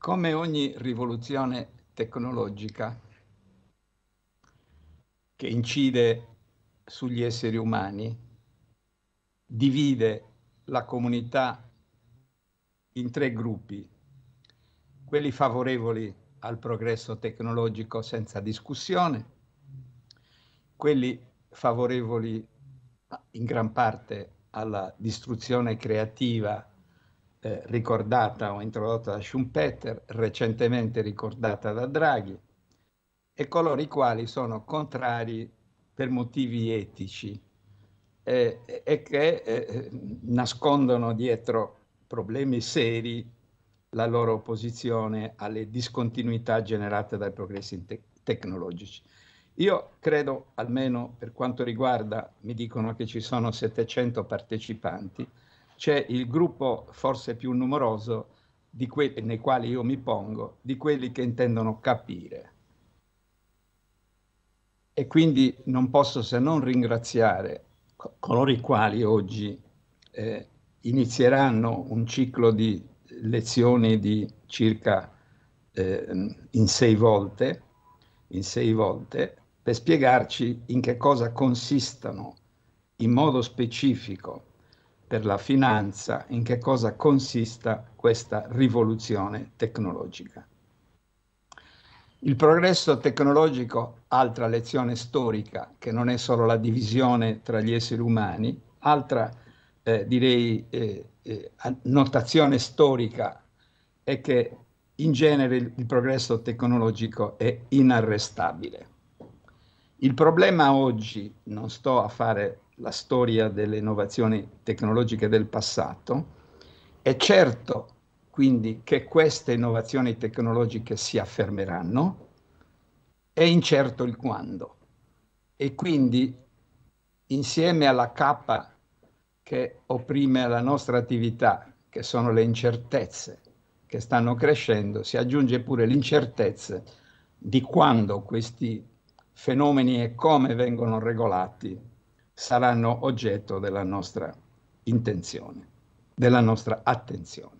Come ogni rivoluzione tecnologica che incide sugli esseri umani, divide la comunità in tre gruppi, quelli favorevoli al progresso tecnologico senza discussione, quelli favorevoli in gran parte alla distruzione creativa eh, ricordata o introdotta da Schumpeter, recentemente ricordata da Draghi, e coloro i quali sono contrari per motivi etici eh, e che eh, nascondono dietro problemi seri la loro opposizione alle discontinuità generate dai progressi te- tecnologici. Io credo, almeno per quanto riguarda, mi dicono che ci sono 700 partecipanti, c'è il gruppo forse più numeroso di quelli nei quali io mi pongo, di quelli che intendono capire. E quindi non posso se non ringraziare coloro i quali oggi eh, inizieranno un ciclo di lezioni di circa eh, in, sei volte, in sei volte per spiegarci in che cosa consistono in modo specifico per la finanza in che cosa consista questa rivoluzione tecnologica. Il progresso tecnologico, altra lezione storica, che non è solo la divisione tra gli esseri umani, altra eh, direi eh, eh, notazione storica è che in genere il, il progresso tecnologico è inarrestabile. Il problema oggi, non sto a fare la storia delle innovazioni tecnologiche del passato, è certo quindi che queste innovazioni tecnologiche si affermeranno, è incerto il quando. E quindi insieme alla cappa che opprime la nostra attività, che sono le incertezze che stanno crescendo, si aggiunge pure l'incertezza di quando questi fenomeni e come vengono regolati saranno oggetto della nostra intenzione, della nostra attenzione.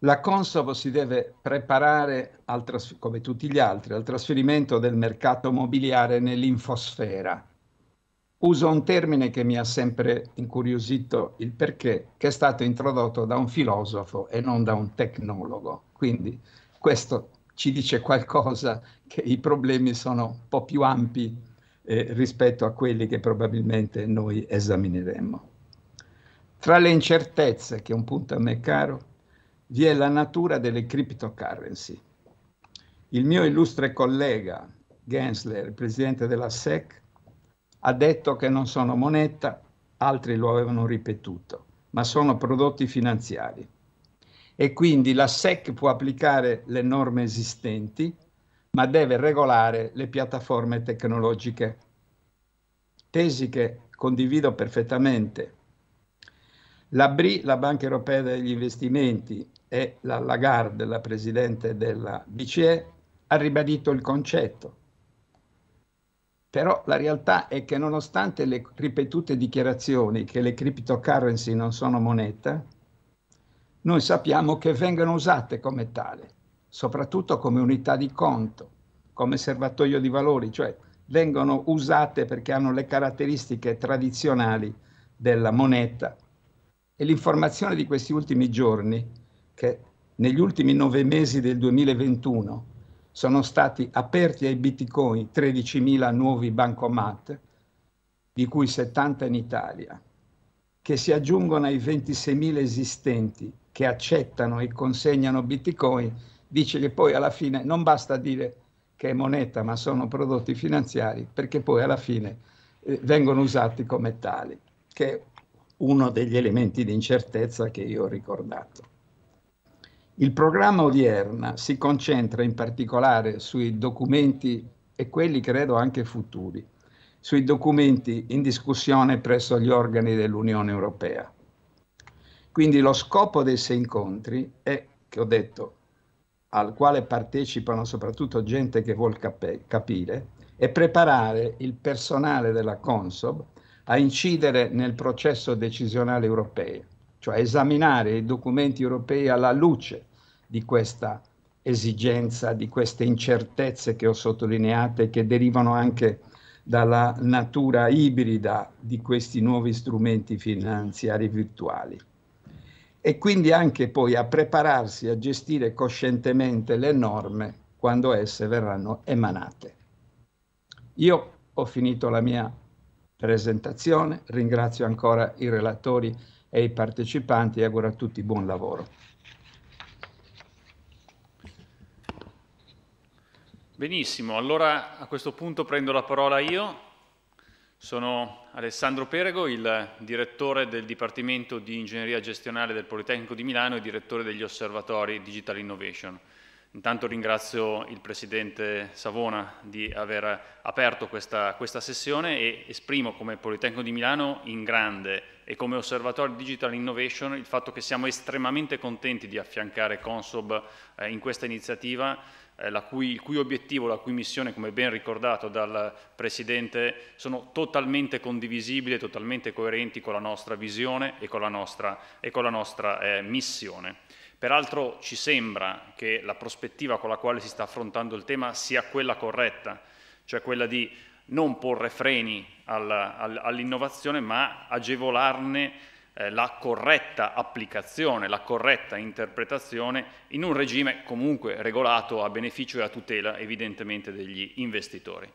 La Consovo si deve preparare, tras- come tutti gli altri, al trasferimento del mercato mobiliare nell'infosfera. Uso un termine che mi ha sempre incuriosito il perché, che è stato introdotto da un filosofo e non da un tecnologo. Quindi questo ci dice qualcosa che i problemi sono un po' più ampi eh, rispetto a quelli che probabilmente noi esamineremmo. Tra le incertezze, che è un punto a me caro, vi è la natura delle cryptocurrency. Il mio illustre collega Gensler, presidente della SEC, ha detto che non sono moneta, altri lo avevano ripetuto, ma sono prodotti finanziari. E quindi la SEC può applicare le norme esistenti ma deve regolare le piattaforme tecnologiche. Tesi che condivido perfettamente. La BRI, la Banca Europea degli Investimenti, e la Lagarde, la Presidente della BCE, ha ribadito il concetto. Però la realtà è che nonostante le ripetute dichiarazioni che le cryptocurrency non sono moneta, noi sappiamo che vengono usate come tale soprattutto come unità di conto, come serbatoio di valori, cioè vengono usate perché hanno le caratteristiche tradizionali della moneta. E l'informazione di questi ultimi giorni, che negli ultimi nove mesi del 2021 sono stati aperti ai bitcoin 13.000 nuovi bancomat, di cui 70 in Italia, che si aggiungono ai 26.000 esistenti che accettano e consegnano bitcoin dice che poi alla fine non basta dire che è moneta, ma sono prodotti finanziari, perché poi alla fine eh, vengono usati come tali, che è uno degli elementi di incertezza che io ho ricordato. Il programma odierna si concentra in particolare sui documenti e quelli credo anche futuri, sui documenti in discussione presso gli organi dell'Unione Europea. Quindi lo scopo dei sei incontri è, che ho detto, al quale partecipano soprattutto gente che vuol cap- capire, è preparare il personale della Consob a incidere nel processo decisionale europeo, cioè esaminare i documenti europei alla luce di questa esigenza, di queste incertezze che ho sottolineato e che derivano anche dalla natura ibrida di questi nuovi strumenti finanziari virtuali e quindi anche poi a prepararsi a gestire coscientemente le norme quando esse verranno emanate. Io ho finito la mia presentazione, ringrazio ancora i relatori e i partecipanti e auguro a tutti buon lavoro. Benissimo, allora a questo punto prendo la parola io sono Alessandro Perego, il direttore del Dipartimento di Ingegneria Gestionale del Politecnico di Milano e direttore degli osservatori Digital Innovation. Intanto ringrazio il Presidente Savona di aver aperto questa, questa sessione e esprimo come Politecnico di Milano in grande e come osservatorio Digital Innovation il fatto che siamo estremamente contenti di affiancare Consob eh, in questa iniziativa eh, cui, il cui obiettivo, la cui missione, come ben ricordato dal Presidente, sono totalmente condivisibili e totalmente coerenti con la nostra visione e con la nostra, con la nostra eh, missione. Peraltro ci sembra che la prospettiva con la quale si sta affrontando il tema sia quella corretta, cioè quella di non porre freni all'innovazione, ma agevolarne eh, la corretta applicazione, la corretta interpretazione in un regime comunque regolato a beneficio e a tutela evidentemente degli investitori.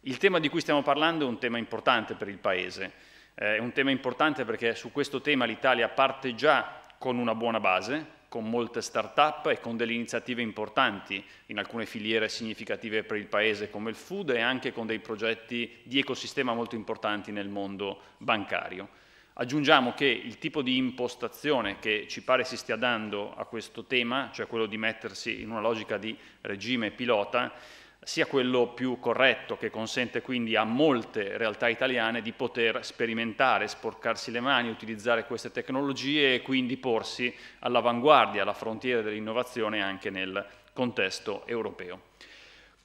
Il tema di cui stiamo parlando è un tema importante per il Paese, eh, è un tema importante perché su questo tema l'Italia parte già con una buona base, con molte start-up e con delle iniziative importanti in alcune filiere significative per il Paese come il food e anche con dei progetti di ecosistema molto importanti nel mondo bancario. Aggiungiamo che il tipo di impostazione che ci pare si stia dando a questo tema, cioè quello di mettersi in una logica di regime pilota, sia quello più corretto che consente quindi a molte realtà italiane di poter sperimentare, sporcarsi le mani, utilizzare queste tecnologie e quindi porsi all'avanguardia, alla frontiera dell'innovazione anche nel contesto europeo.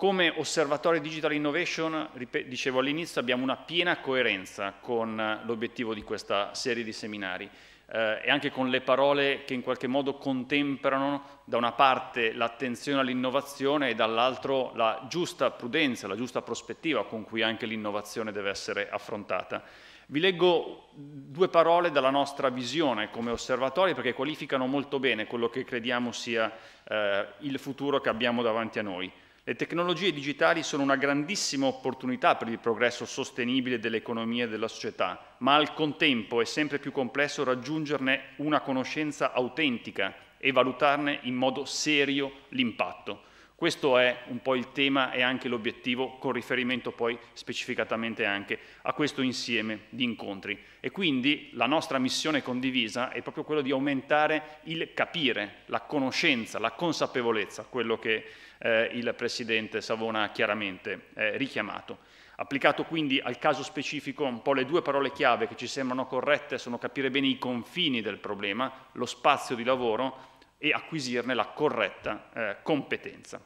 Come Osservatorio Digital Innovation, dicevo all'inizio, abbiamo una piena coerenza con eh, l'obiettivo di questa serie di seminari eh, e anche con le parole che in qualche modo contemperano da una parte l'attenzione all'innovazione e dall'altro la giusta prudenza, la giusta prospettiva con cui anche l'innovazione deve essere affrontata. Vi leggo due parole dalla nostra visione come osservatorio perché qualificano molto bene quello che crediamo sia eh, il futuro che abbiamo davanti a noi. Le tecnologie digitali sono una grandissima opportunità per il progresso sostenibile dell'economia e della società, ma al contempo è sempre più complesso raggiungerne una conoscenza autentica e valutarne in modo serio l'impatto. Questo è un po' il tema e anche l'obiettivo con riferimento poi specificatamente anche a questo insieme di incontri. E quindi la nostra missione condivisa è proprio quella di aumentare il capire, la conoscenza, la consapevolezza, quello che eh, il Presidente Savona ha chiaramente eh, richiamato. Applicato quindi al caso specifico un po' le due parole chiave che ci sembrano corrette sono capire bene i confini del problema, lo spazio di lavoro e acquisirne la corretta eh, competenza.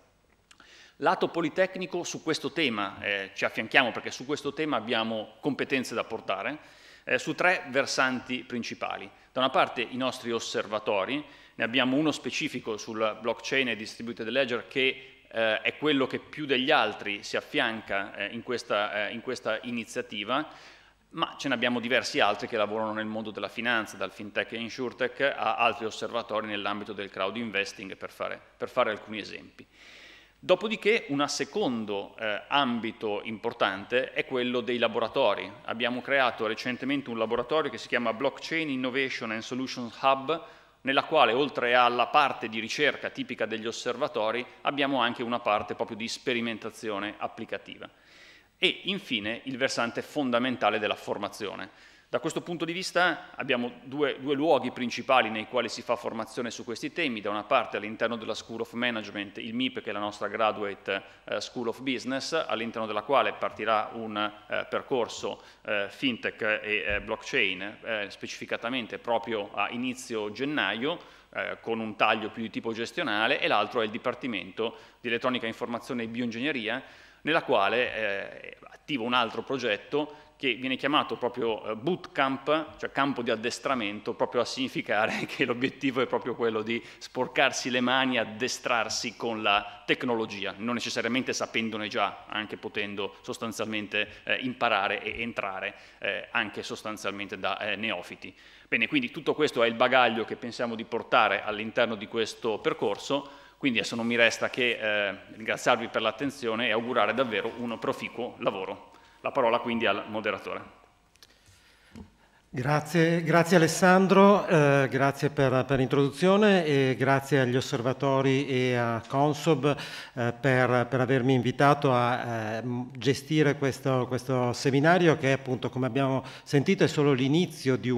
Lato Politecnico su questo tema eh, ci affianchiamo perché su questo tema abbiamo competenze da portare eh, su tre versanti principali. Da una parte i nostri osservatori, ne abbiamo uno specifico sul blockchain e distributed ledger che eh, è quello che più degli altri si affianca eh, in questa, eh, in questa iniziativa ma ce ne abbiamo diversi altri che lavorano nel mondo della finanza, dal fintech e insurtech a altri osservatori nell'ambito del crowd investing, per fare, per fare alcuni esempi. Dopodiché un secondo eh, ambito importante è quello dei laboratori. Abbiamo creato recentemente un laboratorio che si chiama Blockchain Innovation and Solutions Hub, nella quale oltre alla parte di ricerca tipica degli osservatori abbiamo anche una parte proprio di sperimentazione applicativa. E infine il versante fondamentale della formazione. Da questo punto di vista abbiamo due, due luoghi principali nei quali si fa formazione su questi temi, da una parte all'interno della School of Management, il MIP che è la nostra Graduate eh, School of Business, all'interno della quale partirà un eh, percorso eh, fintech e eh, blockchain, eh, specificatamente proprio a inizio gennaio, eh, con un taglio più di tipo gestionale, e l'altro è il Dipartimento di Elettronica, Informazione e Bioingegneria, nella quale eh, attivo un altro progetto che viene chiamato proprio eh, bootcamp, cioè campo di addestramento, proprio a significare che l'obiettivo è proprio quello di sporcarsi le mani, addestrarsi con la tecnologia, non necessariamente sapendone già, anche potendo sostanzialmente eh, imparare e entrare eh, anche sostanzialmente da eh, neofiti. Bene, quindi tutto questo è il bagaglio che pensiamo di portare all'interno di questo percorso quindi adesso non mi resta che eh, ringraziarvi per l'attenzione e augurare davvero un proficuo lavoro. La parola quindi al moderatore. Grazie, grazie Alessandro, eh, grazie per, per l'introduzione e grazie agli osservatori e a Consob eh, per, per, avermi invitato a eh, gestire questo, questo, seminario che appunto come abbiamo sentito è solo l'inizio di,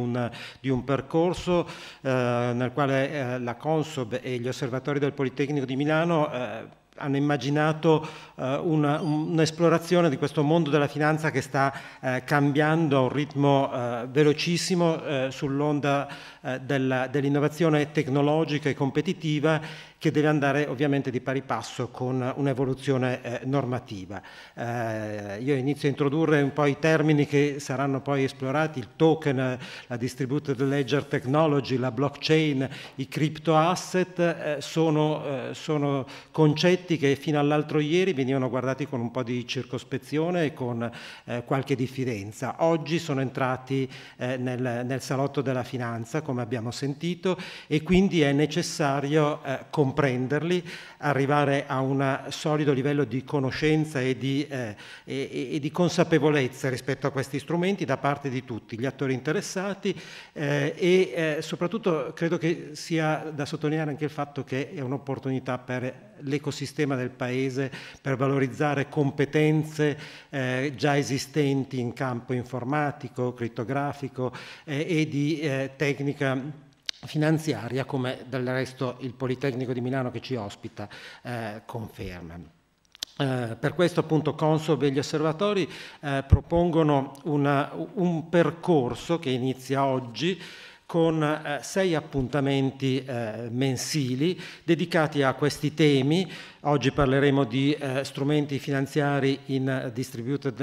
di un, percorso eh, nel quale eh, la Consob e gli osservatori del Politecnico di Milano eh, hanno immaginato eh, una, un'esplorazione di questo mondo della finanza che sta eh, cambiando a un ritmo eh, velocissimo eh, sull'onda eh, della, dell'innovazione tecnologica e competitiva che deve andare ovviamente di pari passo con un'evoluzione eh, normativa. Eh, io inizio a introdurre un po' i termini che saranno poi esplorati, il token, la distributed ledger technology, la blockchain, i crypto asset, eh, sono, sono concetti che fino all'altro ieri venivano guardati con un po' di circospezione e con eh, qualche diffidenza. Oggi sono entrati eh, nel, nel, salotto della finanza, come abbiamo sentito, e quindi è necessario eh, comprenderli, arrivare a un solido livello di conoscenza e di, eh, e, e di, consapevolezza rispetto a questi strumenti da parte di tutti, gli attori interessati eh, e eh, soprattutto credo che sia da sottolineare anche il fatto che è un'opportunità per l'ecosistema del Paese, per valorizzare competenze eh, già esistenti in campo informatico, crittografico eh, e di eh, tecnica finanziaria come del resto il Politecnico di Milano che ci ospita eh, conferma. Eh, per questo appunto Consob e gli osservatori eh, propongono una, un percorso che inizia oggi con eh, sei appuntamenti eh, mensili dedicati a questi temi. Oggi parleremo di eh, strumenti finanziari in Distributed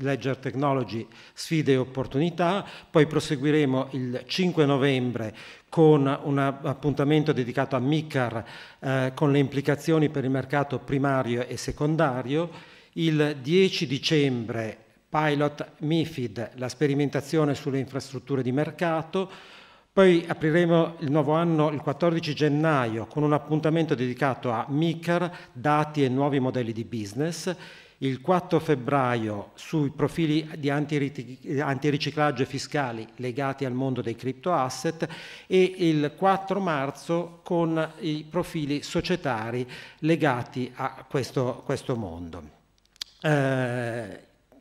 Ledger Technology, sfide e opportunità, poi proseguiremo il 5 novembre con un appuntamento dedicato a MICAR eh, con le implicazioni per il mercato primario e secondario. Il 10 dicembre pilot MIFID, la sperimentazione sulle infrastrutture di mercato, poi apriremo il nuovo anno il 14 gennaio con un appuntamento dedicato a MICAR, dati e nuovi modelli di business. Il 4 febbraio sui profili di antiriciclaggio fiscali legati al mondo dei crypto asset e il 4 marzo con i profili societari legati a questo, questo mondo. Eh,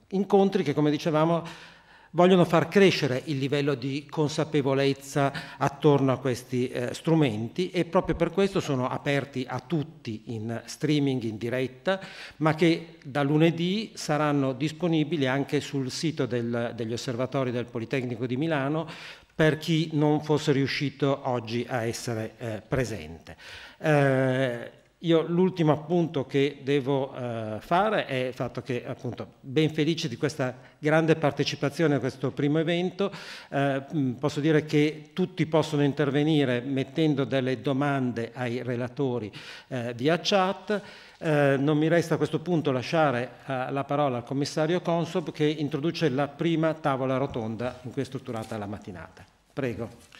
incontri che, come dicevamo, vogliono far crescere il livello di consapevolezza attorno a questi eh, strumenti e proprio per questo sono aperti a tutti in streaming in diretta, ma che da lunedì saranno disponibili anche sul sito del, degli osservatori del Politecnico di Milano per chi non fosse riuscito oggi a essere eh, presente. Eh, io l'ultimo appunto che devo eh, fare è il fatto che appunto ben felice di questa grande partecipazione a questo primo evento, eh, posso dire che tutti possono intervenire mettendo delle domande ai relatori eh, via chat. Eh, non mi resta a questo punto lasciare eh, la parola al commissario Consob che introduce la prima tavola rotonda in cui è strutturata la mattinata. Prego.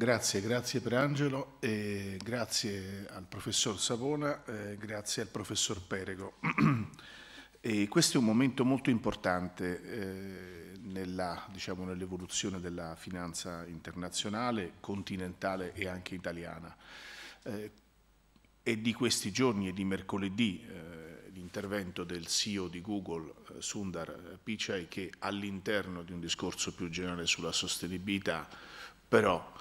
Grazie, grazie per Angelo e grazie al professor Savona, eh, grazie al professor Perego. e questo è un momento molto importante eh, diciamo, nell'evoluzione diciamo, nell della finanza internazionale, continentale e anche italiana. Eh, è di questi giorni e di mercoledì eh, l'intervento del CEO di Google, eh, Sundar Pichai, che all'interno di un discorso più generale sulla sostenibilità, però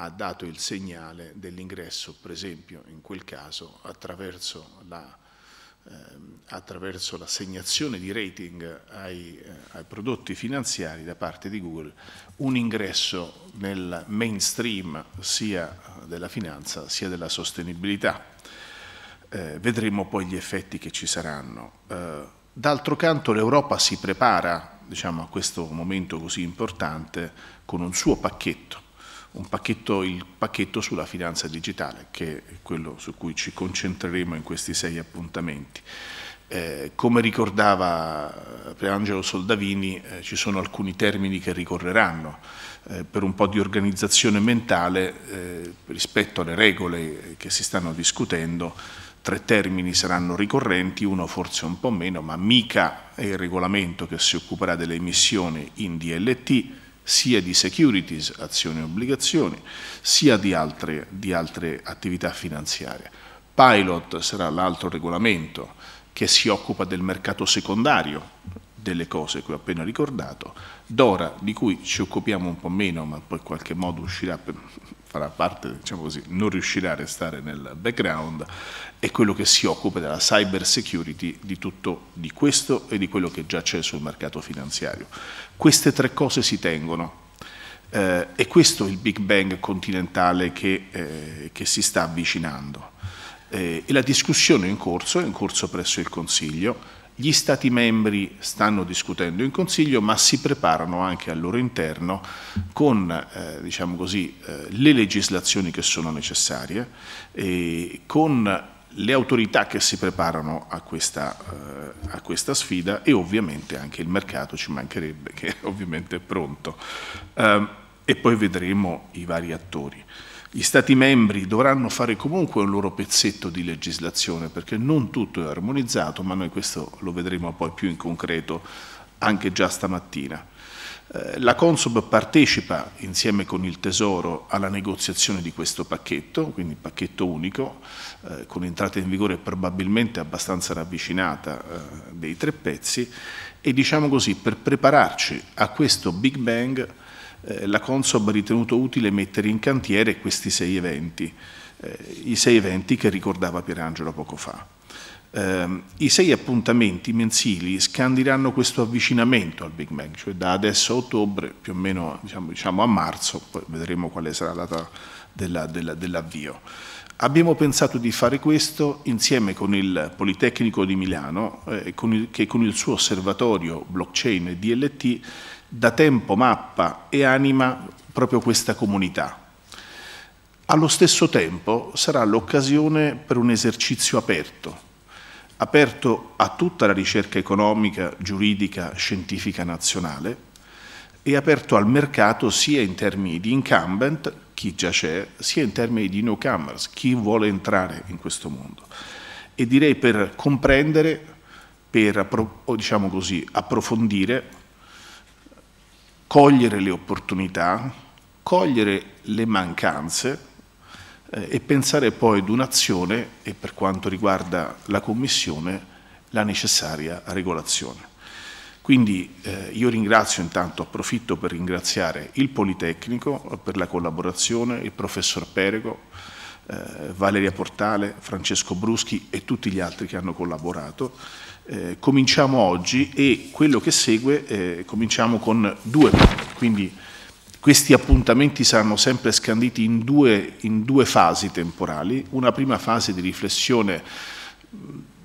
ha dato il segnale dell'ingresso, per esempio in quel caso, attraverso la ehm, attraverso l'assegnazione di rating ai, eh, ai, prodotti finanziari da parte di Google un ingresso nel mainstream sia della finanza sia della sostenibilità. Eh, vedremo poi gli effetti che ci saranno. Eh, d'altro canto l'Europa si prepara diciamo, a questo momento così importante con un suo pacchetto pacchetto, il pacchetto sulla finanza digitale, che è quello su cui ci concentreremo in questi sei appuntamenti. Eh, come ricordava Preangelo Soldavini, eh, ci sono alcuni termini che ricorreranno eh, per un po' di organizzazione mentale eh, rispetto alle regole che si stanno discutendo. Tre termini saranno ricorrenti, uno forse un po' meno, ma mica è il regolamento che si occuperà delle emissioni in DLT, sia di securities, azioni e obbligazioni, sia di altre, di altre attività finanziarie. Pilot sarà l'altro regolamento che si occupa del mercato secondario, delle cose che ho appena ricordato, Dora di cui ci occupiamo un po' meno ma poi in qualche modo uscirà farà parte, diciamo così, non riuscirà a restare nel background, è quello che si occupa della cyber security di tutto di questo e di quello che già c'è sul mercato finanziario. Queste tre cose si tengono. Eh, e questo è il Big Bang continentale che, eh, che si sta avvicinando. Eh, e la discussione in corso, è in corso presso il Consiglio, gli Stati membri stanno discutendo in Consiglio ma si preparano anche al loro interno con eh, diciamo così, eh, le legislazioni che sono necessarie, eh, con le autorità che si preparano a questa, eh, a questa, sfida e ovviamente anche il mercato ci mancherebbe che ovviamente è pronto ehm, e poi vedremo i vari attori. Gli Stati membri dovranno fare comunque un loro pezzetto di legislazione perché non tutto è armonizzato, ma noi questo lo vedremo poi più in concreto anche già stamattina. Eh, la Consob partecipa insieme con il Tesoro alla negoziazione di questo pacchetto, quindi pacchetto unico, eh, con entrata in vigore probabilmente abbastanza ravvicinata eh, dei tre pezzi e diciamo così per prepararci a questo Big Bang eh, la Consob ha ritenuto utile mettere in cantiere questi sei eventi, eh, i sei eventi che ricordava Pierangelo poco fa. Um, I sei appuntamenti mensili scandiranno questo avvicinamento al Big Bang, cioè da adesso a ottobre, più o meno diciamo, diciamo a marzo, poi vedremo quale sarà la data dell'avvio. Della, dell Abbiamo pensato di fare questo insieme con il Politecnico di Milano, eh, con il, che con il suo osservatorio blockchain e DLT da tempo mappa e anima proprio questa comunità. Allo stesso tempo sarà l'occasione per un esercizio aperto, aperto a tutta la ricerca economica, giuridica, scientifica nazionale e aperto al mercato sia in termini di incumbent, chi già c'è, sia in termini di newcomers, chi vuole entrare in questo mondo. E direi per comprendere, per diciamo così, approfondire cogliere le opportunità, cogliere le mancanze eh, e pensare poi ad un'azione e per quanto riguarda la Commissione la necessaria regolazione. Quindi eh, io ringrazio intanto, approfitto per ringraziare il Politecnico eh, per la collaborazione, il professor Perego, eh, Valeria Portale, Francesco Bruschi e tutti gli altri che hanno collaborato eh, cominciamo oggi e quello che segue eh, cominciamo con due parti, quindi questi appuntamenti saranno sempre scanditi in due, in due fasi temporali, una prima fase di riflessione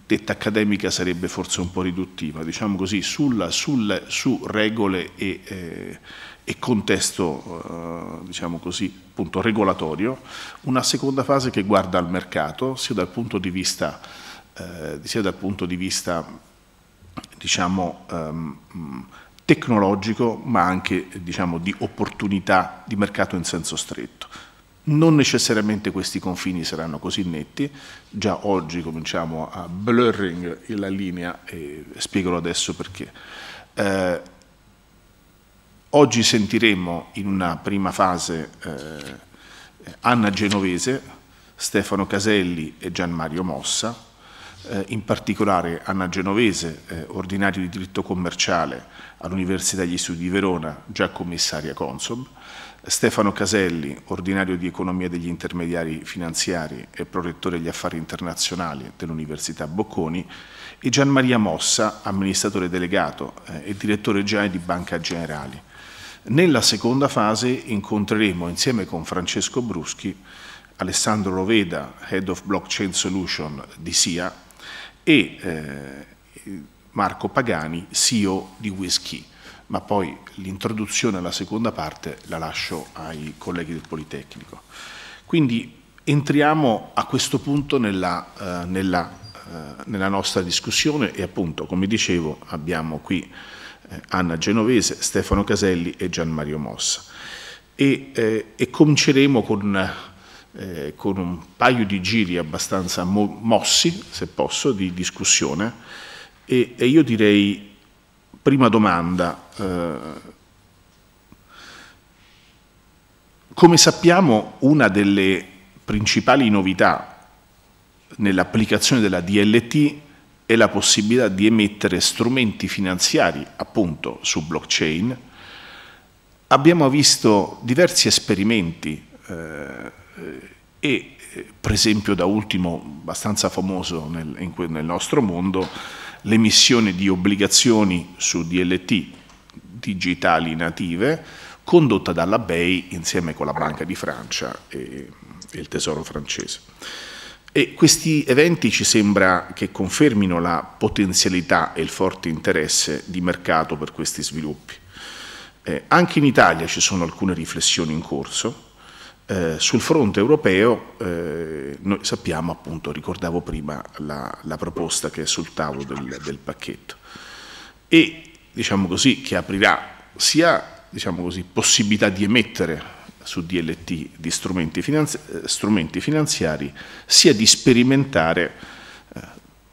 detta accademica sarebbe forse un po' riduttiva, diciamo così, sulla, sulla, su regole e, eh, e contesto eh, diciamo così, appunto, regolatorio, una seconda fase che guarda al mercato, sia dal punto di vista eh, sia dal punto di vista diciamo, ehm, tecnologico, ma anche diciamo, di opportunità di mercato in senso stretto. Non necessariamente questi confini saranno così netti, già oggi cominciamo a blurring la linea e spiegherò adesso perché. Eh, oggi sentiremo in una prima fase eh, Anna Genovese, Stefano Caselli e Gian Mario Mossa, eh, in particolare Anna Genovese, eh, ordinario di diritto commerciale all'Università degli Studi di Verona, già commissaria Consob, Stefano Caselli, ordinario di economia degli intermediari finanziari e prorettore degli affari internazionali dell'Università Bocconi, e Gianmaria Mossa, amministratore delegato eh, e direttore generale di Banca Generali. Nella seconda fase incontreremo insieme con Francesco Bruschi Alessandro Roveda, Head of Blockchain Solution di SIA, e eh, Marco Pagani, CEO di Whisky. Ma poi l'introduzione alla seconda parte la lascio ai colleghi del Politecnico. Quindi entriamo a questo punto nella, eh, nella, eh, nella nostra discussione e appunto, come dicevo, abbiamo qui eh, Anna Genovese, Stefano Caselli e Gian Mario Mossa. E, eh, e cominceremo con eh, con un paio di giri abbastanza mo mossi, se posso, di discussione e, e io direi, prima domanda, eh, come sappiamo una delle principali novità nell'applicazione della DLT è la possibilità di emettere strumenti finanziari appunto su blockchain. Abbiamo visto diversi esperimenti eh, eh, e eh, per esempio da ultimo, abbastanza famoso nel, quel, nel nostro mondo, l'emissione di obbligazioni su DLT digitali native condotta dalla BEI insieme con la Banca di Francia e, e il Tesoro francese. E questi eventi ci sembra che confermino la potenzialità e il forte interesse di mercato per questi sviluppi. Eh, anche in Italia ci sono alcune riflessioni in corso, eh, sul fronte europeo eh, noi sappiamo appunto, ricordavo prima la, la, proposta che è sul tavolo del, del, pacchetto e diciamo così che aprirà sia diciamo così, possibilità di emettere su DLT di strumenti, finanzi eh, strumenti finanziari sia di sperimentare eh,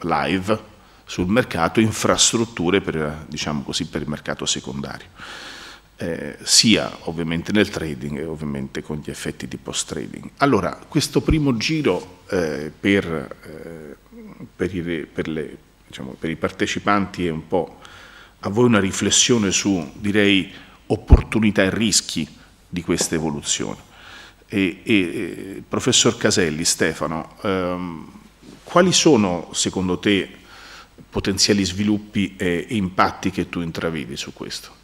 live sul mercato infrastrutture per, diciamo così, per il mercato secondario eh, sia ovviamente nel trading e ovviamente con gli effetti di post trading. Allora, questo primo giro eh, per, eh, per, i, per, le, diciamo, per, i, partecipanti è un po' a voi una riflessione su, direi, opportunità e rischi di questa evoluzione. E, e professor Caselli, Stefano, ehm, quali sono secondo te potenziali sviluppi e impatti che tu intravedi su questo?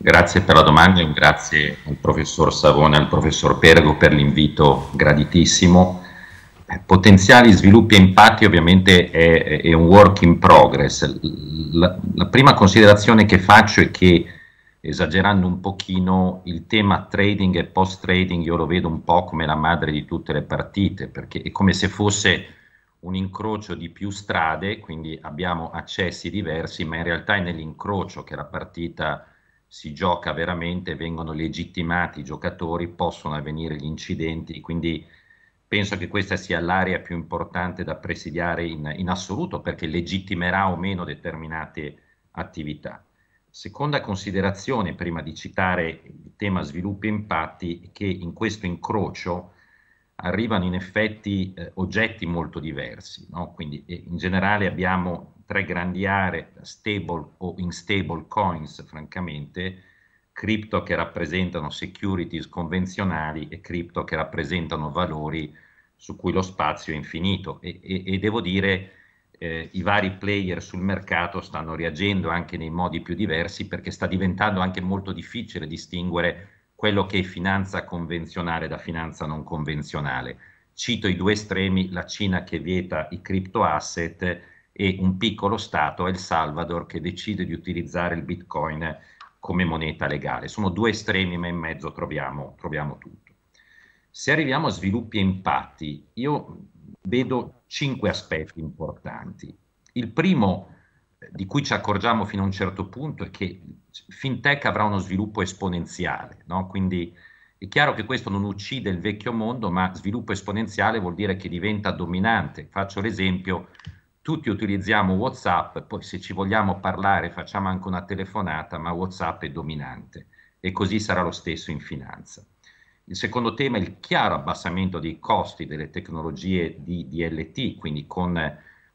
Grazie per la domanda e un grazie al professor Savone e al professor Pergo per l'invito graditissimo. Eh, potenziali sviluppi e impatti ovviamente è, è un work in progress. La, la, prima considerazione che faccio è che, esagerando un pochino, il tema trading e post trading io lo vedo un po' come la madre di tutte le partite, perché è come se fosse un incrocio di più strade, quindi abbiamo accessi diversi, ma in realtà è nell'incrocio che la partita si gioca veramente, vengono legittimati i giocatori, possono avvenire gli incidenti, quindi penso che questa sia l'area più importante da presidiare in, in assoluto perché legittimerà o meno determinate attività. Seconda considerazione, prima di citare il tema sviluppo e impatti, è che in questo incrocio arrivano in effetti eh, oggetti molto diversi, no? quindi eh, in generale abbiamo tre grandi aree, stable o instable coins, francamente, cripto che rappresentano securities convenzionali e cripto che rappresentano valori su cui lo spazio è infinito. E, e, e devo dire, eh, i vari player sul mercato stanno reagendo anche nei modi più diversi perché sta diventando anche molto difficile distinguere quello che è finanza convenzionale da finanza non convenzionale. Cito i due estremi, la Cina che vieta i crypto asset e un piccolo Stato è il Salvador che decide di utilizzare il Bitcoin come moneta legale. Sono due estremi, ma in mezzo troviamo, troviamo tutto. Se arriviamo a sviluppi e impatti, io vedo cinque aspetti importanti. Il primo, eh, di cui ci accorgiamo fino a un certo punto, è che FinTech avrà uno sviluppo esponenziale, no? quindi è chiaro che questo non uccide il vecchio mondo, ma sviluppo esponenziale vuol dire che diventa dominante. Faccio l'esempio, tutti utilizziamo WhatsApp, poi se ci vogliamo parlare facciamo anche una telefonata, ma WhatsApp è dominante e così sarà lo stesso in finanza. Il secondo tema è il chiaro abbassamento dei costi delle tecnologie di DLT, quindi con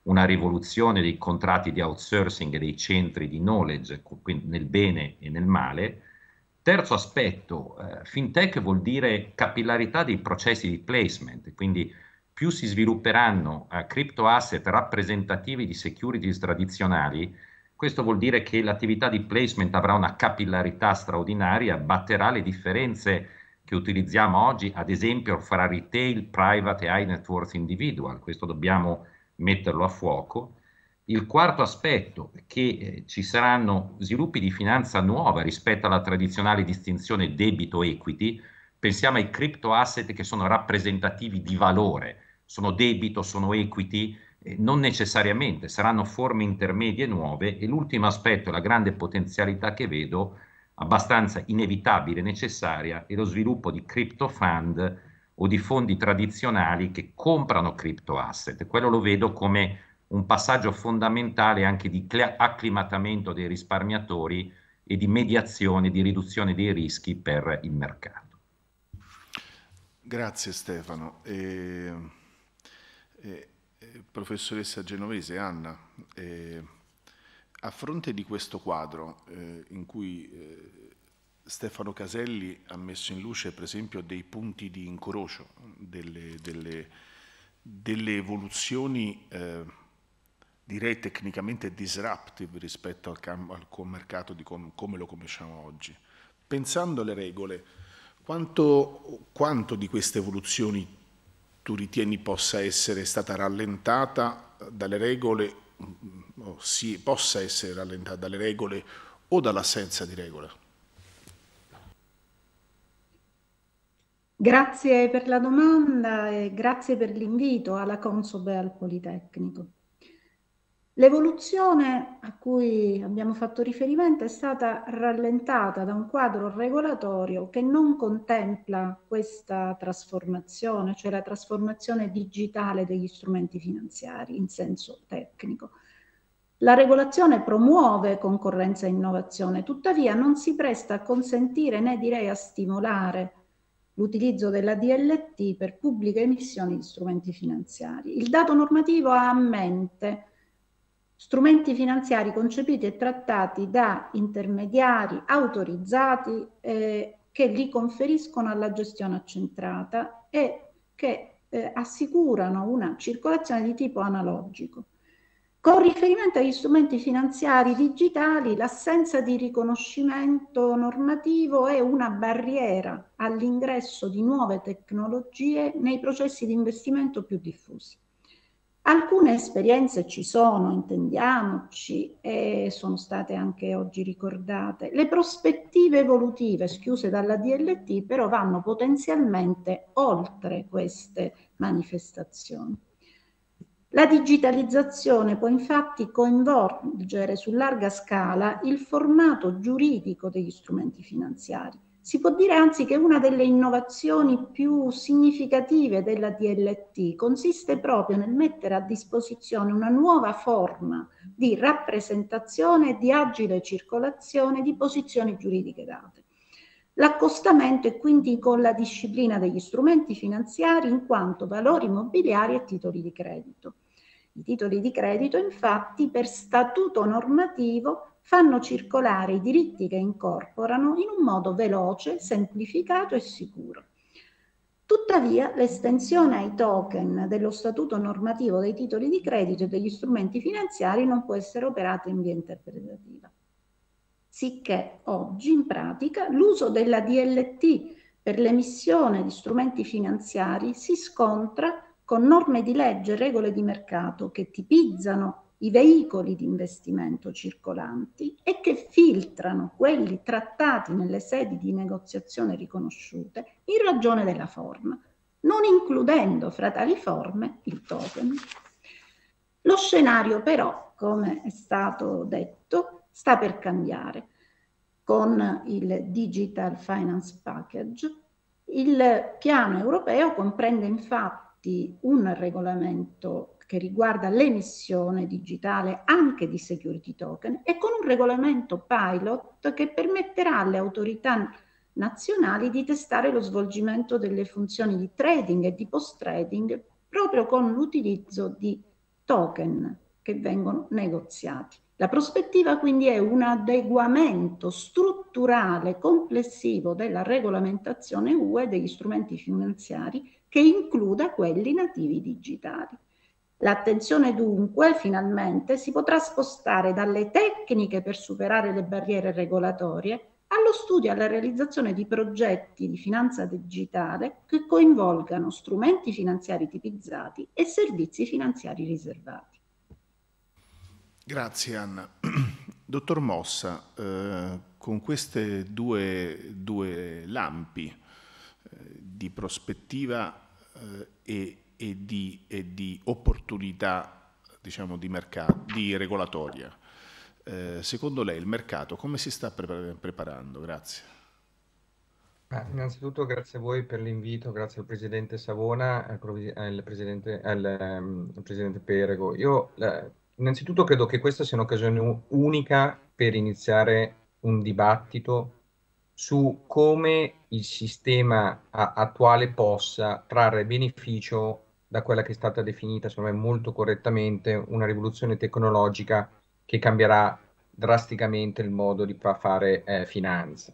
una rivoluzione dei contratti di outsourcing e dei centri di knowledge quindi nel bene e nel male. Terzo aspetto, eh, fintech vuol dire capillarità dei processi di placement, quindi più si svilupperanno eh, crypto asset rappresentativi di securities tradizionali, questo vuol dire che l'attività di placement avrà una capillarità straordinaria, batterà le differenze che utilizziamo oggi, ad esempio fra retail, private e high net worth individual, questo dobbiamo metterlo a fuoco. Il quarto aspetto è che eh, ci saranno sviluppi di finanza nuova rispetto alla tradizionale distinzione debito-equity, pensiamo ai crypto asset che sono rappresentativi di valore, sono debito, sono equity, eh, non necessariamente, saranno forme intermedie nuove e l'ultimo aspetto, la grande potenzialità che vedo, abbastanza inevitabile, necessaria, è lo sviluppo di crypto fund o di fondi tradizionali che comprano crypto asset. Quello lo vedo come un passaggio fondamentale anche di acclimatamento dei risparmiatori e di mediazione, di riduzione dei rischi per il mercato. Grazie Stefano. E... Ehm, eh, eh, professoressa genovese Anna, eh, a fronte di questo quadro eh, in cui eh, Stefano Caselli ha messo in luce per esempio dei punti di incrocio, delle, delle, delle evoluzioni direi tecnicamente disruptive rispetto al, al mercato com come lo conosciamo oggi. Pensando alle regole, quanto, quanto di queste evoluzioni tu ritieni possa essere stata rallentata dalle regole, mm, o si, possa essere rallentata dalle regole o dall'assenza di regole? Grazie per la domanda e grazie per l'invito alla Consobe e al Politecnico. L'evoluzione a cui abbiamo fatto riferimento è stata rallentata da un quadro regolatorio che non contempla questa trasformazione, cioè la trasformazione digitale degli strumenti finanziari in senso tecnico. La regolazione promuove concorrenza e innovazione, tuttavia non si presta a consentire né direi a stimolare l'utilizzo della DLT per pubbliche emissioni di strumenti finanziari. Il dato normativo ha a mente strumenti finanziari concepiti e trattati da intermediari autorizzati eh, che li conferiscono alla gestione accentrata e che eh, assicurano una circolazione di tipo analogico. Con riferimento agli strumenti finanziari digitali, l'assenza di riconoscimento normativo è una barriera all'ingresso di nuove tecnologie nei processi di investimento più diffusi. Alcune esperienze ci sono, intendiamoci, e sono state anche oggi ricordate. Le prospettive evolutive schiuse dalla DLT però vanno potenzialmente oltre queste manifestazioni. La digitalizzazione può infatti coinvolgere su larga scala il formato giuridico degli strumenti finanziari si può dire anzi che una delle innovazioni più significative della DLT consiste proprio nel mettere a disposizione una nuova forma di rappresentazione e di agile circolazione di posizioni giuridiche date. L'accostamento è quindi con la disciplina degli strumenti finanziari in quanto valori immobiliari e titoli di credito. I titoli di credito infatti per statuto normativo fanno circolare i diritti che incorporano in un modo veloce, semplificato e sicuro. Tuttavia, l'estensione ai token dello statuto normativo dei titoli di credito e degli strumenti finanziari non può essere operata in via interpretativa. Sicché oggi, in pratica, l'uso della DLT per l'emissione di strumenti finanziari si scontra con norme di legge e regole di mercato che tipizzano i veicoli di investimento circolanti e che filtrano quelli trattati nelle sedi di negoziazione riconosciute in ragione della forma, non includendo fra tali forme il token. Lo scenario però, come è stato detto, sta per cambiare. Con il Digital Finance Package, il piano europeo comprende infatti un regolamento che riguarda l'emissione digitale anche di security token e con un regolamento pilot che permetterà alle autorità nazionali di testare lo svolgimento delle funzioni di trading e di post trading proprio con l'utilizzo di token che vengono negoziati. La prospettiva quindi è un adeguamento strutturale complessivo della regolamentazione UE degli strumenti finanziari che includa quelli nativi digitali. L'attenzione dunque finalmente si potrà spostare dalle tecniche per superare le barriere regolatorie allo studio e alla realizzazione di progetti di finanza digitale che coinvolgano strumenti finanziari tipizzati e servizi finanziari riservati. Grazie Anna. Dottor Mossa, eh, con queste due, due, lampi eh, di prospettiva eh, e e di, e di opportunità diciamo, di, mercato, di regolatoria. Eh, secondo lei il mercato come si sta pre preparando? Grazie. Ah, innanzitutto grazie a voi per l'invito, grazie al Presidente Savona e al, Presidente, al, ehm, al Presidente Perego. Io la, eh, innanzitutto credo che questa sia un'occasione unica per iniziare un dibattito su come il sistema a- attuale possa trarre beneficio da quella che è stata definita, secondo me molto correttamente, una rivoluzione tecnologica che cambierà drasticamente il modo di fare eh, finanza.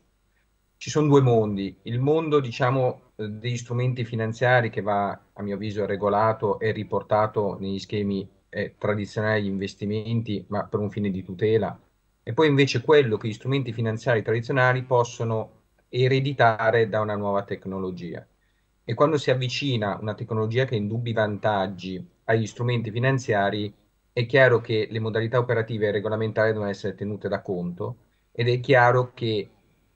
Ci sono due mondi, il mondo diciamo eh, degli strumenti finanziari che va a mio avviso regolato e riportato negli schemi eh, tradizionali di investimenti, ma per un fine di tutela, e poi invece quello che gli strumenti finanziari tradizionali possono ereditare da una nuova tecnologia. E quando si avvicina una tecnologia che ha indubbi vantaggi agli strumenti finanziari, è chiaro che le modalità operative e regolamentari devono essere tenute da conto ed è chiaro che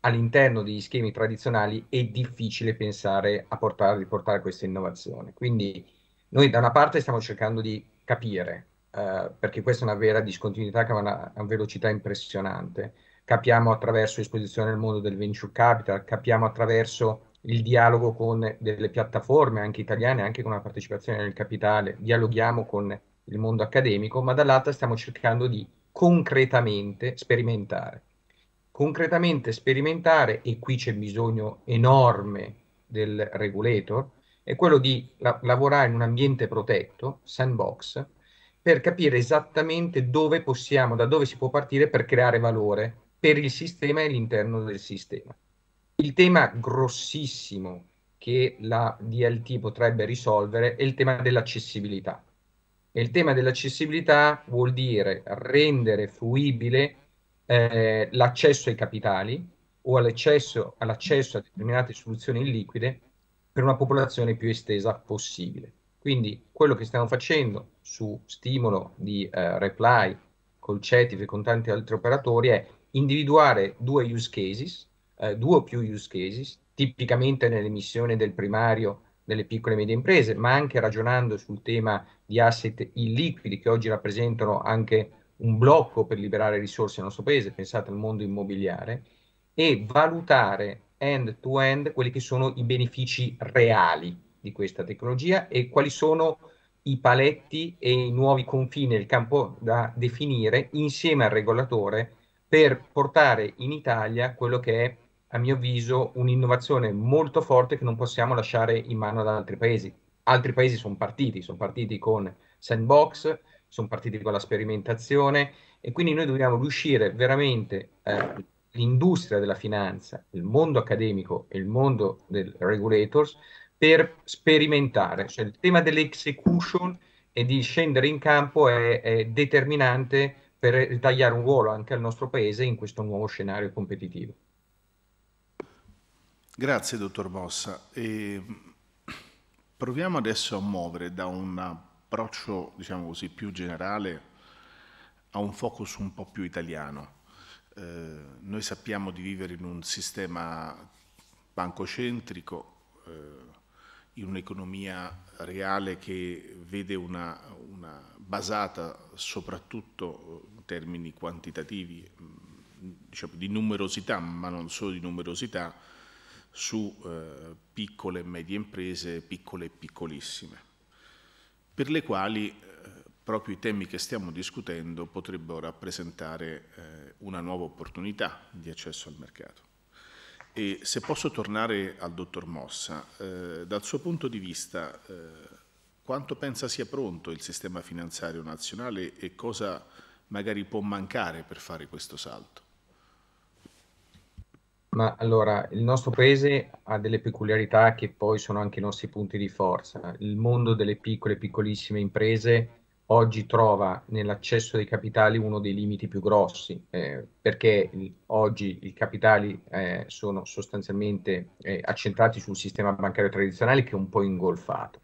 all'interno degli schemi tradizionali è difficile pensare a portare, riportare questa innovazione. Quindi noi da una parte stiamo cercando di capire eh, perché questa è una vera discontinuità che ha una, una velocità impressionante. Capiamo attraverso l'esposizione al mondo del venture capital, capiamo attraverso il dialogo con delle piattaforme anche italiane, anche con la partecipazione del capitale, dialoghiamo con il mondo accademico, ma dall'altra stiamo cercando di concretamente sperimentare. Concretamente sperimentare, e qui c'è bisogno enorme del regulator, è quello di la- lavorare in un ambiente protetto, sandbox, per capire esattamente dove possiamo, da dove si può partire per creare valore per il sistema e l'interno del sistema. Il tema grossissimo che la DLT potrebbe risolvere è il tema dell'accessibilità. E il tema dell'accessibilità vuol dire rendere fruibile eh, l'accesso ai capitali o all'accesso all a determinate soluzioni liquide per una popolazione più estesa possibile. Quindi quello che stiamo facendo su stimolo di eh, Reply col CETIF e con tanti altri operatori è individuare due use cases, eh, due o più use cases, tipicamente nell'emissione del primario delle piccole e medie imprese, ma anche ragionando sul tema di asset illiquidi che oggi rappresentano anche un blocco per liberare risorse nel nostro paese, pensate al mondo immobiliare, e valutare end to end quelli che sono i benefici reali di questa tecnologia e quali sono i paletti e i nuovi confini del campo da definire insieme al regolatore per portare in Italia quello che è, a mio avviso, un'innovazione molto forte che non possiamo lasciare in mano ad altri paesi. Altri paesi sono partiti, sono partiti con sandbox, sono partiti con la sperimentazione e quindi noi dobbiamo riuscire veramente eh, l'industria della finanza, il mondo accademico e il mondo del regulators per sperimentare, cioè il tema dell'execution e di scendere in campo è, è determinante per tagliare un ruolo anche al nostro paese in questo nuovo scenario competitivo. Grazie dottor Bossa. E proviamo adesso a muovere da un approccio diciamo così, più generale a un focus un po' più italiano. Eh, noi sappiamo di vivere in un sistema bancocentrico, eh, in un'economia reale che vede una, una, basata soprattutto eh, in termini quantitativi, mm, diciamo di numerosità, ma non solo di numerosità, su eh, piccole e medie imprese, piccole e piccolissime, per le quali eh, proprio i temi che stiamo discutendo potrebbero rappresentare eh, una nuova opportunità di accesso al mercato. E se posso tornare al dottor Mossa, eh, dal suo punto di vista, eh, quanto pensa sia pronto il sistema finanziario nazionale e cosa magari può mancare per fare questo salto? Ma allora, il nostro paese ha delle peculiarità che poi sono anche i nostri punti di forza. Il mondo delle piccole piccolissime imprese oggi trova nell'accesso dei capitali uno dei limiti più grossi, eh, perché il, oggi i capitali eh, sono sostanzialmente eh, accentrati sul sistema bancario tradizionale che è un po' ingolfato.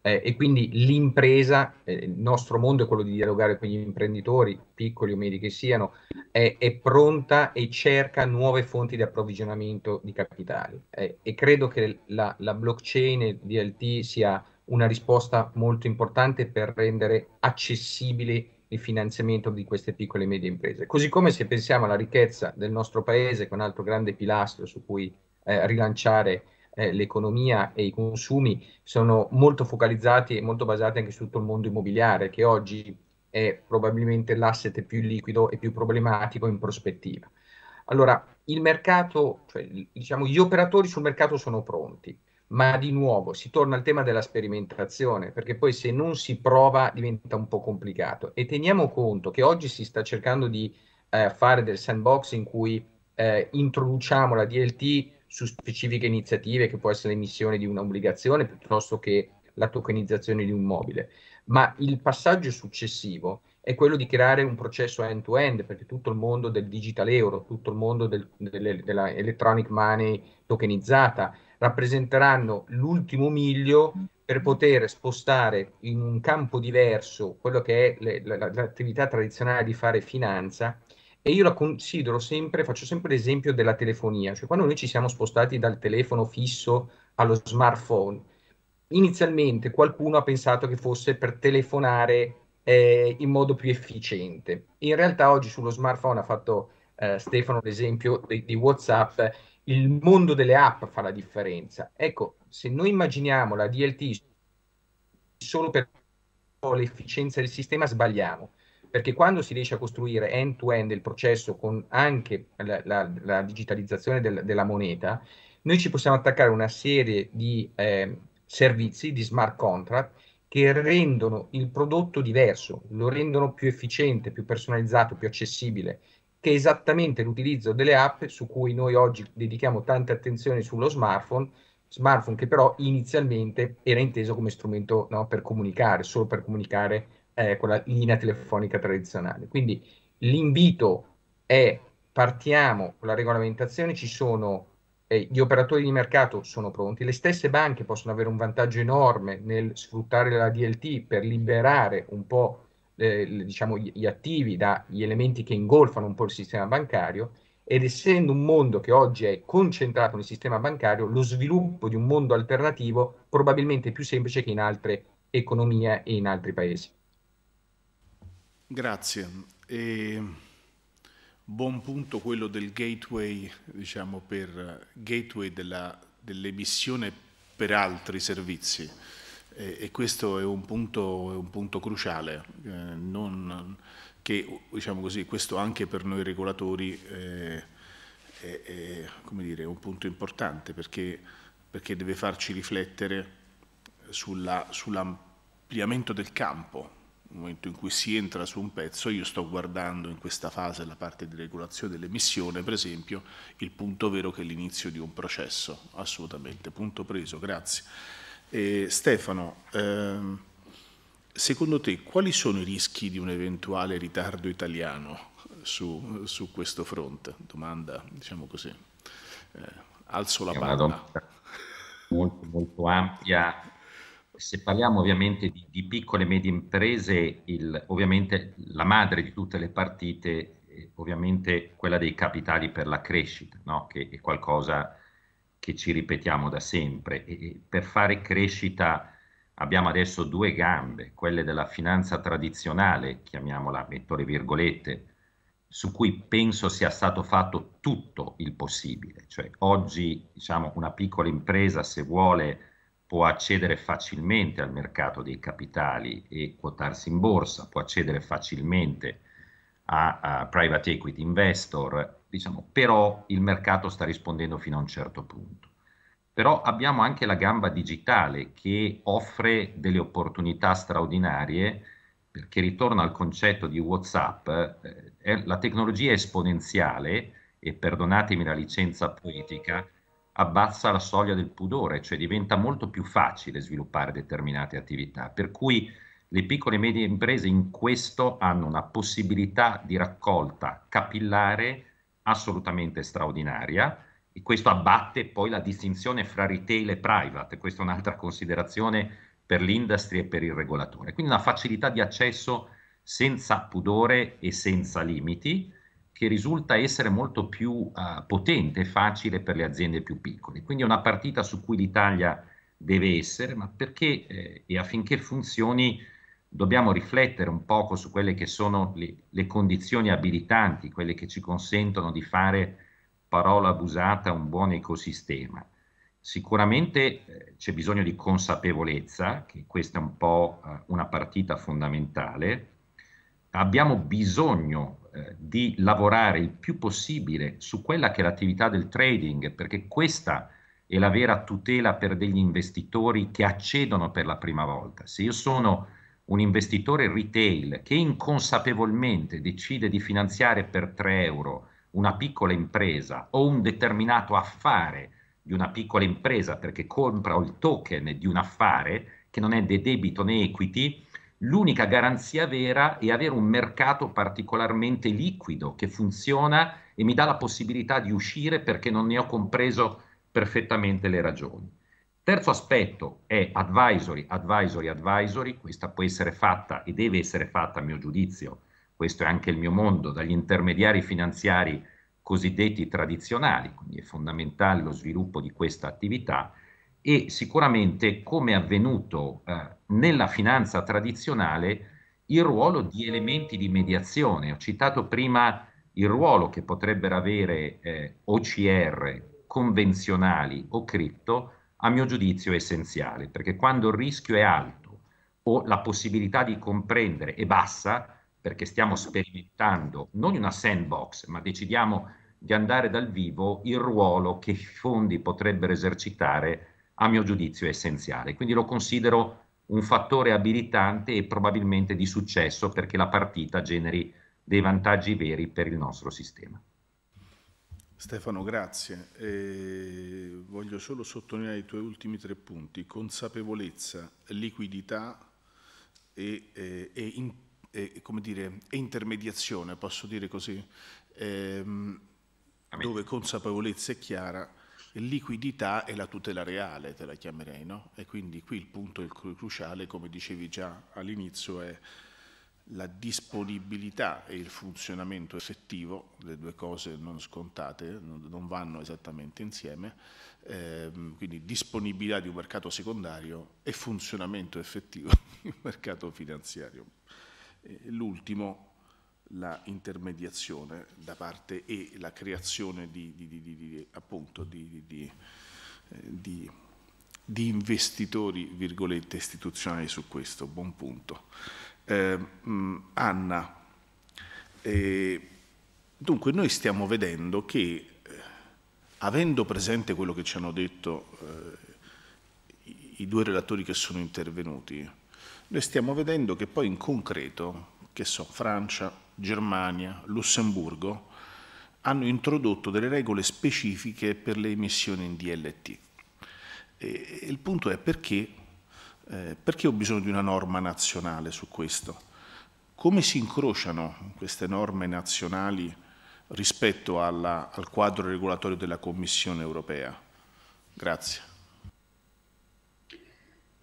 Eh, e quindi l'impresa, eh, il nostro mondo è quello di dialogare con gli imprenditori, piccoli o medi che siano, è, è pronta e cerca nuove fonti di approvvigionamento di capitali. Eh, e credo che la, la blockchain e DLT sia una risposta molto importante per rendere accessibile il finanziamento di queste piccole e medie imprese. Così come se pensiamo alla ricchezza del nostro paese, che è un altro grande pilastro su cui eh, rilanciare eh, l'economia e i consumi, sono molto focalizzati e molto basati anche su tutto il mondo immobiliare, che oggi è probabilmente l'asset più liquido e più problematico in prospettiva. Allora, il mercato, cioè, diciamo, gli operatori sul mercato sono pronti ma di nuovo si torna al tema della sperimentazione, perché poi se non si prova diventa un po' complicato. E teniamo conto che oggi si sta cercando di eh, fare del sandbox in cui eh, introduciamo la DLT su specifiche iniziative, che può essere l'emissione di un'obbligazione piuttosto che la tokenizzazione di un mobile. Ma il passaggio successivo è quello di creare un processo end-to-end, perché tutto il mondo del digital euro, tutto il mondo del, delle, della money tokenizzata, rappresenteranno l'ultimo miglio mm. per poter spostare in un campo diverso quello che è le, la, l'attività tradizionale di fare finanza e io la considero sempre, faccio sempre l'esempio della telefonia, cioè quando noi ci siamo spostati dal telefono fisso allo smartphone, inizialmente qualcuno ha pensato che fosse per telefonare eh, in modo più efficiente. In realtà oggi sullo smartphone ha fatto eh, Stefano l'esempio di, di WhatsApp, il mondo delle app fa la differenza. Ecco, se noi immaginiamo la DLT solo per l'efficienza del sistema, sbagliamo, perché quando si riesce a costruire end-to-end il processo con anche la, la, la digitalizzazione del, della moneta, noi ci possiamo attaccare una serie di eh, servizi, di smart contract, che rendono il prodotto diverso, lo rendono più efficiente, più personalizzato, più accessibile, che è esattamente l'utilizzo delle app su cui noi oggi dedichiamo tanta attenzione sullo smartphone, smartphone che però inizialmente era inteso come strumento no, per comunicare, solo per comunicare eh, con la linea telefonica tradizionale. Quindi l'invito è partiamo con la regolamentazione, ci sono eh, gli operatori di mercato sono pronti, le stesse banche possono avere un vantaggio enorme nel sfruttare la DLT per liberare un po' eh, diciamo, gli attivi, dagli elementi che ingolfano un po' il sistema bancario ed essendo un mondo che oggi è concentrato nel sistema bancario, lo sviluppo di un mondo alternativo probabilmente è più semplice che in altre economie e in altri paesi. Grazie. E buon punto quello del gateway, diciamo, per gateway della, dell'emissione per altri servizi e questo è un punto, è un punto cruciale, eh, non, che diciamo così, questo anche per noi regolatori eh, è, è dire, un punto importante perché, perché, deve farci riflettere sulla, sull'ampliamento del campo. Nel momento in cui si entra su un pezzo, io sto guardando in questa fase la parte di regolazione dell'emissione, per esempio, il punto vero che è l'inizio di un processo, assolutamente, punto preso, grazie. E Stefano, ehm, secondo te quali sono i rischi di un eventuale ritardo italiano su, su questo fronte? Domanda, diciamo così. Eh, alzo la palla. Molto, molto ampia. Se parliamo ovviamente di, di piccole e medie imprese, il, ovviamente la madre di tutte le partite è ovviamente quella dei capitali per la crescita, no? che è qualcosa che ci ripetiamo da sempre. E per fare crescita abbiamo adesso due gambe, quelle della finanza tradizionale, chiamiamola metto le virgolette, su cui penso sia stato fatto tutto il possibile. Cioè, oggi diciamo, una piccola impresa, se vuole, può accedere facilmente al mercato dei capitali e quotarsi in borsa, può accedere facilmente a, a private equity investor diciamo, però il mercato sta rispondendo fino a un certo punto. Però abbiamo anche la gamba digitale che offre delle opportunità straordinarie perché ritorna al concetto di Whatsapp, eh, la tecnologia esponenziale, e perdonatemi la licenza poetica, abbassa la soglia del pudore, cioè diventa molto più facile sviluppare determinate attività, per cui le piccole e medie imprese in questo hanno una possibilità di raccolta capillare assolutamente straordinaria e questo abbatte poi la distinzione fra retail e private, questa è un'altra considerazione per l'industria e per il regolatore. Quindi una facilità di accesso senza pudore e senza limiti che risulta essere molto più uh, potente e facile per le aziende più piccole. Quindi è una partita su cui l'Italia deve essere, ma perché eh, e affinché funzioni dobbiamo riflettere un poco su quelle che sono le, le, condizioni abilitanti, quelle che ci consentono di fare, parola abusata, un buon ecosistema. Sicuramente eh, c'è bisogno di consapevolezza, che questa è un po' eh, una partita fondamentale. Abbiamo bisogno eh, di lavorare il più possibile su quella che è l'attività del trading, perché questa è la vera tutela per degli investitori che accedono per la prima volta. Se io sono un investitore retail che inconsapevolmente decide di finanziare per 3 euro una piccola impresa o un determinato affare di una piccola impresa perché compra il token di un affare che non è né debito né equity, l'unica garanzia vera è avere un mercato particolarmente liquido che funziona e mi dà la possibilità di uscire perché non ne ho compreso perfettamente le ragioni. Terzo aspetto è advisory, advisory, advisory, questa può essere fatta e deve essere fatta a mio giudizio, questo è anche il mio mondo, dagli intermediari finanziari cosiddetti tradizionali, quindi è fondamentale lo sviluppo di questa attività e sicuramente come è avvenuto eh, nella finanza tradizionale il ruolo di elementi di mediazione. Ho citato prima il ruolo che potrebbero avere eh, OCR convenzionali o cripto, a mio giudizio è essenziale, perché quando il rischio è alto o la possibilità di comprendere è bassa, perché stiamo sperimentando non una sandbox, ma decidiamo di andare dal vivo, il ruolo che i fondi potrebbero esercitare, a mio giudizio, è essenziale. Quindi lo considero un fattore abilitante e probabilmente di successo perché la partita generi dei vantaggi veri per il nostro sistema. Stefano, grazie. Eh, voglio solo sottolineare i tuoi ultimi tre punti, consapevolezza, liquidità e, e, e, in, e dire, intermediazione, posso dire così, ehm, dove consapevolezza è chiara, liquidità è la tutela reale, te la chiamerei, no? E quindi qui il punto cruciale, come dicevi già all'inizio, è la disponibilità e il funzionamento effettivo, le due cose non scontate, non vanno esattamente insieme, ehm, quindi disponibilità di un mercato secondario e funzionamento effettivo di un mercato finanziario. L'ultimo, la intermediazione da parte e la creazione di, di, di, di appunto, eh, investitori, virgolette, istituzionali su questo, buon punto eh, Anna, eh, dunque noi stiamo vedendo che eh, avendo presente quello che ci hanno detto eh, i due relatori che sono intervenuti, noi stiamo vedendo che poi in concreto, che so, Francia, Germania, Lussemburgo, hanno introdotto delle regole specifiche per le emissioni in DLT. E il punto è perché eh, perché ho bisogno di una norma nazionale su questo? Come si incrociano queste norme nazionali rispetto alla, al quadro regolatorio della Commissione europea? Grazie.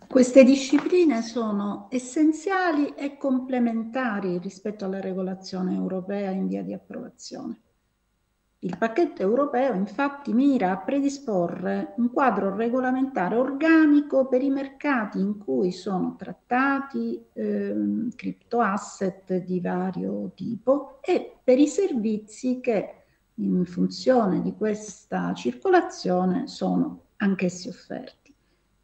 Queste discipline sono essenziali e complementari rispetto alla regolazione europea in via di approvazione. Il pacchetto europeo infatti mira a predisporre un quadro regolamentare organico per i mercati in cui sono trattati eh, criptoasset di vario tipo e per i servizi che in funzione di questa circolazione sono anch'essi offerti.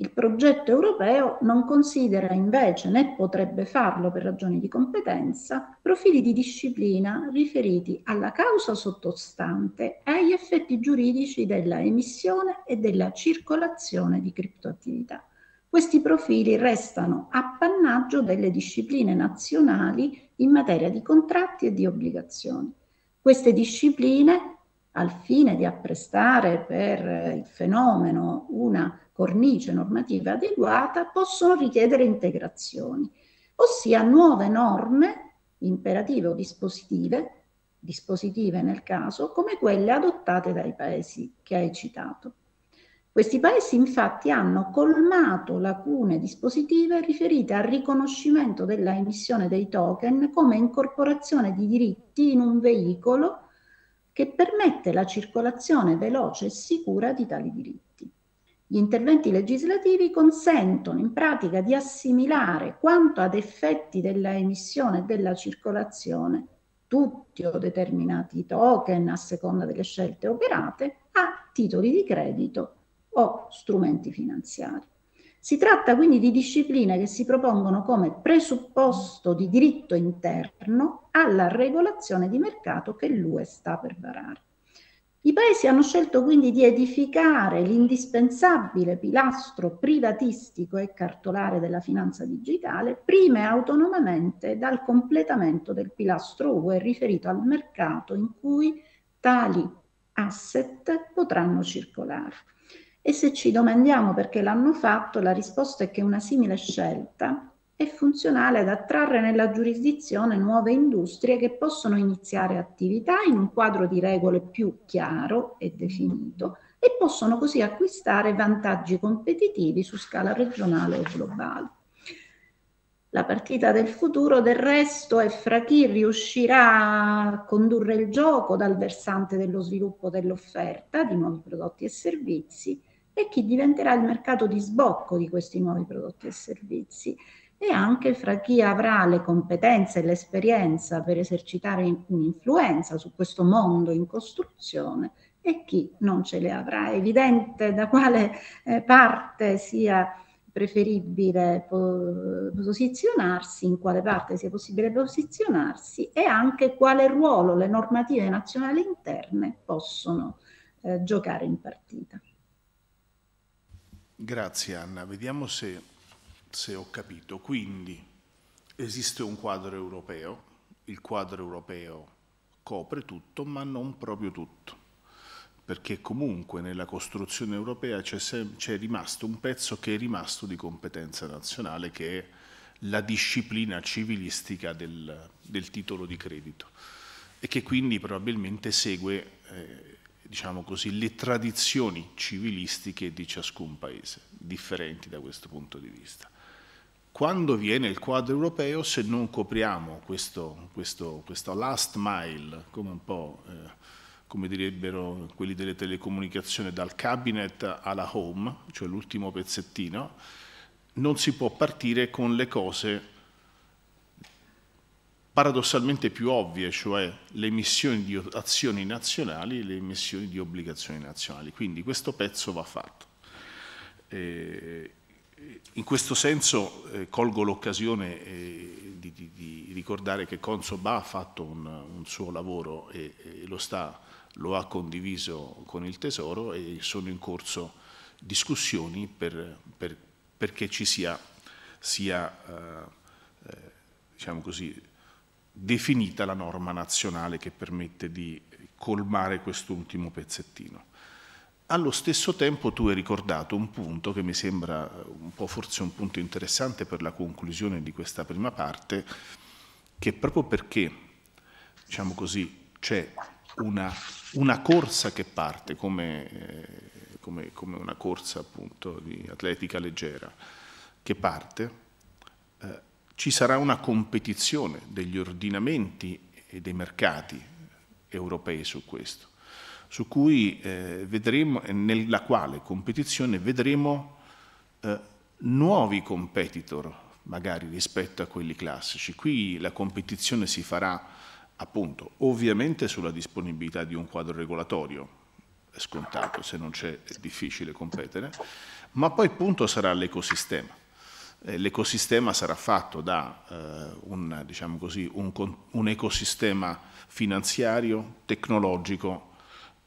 Il progetto europeo non considera invece, né potrebbe farlo per ragioni di competenza, profili di disciplina riferiti alla causa sottostante e agli effetti giuridici della emissione e della circolazione di criptoattività. Questi profili restano appannaggio delle discipline nazionali in materia di contratti e di obbligazioni. Queste discipline, al fine di apprestare per il fenomeno una cornice normativa adeguata, possono richiedere integrazioni, ossia nuove norme imperative o dispositive, dispositive nel caso, come quelle adottate dai paesi che hai citato. Questi paesi infatti hanno colmato lacune dispositive riferite al riconoscimento della emissione dei token come incorporazione di diritti in un veicolo che permette la circolazione veloce e sicura di tali diritti. Gli interventi legislativi consentono in pratica di assimilare quanto ad effetti della emissione e della circolazione tutti o determinati token a seconda delle scelte operate a titoli di credito o strumenti finanziari. Si tratta quindi di discipline che si propongono come presupposto di diritto interno alla regolazione di mercato che l'UE sta per varare. I paesi hanno scelto quindi di edificare l'indispensabile pilastro privatistico e cartolare della finanza digitale prima e autonomamente dal completamento del pilastro UE riferito al mercato in cui tali asset potranno circolare. E se ci domandiamo perché l'hanno fatto, la risposta è che una simile scelta è funzionale ad attrarre nella giurisdizione nuove industrie che possono iniziare attività in un quadro di regole più chiaro e definito e possono così acquistare vantaggi competitivi su scala regionale o globale. La partita del futuro del resto è fra chi riuscirà a condurre il gioco dal versante dello sviluppo dell'offerta di nuovi prodotti e servizi e chi diventerà il mercato di sbocco di questi nuovi prodotti e servizi e anche fra chi avrà le competenze e l'esperienza per esercitare un'influenza su questo mondo in costruzione e chi non ce le avrà. È evidente da quale eh, parte sia preferibile posizionarsi, in quale parte sia possibile posizionarsi e anche quale ruolo le normative nazionali interne possono eh, giocare in partita. Grazie Anna, vediamo se se ho capito. Quindi esiste un quadro europeo, il quadro europeo copre tutto, ma non proprio tutto, perché comunque nella costruzione europea c'è, c'è rimasto un pezzo che è rimasto di competenza nazionale, che è la disciplina civilistica del, del titolo di credito e che quindi probabilmente segue eh, diciamo così, le tradizioni civilistiche di ciascun paese, differenti da questo punto di vista. Quando viene il quadro europeo, se non copriamo questo, questo, questo last mile, come un po' eh, come direbbero quelli delle telecomunicazioni, dal cabinet alla home, cioè l'ultimo pezzettino, non si può partire con le cose paradossalmente più ovvie, cioè le emissioni di azioni nazionali e le emissioni di obbligazioni nazionali. Quindi questo pezzo va fatto. Eh, in questo senso eh, colgo l'occasione eh, di, di, di, ricordare che Consoba ha fatto un, un suo lavoro e, e lo, sta, lo, ha condiviso con il Tesoro e sono in corso discussioni per, per, perché ci sia, sia eh, eh diciamo così, definita la norma nazionale che permette di colmare quest'ultimo pezzettino. Allo stesso tempo tu hai ricordato un punto che mi sembra eh, un po' forse un punto interessante per la conclusione di questa prima parte, che proprio perché, diciamo così, c'è una, una, corsa che parte come, eh, come, come, una corsa appunto di atletica leggera, che parte, eh, ci sarà una competizione degli ordinamenti e dei mercati europei su questo su cui eh, vedremo, nella quale competizione vedremo eh, nuovi competitor, magari rispetto a quelli classici. Qui la competizione si farà appunto ovviamente sulla disponibilità di un quadro regolatorio, è scontato, se non c'è è difficile competere, ma poi punto sarà l'ecosistema. Eh, l'ecosistema sarà fatto da eh, un, diciamo così, un, un ecosistema finanziario, tecnologico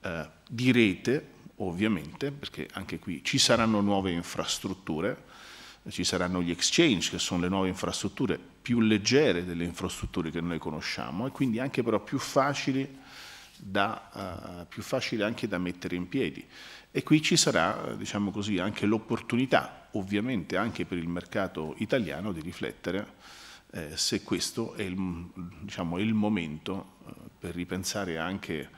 eh, di rete, ovviamente, perché anche qui ci saranno nuove infrastrutture, ci saranno gli exchange, che sono le nuove infrastrutture più leggere delle infrastrutture che noi conosciamo e quindi anche però più facili, da, uh, più facili anche da mettere in piedi. E qui ci sarà, eh, diciamo così, anche l'opportunità, ovviamente anche per il mercato italiano, di riflettere eh, se questo è il, diciamo, il momento eh, per ripensare anche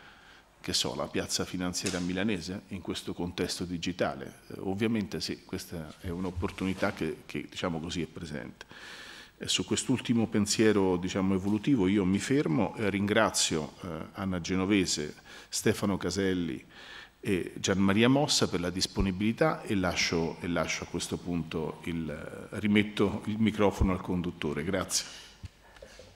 che so, la piazza finanziaria milanese in questo contesto digitale. Eh, ovviamente sì, questa è un'opportunità che, che diciamo così, è presente. E eh, su quest'ultimo pensiero diciamo, evolutivo io mi fermo, eh, ringrazio eh, Anna Genovese, Stefano Caselli e Gianmaria Mossa per la disponibilità e lascio, e lascio a questo punto il, rimetto il microfono al conduttore. Grazie.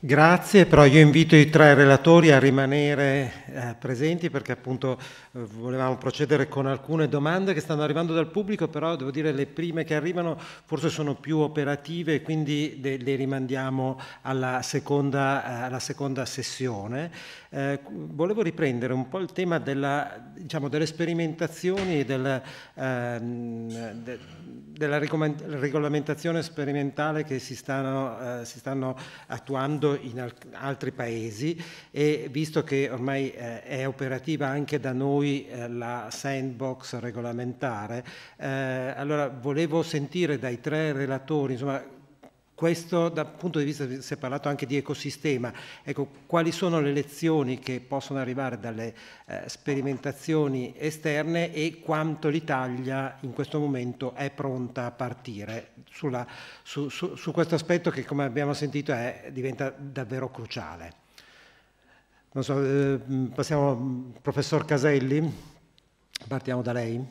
Grazie, però io invito i tre relatori a rimanere eh, presenti perché appunto eh, volevamo procedere con alcune domande che stanno arrivando dal pubblico, però devo dire le prime che arrivano forse sono più operative quindi le, le rimandiamo alla seconda, eh, alla seconda sessione. Eh, volevo riprendere un po' il tema della, diciamo, delle sperimentazioni e del, ehm, de, della regolamentazione sperimentale che si stanno, eh, si stanno attuando in al- altri paesi e visto che ormai eh, è operativa anche da noi eh, la sandbox regolamentare, eh, allora volevo sentire dai tre relatori, insomma, questo dal punto di vista, si è parlato anche di ecosistema, ecco, quali sono le lezioni che possono arrivare dalle eh, sperimentazioni esterne e quanto l'Italia in questo momento è pronta a partire sulla, su, su, su, questo aspetto che come abbiamo sentito è, diventa davvero cruciale. So, eh, passiamo professor Caselli, partiamo da lei.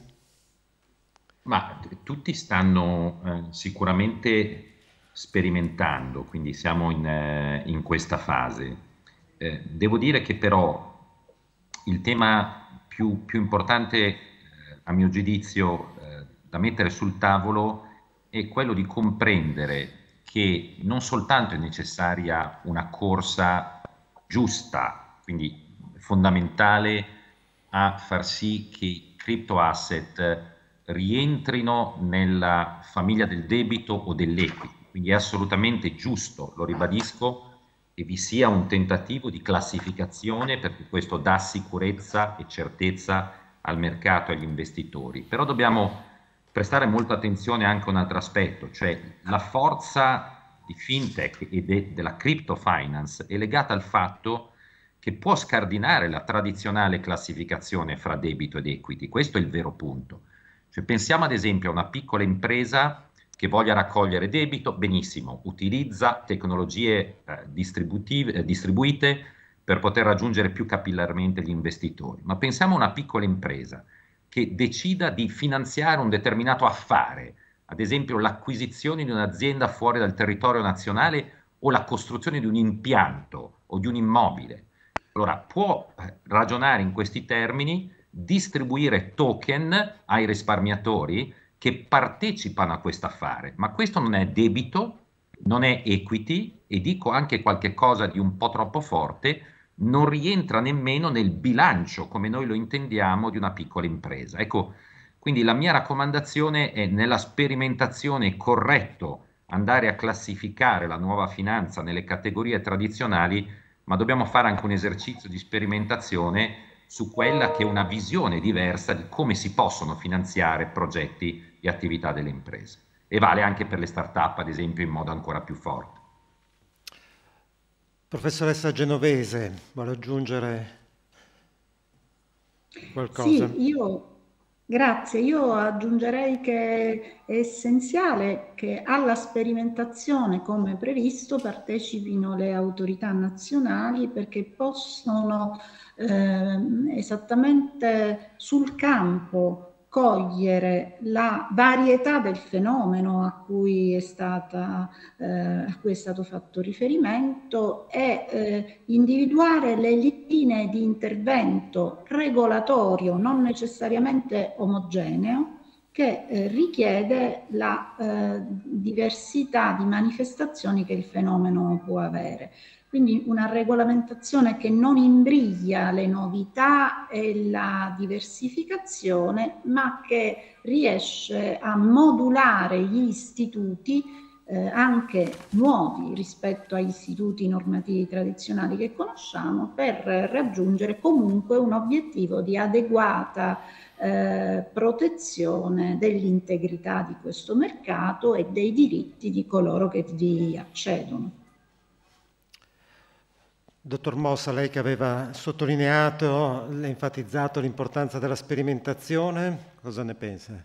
Ma tutti stanno eh, sicuramente sperimentando, quindi siamo in, eh, in questa fase. Eh, devo dire che però il tema più, più importante, eh, a mio giudizio, eh, da mettere sul tavolo è quello di comprendere che non soltanto è necessaria una corsa giusta, quindi fondamentale a far sì che i crypto asset rientrino nella famiglia del debito o dell'equity, quindi è assolutamente giusto, lo ribadisco, che vi sia un tentativo di classificazione perché questo dà sicurezza e certezza al mercato e agli investitori. Però dobbiamo prestare molta attenzione anche a un altro aspetto, cioè la forza di fintech e de, della crypto finance è legata al fatto che può scardinare la tradizionale classificazione fra debito ed equity. Questo è il vero punto. Cioè, pensiamo ad esempio a una piccola impresa che voglia raccogliere debito, benissimo, utilizza tecnologie eh, eh, distribuite per poter raggiungere più capillarmente gli investitori. Ma pensiamo a una piccola impresa che decida di finanziare un determinato affare, ad esempio l'acquisizione di un'azienda fuori dal territorio nazionale o la costruzione di un impianto o di un immobile. Allora può eh, ragionare in questi termini, distribuire token ai risparmiatori che partecipano a questo affare, ma questo non è debito, non è equity e dico anche qualche cosa di un po' troppo forte, non rientra nemmeno nel bilancio come noi lo intendiamo di una piccola impresa. Ecco, quindi la mia raccomandazione è nella sperimentazione corretto andare a classificare la nuova finanza nelle categorie tradizionali, ma dobbiamo fare anche un esercizio di sperimentazione su quella che è una visione diversa di come si possono finanziare progetti di attività delle imprese e vale anche per le start-up, ad esempio, in modo ancora più forte. Professoressa Genovese, vuole aggiungere qualcosa? Sì, io, grazie. Io aggiungerei che è essenziale che alla sperimentazione, come previsto, partecipino le autorità nazionali perché possono eh, esattamente sul campo cogliere la varietà del fenomeno a cui, stata, eh, a cui è, stato fatto riferimento e eh, individuare le linee di intervento regolatorio non necessariamente omogeneo che eh, richiede la eh, diversità di manifestazioni che il fenomeno può avere. Quindi una regolamentazione che non imbriglia le novità e la diversificazione, ma che riesce a modulare gli istituti eh, anche nuovi rispetto agli istituti normativi tradizionali che conosciamo per raggiungere comunque un obiettivo di adeguata eh, protezione dell'integrità di questo mercato e dei diritti di coloro che vi accedono. Dottor Mossa, lei che aveva sottolineato e enfatizzato l'importanza della sperimentazione, cosa ne pensa?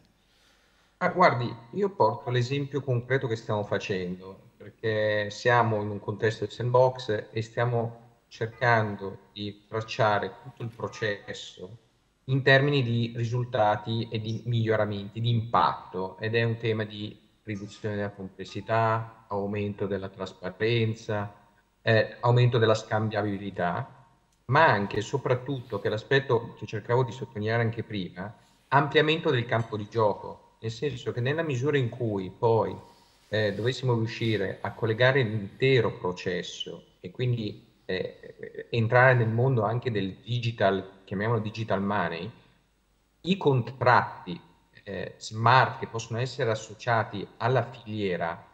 Ah, guardi, io porto l'esempio concreto che stiamo facendo, perché siamo in un contesto di sandbox e stiamo cercando di tracciare tutto il processo in termini di risultati e di miglioramenti, di impatto, ed è un tema di riduzione della complessità, aumento della trasparenza, eh, aumento della scambiabilità, ma anche e soprattutto, che è l'aspetto che cercavo di sottolineare anche prima, ampliamento del campo di gioco, nel senso che nella misura in cui poi eh, dovessimo riuscire a collegare l'intero processo e quindi eh, entrare nel mondo anche del digital, chiamiamolo digital money, i contratti eh, smart che possono essere associati alla filiera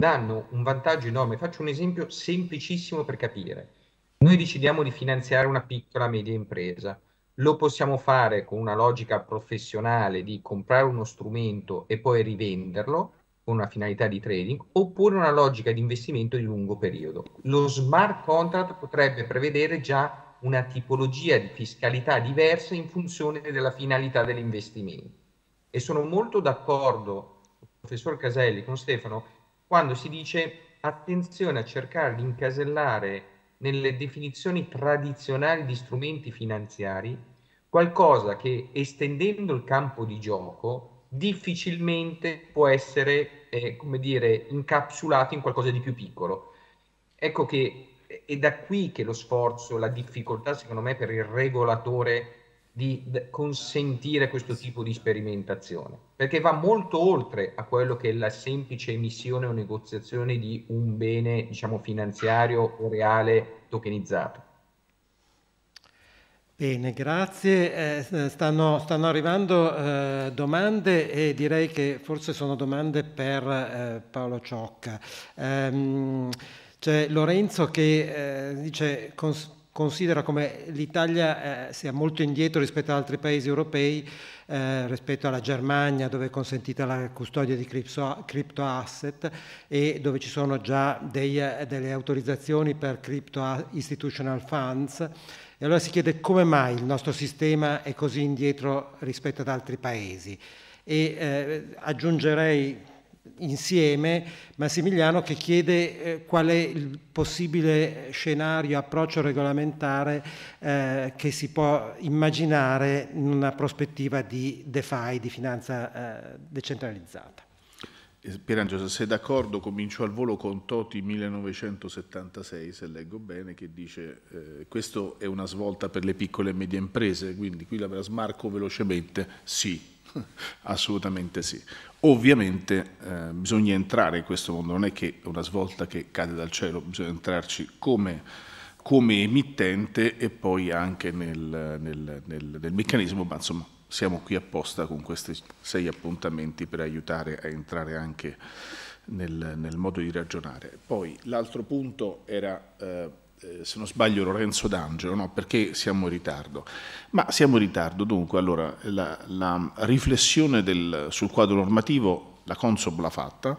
danno un vantaggio enorme. Faccio un esempio semplicissimo per capire. Noi decidiamo di finanziare una piccola media impresa. Lo possiamo fare con una logica professionale di comprare uno strumento e poi rivenderlo con una finalità di trading, oppure una logica di investimento di lungo periodo. Lo smart contract potrebbe prevedere già una tipologia di fiscalità diversa in funzione della finalità dell'investimento. E sono molto d'accordo, professor Caselli, con Stefano, quando si dice attenzione a cercare di incasellare nelle definizioni tradizionali di strumenti finanziari qualcosa che estendendo il campo di gioco difficilmente può essere, eh, come dire, incapsulato in qualcosa di più piccolo. Ecco che è da qui che lo sforzo, la difficoltà, secondo me, per il regolatore di consentire questo tipo di sperimentazione, perché va molto oltre a quello che è la semplice emissione o negoziazione di un bene, diciamo, finanziario o reale tokenizzato. Bene, grazie. Eh, stanno, stanno, arrivando eh, domande e direi che forse sono domande per eh, Paolo Ciocca. Ehm, c'è Lorenzo che eh, dice... Cons- considera come l'Italia eh, sia molto indietro rispetto ad altri paesi europei, eh, rispetto alla Germania dove è consentita la custodia di cripto, cripto asset e dove ci sono già dei, delle autorizzazioni per crypto institutional funds. E allora si chiede come mai il nostro sistema è così indietro rispetto ad altri paesi. E eh, aggiungerei insieme Massimiliano che chiede eh, qual è il possibile scenario, approccio regolamentare eh, che si può immaginare in una prospettiva di DeFi, di finanza eh, decentralizzata. Eh, Pierangelo, se sei d'accordo comincio al volo con Toti 1976, se leggo bene, che dice eh, questa è una svolta per le piccole e medie imprese, quindi qui la smarco velocemente, sì, Assolutamente sì. Ovviamente eh, bisogna entrare in questo mondo, non è che una svolta che cade dal cielo, bisogna entrarci come, come emittente e poi anche nel, nel, nel, nel meccanismo, ma insomma siamo qui apposta con questi sei appuntamenti per aiutare a entrare anche nel, nel modo di ragionare. Poi l'altro punto era eh, eh, se non sbaglio Lorenzo D'Angelo, no? perché siamo in ritardo? Ma siamo in ritardo, dunque, allora, la, la riflessione del, sul quadro normativo la Consob l'ha fatta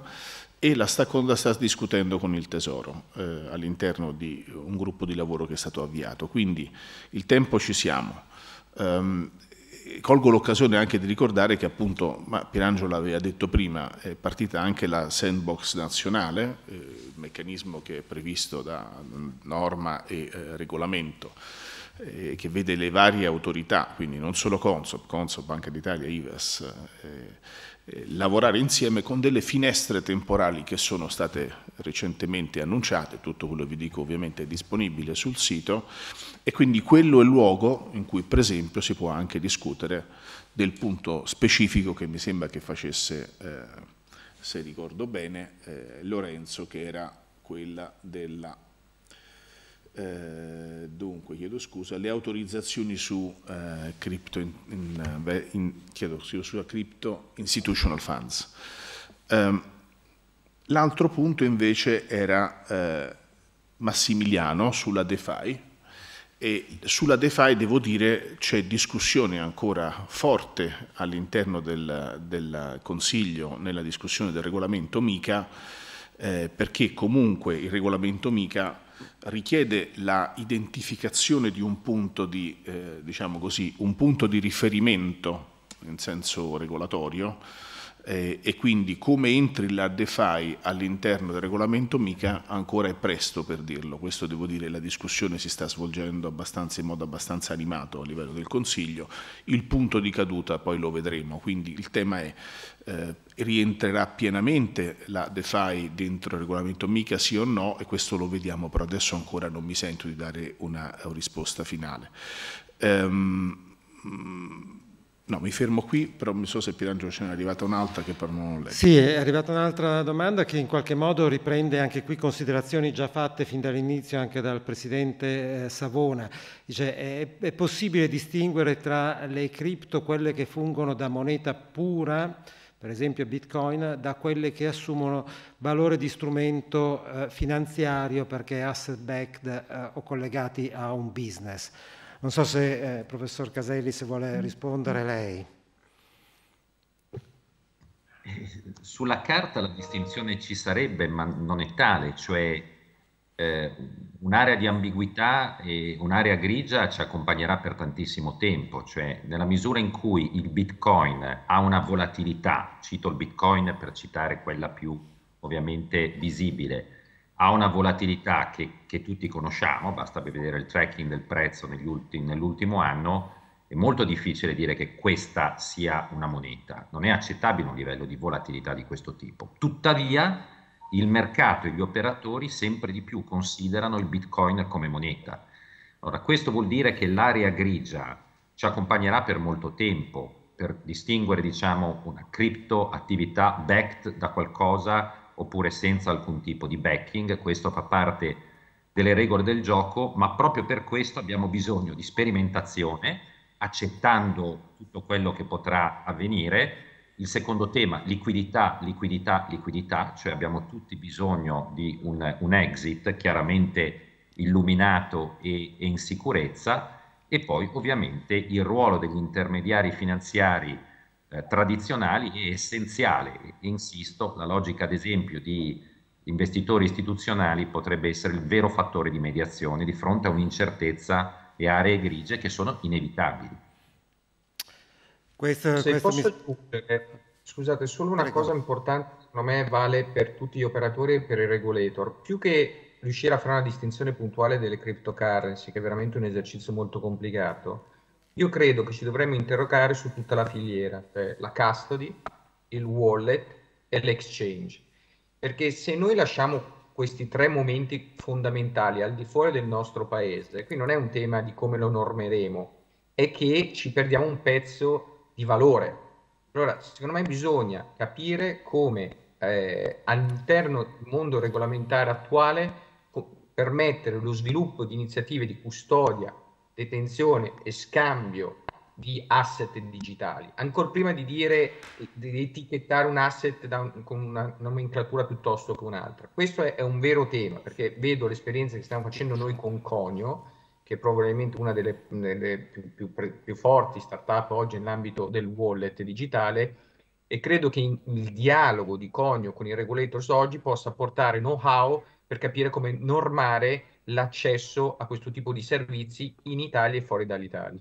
e la sta, la sta discutendo con il Tesoro eh, all'interno di un gruppo di lavoro che è stato avviato, quindi il tempo ci siamo. Um, colgo l'occasione anche di ricordare che appunto, ma Pierangelo aveva detto prima, è partita anche la sandbox nazionale, eh, meccanismo che è previsto da norma e eh, regolamento, eh, che vede le varie autorità, quindi non solo Consob, Consob, Banca d'Italia, IVAS, eh, eh, lavorare insieme con delle finestre temporali che sono state recentemente annunciate, tutto quello che vi dico ovviamente è disponibile sul sito e quindi quello è il luogo in cui per esempio si può anche discutere del punto specifico che mi sembra che facesse, eh, se ricordo bene, eh, Lorenzo, che era quella della eh, dunque chiedo scusa, le autorizzazioni su eh, crypto, in, in, eh, in, chiedo, su crypto institutional funds. Um, l'altro punto invece era eh, Massimiliano sulla DeFi e sulla DeFi devo dire c'è discussione ancora forte all'interno del, del Consiglio nella discussione del regolamento MICA eh, perché comunque il regolamento MICA richiede l'identificazione di, un punto di, eh, diciamo così, un punto di riferimento in senso regolatorio eh, e quindi come entri la DeFi all'interno del regolamento MICA ancora è presto per dirlo, questo devo dire la discussione si sta svolgendo in modo abbastanza animato a livello del Consiglio, il punto di caduta poi lo vedremo, quindi il tema è eh, rientrerà pienamente la DeFi dentro il regolamento MICA sì o no e questo lo vediamo, però adesso ancora non mi sento di dare una, una risposta finale. Um, No, mi fermo qui, però mi so se Pierangelo ce n'è arrivata un'altra che però non ho letto. Sì, è arrivata un'altra domanda che in qualche modo riprende anche qui considerazioni già fatte fin dall'inizio anche dal Presidente eh, Savona. Dice, è, è, possibile distinguere tra le cripto, quelle che fungono da moneta pura, per esempio Bitcoin, da quelle che assumono valore di strumento eh, finanziario perché asset-backed eh, o collegati a un business? Non so se eh, professor Caselli se vuole rispondere lei. Eh, sulla carta la distinzione ci sarebbe, ma non è tale, cioè eh, un'area di ambiguità e un'area grigia ci accompagnerà per tantissimo tempo, cioè nella misura in cui il Bitcoin ha una volatilità, cito il Bitcoin per citare quella più ovviamente visibile, ha una volatilità che, che, tutti conosciamo, basta vedere il tracking del prezzo ultimi, nell'ultimo anno, è molto difficile dire che questa sia una moneta, non è accettabile un livello di volatilità di questo tipo. Tuttavia il mercato e gli operatori sempre di più considerano il bitcoin come moneta. Allora, questo vuol dire che l'area grigia ci accompagnerà per molto tempo per distinguere diciamo, una criptoattività backed da qualcosa che oppure senza alcun tipo di backing, questo fa parte delle regole del gioco, ma proprio per questo abbiamo bisogno di sperimentazione, accettando tutto quello che potrà avvenire. Il secondo tema, liquidità, liquidità, liquidità, cioè abbiamo tutti bisogno di un, un exit chiaramente illuminato e, e in sicurezza e poi ovviamente il ruolo degli intermediari finanziari eh, tradizionali è essenziale. Insisto, la logica ad esempio di investitori istituzionali potrebbe essere il vero fattore di mediazione di fronte a un'incertezza e aree grigie che sono inevitabili. Questo, Se questo posso aggiungere, mi... scusate, solo una Prego. cosa importante secondo me vale per tutti gli operatori e per il regulator, più che riuscire a fare una distinzione puntuale delle cryptocurrency, che è veramente un esercizio molto complicato, io credo che ci dovremmo interrogare su tutta la filiera, cioè la custody, il wallet e l'exchange. Perché se noi lasciamo questi tre momenti fondamentali al di fuori del nostro paese, qui non è un tema di come lo normeremo, è che ci perdiamo un pezzo di valore. Allora, secondo me bisogna capire come eh, all'interno del mondo regolamentare attuale permettere lo sviluppo di iniziative di custodia detenzione e scambio di asset digitali, ancora prima di dire di etichettare un asset un, con una nomenclatura piuttosto che un'altra. Questo è, è, un vero tema perché vedo l'esperienza che stiamo facendo noi con Conio, che è probabilmente una delle, delle più, più, più forti start-up oggi nell'ambito del wallet digitale e credo che in, il dialogo di Conio con i regulators oggi possa portare know-how per capire come normare l'accesso a questo tipo di servizi in Italia e fuori dall'Italia.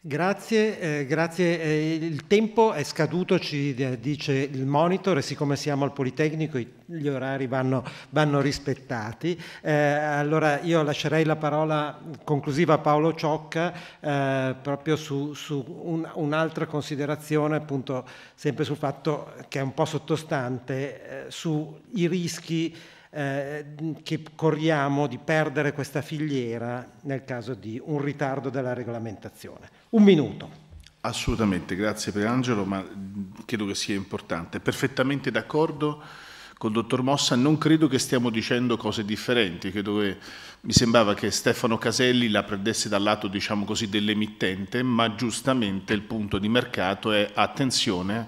Grazie, eh, grazie. Eh, il tempo è scaduto, ci dice il monitor e siccome siamo al Politecnico gli orari vanno, vanno rispettati. Eh, allora io lascerei la parola conclusiva a Paolo Ciocca eh, proprio su, su un, un'altra considerazione, appunto sempre sul fatto che è un po' sottostante, eh, sui rischi eh, che corriamo di perdere questa filiera nel caso di un ritardo della regolamentazione. Un minuto. Assolutamente, grazie per Angelo, ma credo che sia importante. Perfettamente d'accordo con il dottor Mossa, non credo che stiamo dicendo cose differenti, che, mi sembrava che Stefano Caselli la prendesse dal lato diciamo così, dell'emittente, ma giustamente il punto di mercato è attenzione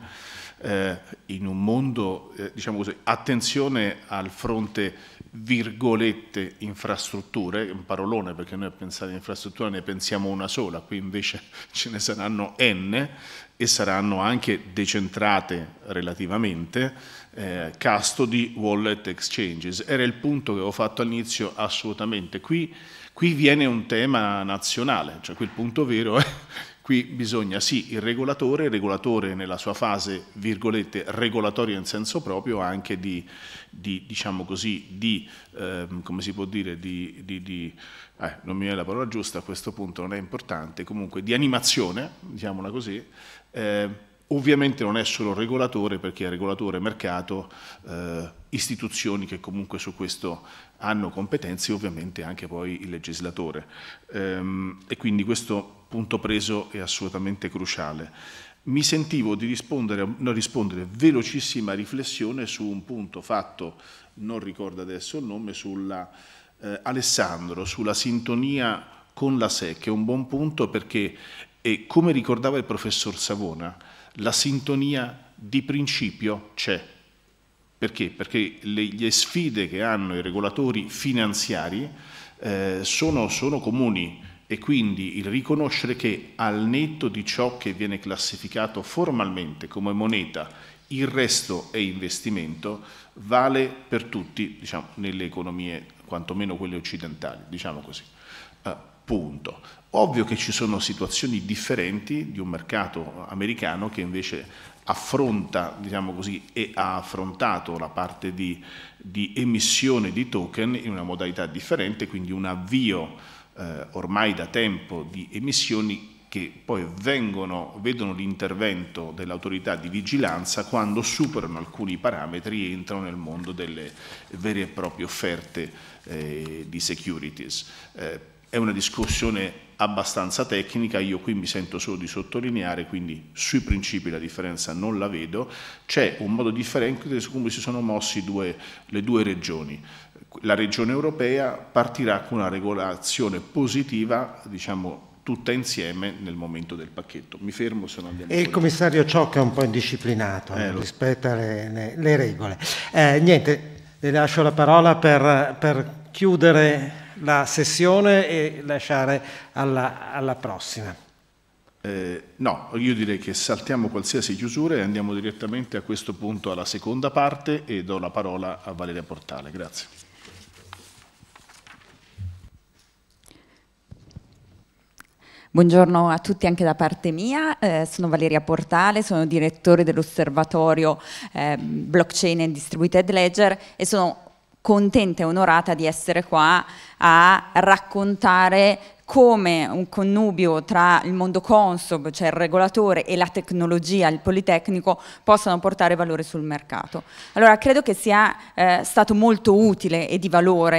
eh, in un mondo, eh, diciamo così, attenzione al fronte virgolette infrastrutture, un parolone perché noi a pensare infrastruttura ne pensiamo una sola, qui invece ce ne saranno n e saranno anche decentrate relativamente, eh, custody, wallet, exchanges. Era il punto che avevo fatto all'inizio assolutamente. Qui, qui viene un tema nazionale, cioè qui il punto vero è Qui bisogna sì il regolatore, il regolatore nella sua fase, virgolette, regolatoria in senso proprio, anche di, di diciamo così, di, eh, come si può dire, di, di, di eh, non mi viene la parola giusta a questo punto, non è importante, comunque di animazione, diciamola così, eh, Ovviamente non è solo regolatore perché è regolatore mercato, eh, istituzioni che comunque su questo hanno competenze e ovviamente anche poi il legislatore. Ehm, e quindi questo punto preso è assolutamente cruciale. Mi sentivo di rispondere, no, rispondere velocissima riflessione su un punto fatto, non ricordo adesso il nome, sulla eh, Alessandro, sulla sintonia con la SEC. È un buon punto perché, come ricordava il professor Savona, la sintonia di principio c'è. Perché? Perché le, le, sfide che hanno i regolatori finanziari eh, sono, sono comuni e quindi il riconoscere che al netto di ciò che viene classificato formalmente come moneta, il resto è investimento, vale per tutti diciamo, nelle economie, quantomeno quelle occidentali, diciamo così. Uh, punto. Ovvio che ci sono situazioni differenti di un mercato americano che invece affronta, diciamo così, e ha affrontato la parte di, di emissione di token in una modalità differente, quindi un avvio eh, ormai da tempo di emissioni che poi vengono, vedono l'intervento dell'autorità di vigilanza quando superano alcuni parametri e entrano nel mondo delle vere e proprie offerte eh, di securities. Eh, è una discussione abbastanza tecnica, io qui mi sento solo di sottolineare, quindi sui principi la differenza non la vedo, c'è un modo differente su come si sono mossi due, le due regioni. La regione europea partirà con una regolazione positiva, diciamo tutta insieme nel momento del pacchetto. Mi fermo se non andiamo. E il commissario Ciocca è un po' indisciplinato eh, eh rispetto alle regole. Eh, niente, le lascio la parola per, per chiudere la sessione e lasciare alla, alla prossima. Eh, no, io direi che saltiamo qualsiasi chiusura e andiamo direttamente a questo punto alla seconda parte e do la parola a Valeria Portale. Grazie. Buongiorno a tutti anche da parte mia, eh, sono Valeria Portale, sono direttore dell'osservatorio eh, Blockchain and Distributed Ledger e sono contenta e onorata di essere qua a raccontare come un connubio tra il mondo consob, cioè il regolatore, e la tecnologia, il Politecnico, possano portare valore sul mercato. Allora credo che sia eh, stato molto utile e di valore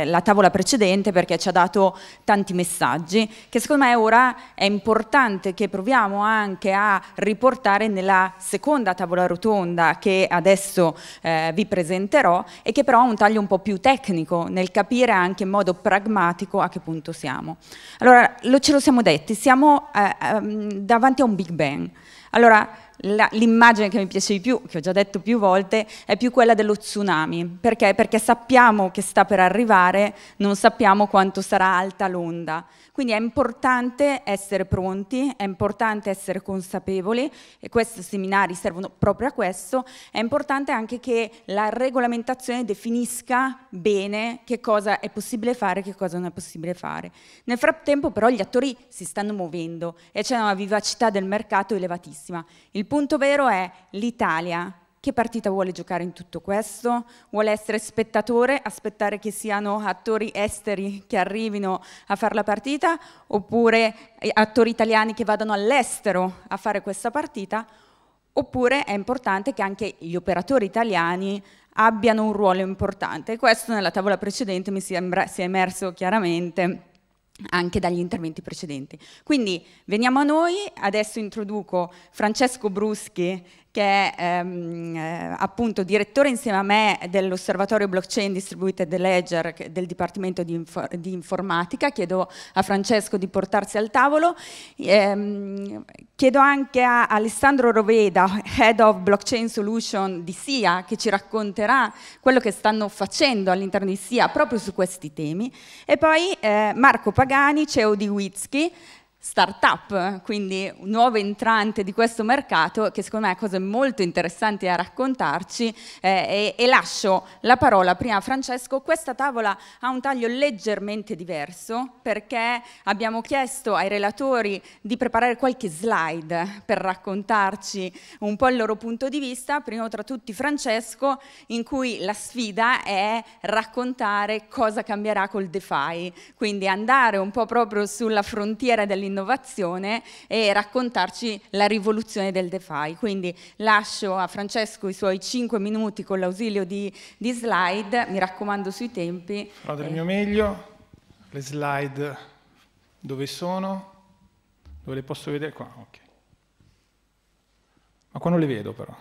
eh, la tavola precedente perché ci ha dato tanti messaggi che secondo me ora è importante che proviamo anche a riportare nella seconda tavola rotonda che adesso eh, vi presenterò e che però ha un taglio un po' più tecnico nel capire anche in modo pragmatico a che punto siamo. Allora, lo ce lo siamo detti, siamo eh, ehm, davanti a un Big Bang. Allora, l'immagine che mi piace di più, che ho già detto più volte, è più quella dello tsunami. Perché? Perché sappiamo che sta per arrivare, non sappiamo quanto sarà alta l'onda. Quindi è importante essere pronti, è importante essere consapevoli e questi seminari servono proprio a questo. È importante anche che la regolamentazione definisca bene che cosa è possibile fare e che cosa non è possibile fare. Nel frattempo però gli attori si stanno muovendo e c'è una vivacità del mercato elevatissima. Il punto vero è l'Italia. Che partita vuole giocare in tutto questo? Vuole essere spettatore, aspettare che siano attori esteri che arrivino a fare la partita, oppure eh, attori italiani che vadano all'estero a fare questa partita? Oppure è importante che anche gli operatori italiani abbiano un ruolo importante. Questo nella tavola precedente mi sembra sia emerso chiaramente anche dagli interventi precedenti. Quindi veniamo a noi, adesso introduco Francesco Bruschi che è ehm, eh, appunto direttore insieme a me dell'osservatorio blockchain distributed ledger del Dipartimento di, Info di, Informatica, chiedo a Francesco di portarsi al tavolo, ehm, chiedo anche a Alessandro Roveda, Head of Blockchain Solution di SIA, che ci racconterà quello che stanno facendo all'interno di SIA proprio su questi temi, e poi eh, Marco Pagani, CEO di Wizki, startup, quindi un nuovo entrante di questo mercato che secondo me ha cose molto interessanti da raccontarci eh, e, e, lascio la parola prima a Francesco. Questa tavola ha un taglio leggermente diverso perché abbiamo chiesto ai relatori di preparare qualche slide per raccontarci un po' il loro punto di vista, prima tra tutti Francesco, in cui la sfida è raccontare cosa cambierà col DeFi, quindi andare un po' proprio sulla frontiera dell'innovazione dell'innovazione e raccontarci la rivoluzione del DeFi. Quindi lascio a Francesco i suoi 5 minuti con l'ausilio di, di slide, mi raccomando sui tempi. Farò del mio meglio, le slide dove sono, dove le posso vedere qua, ok. Ma qua non le vedo però.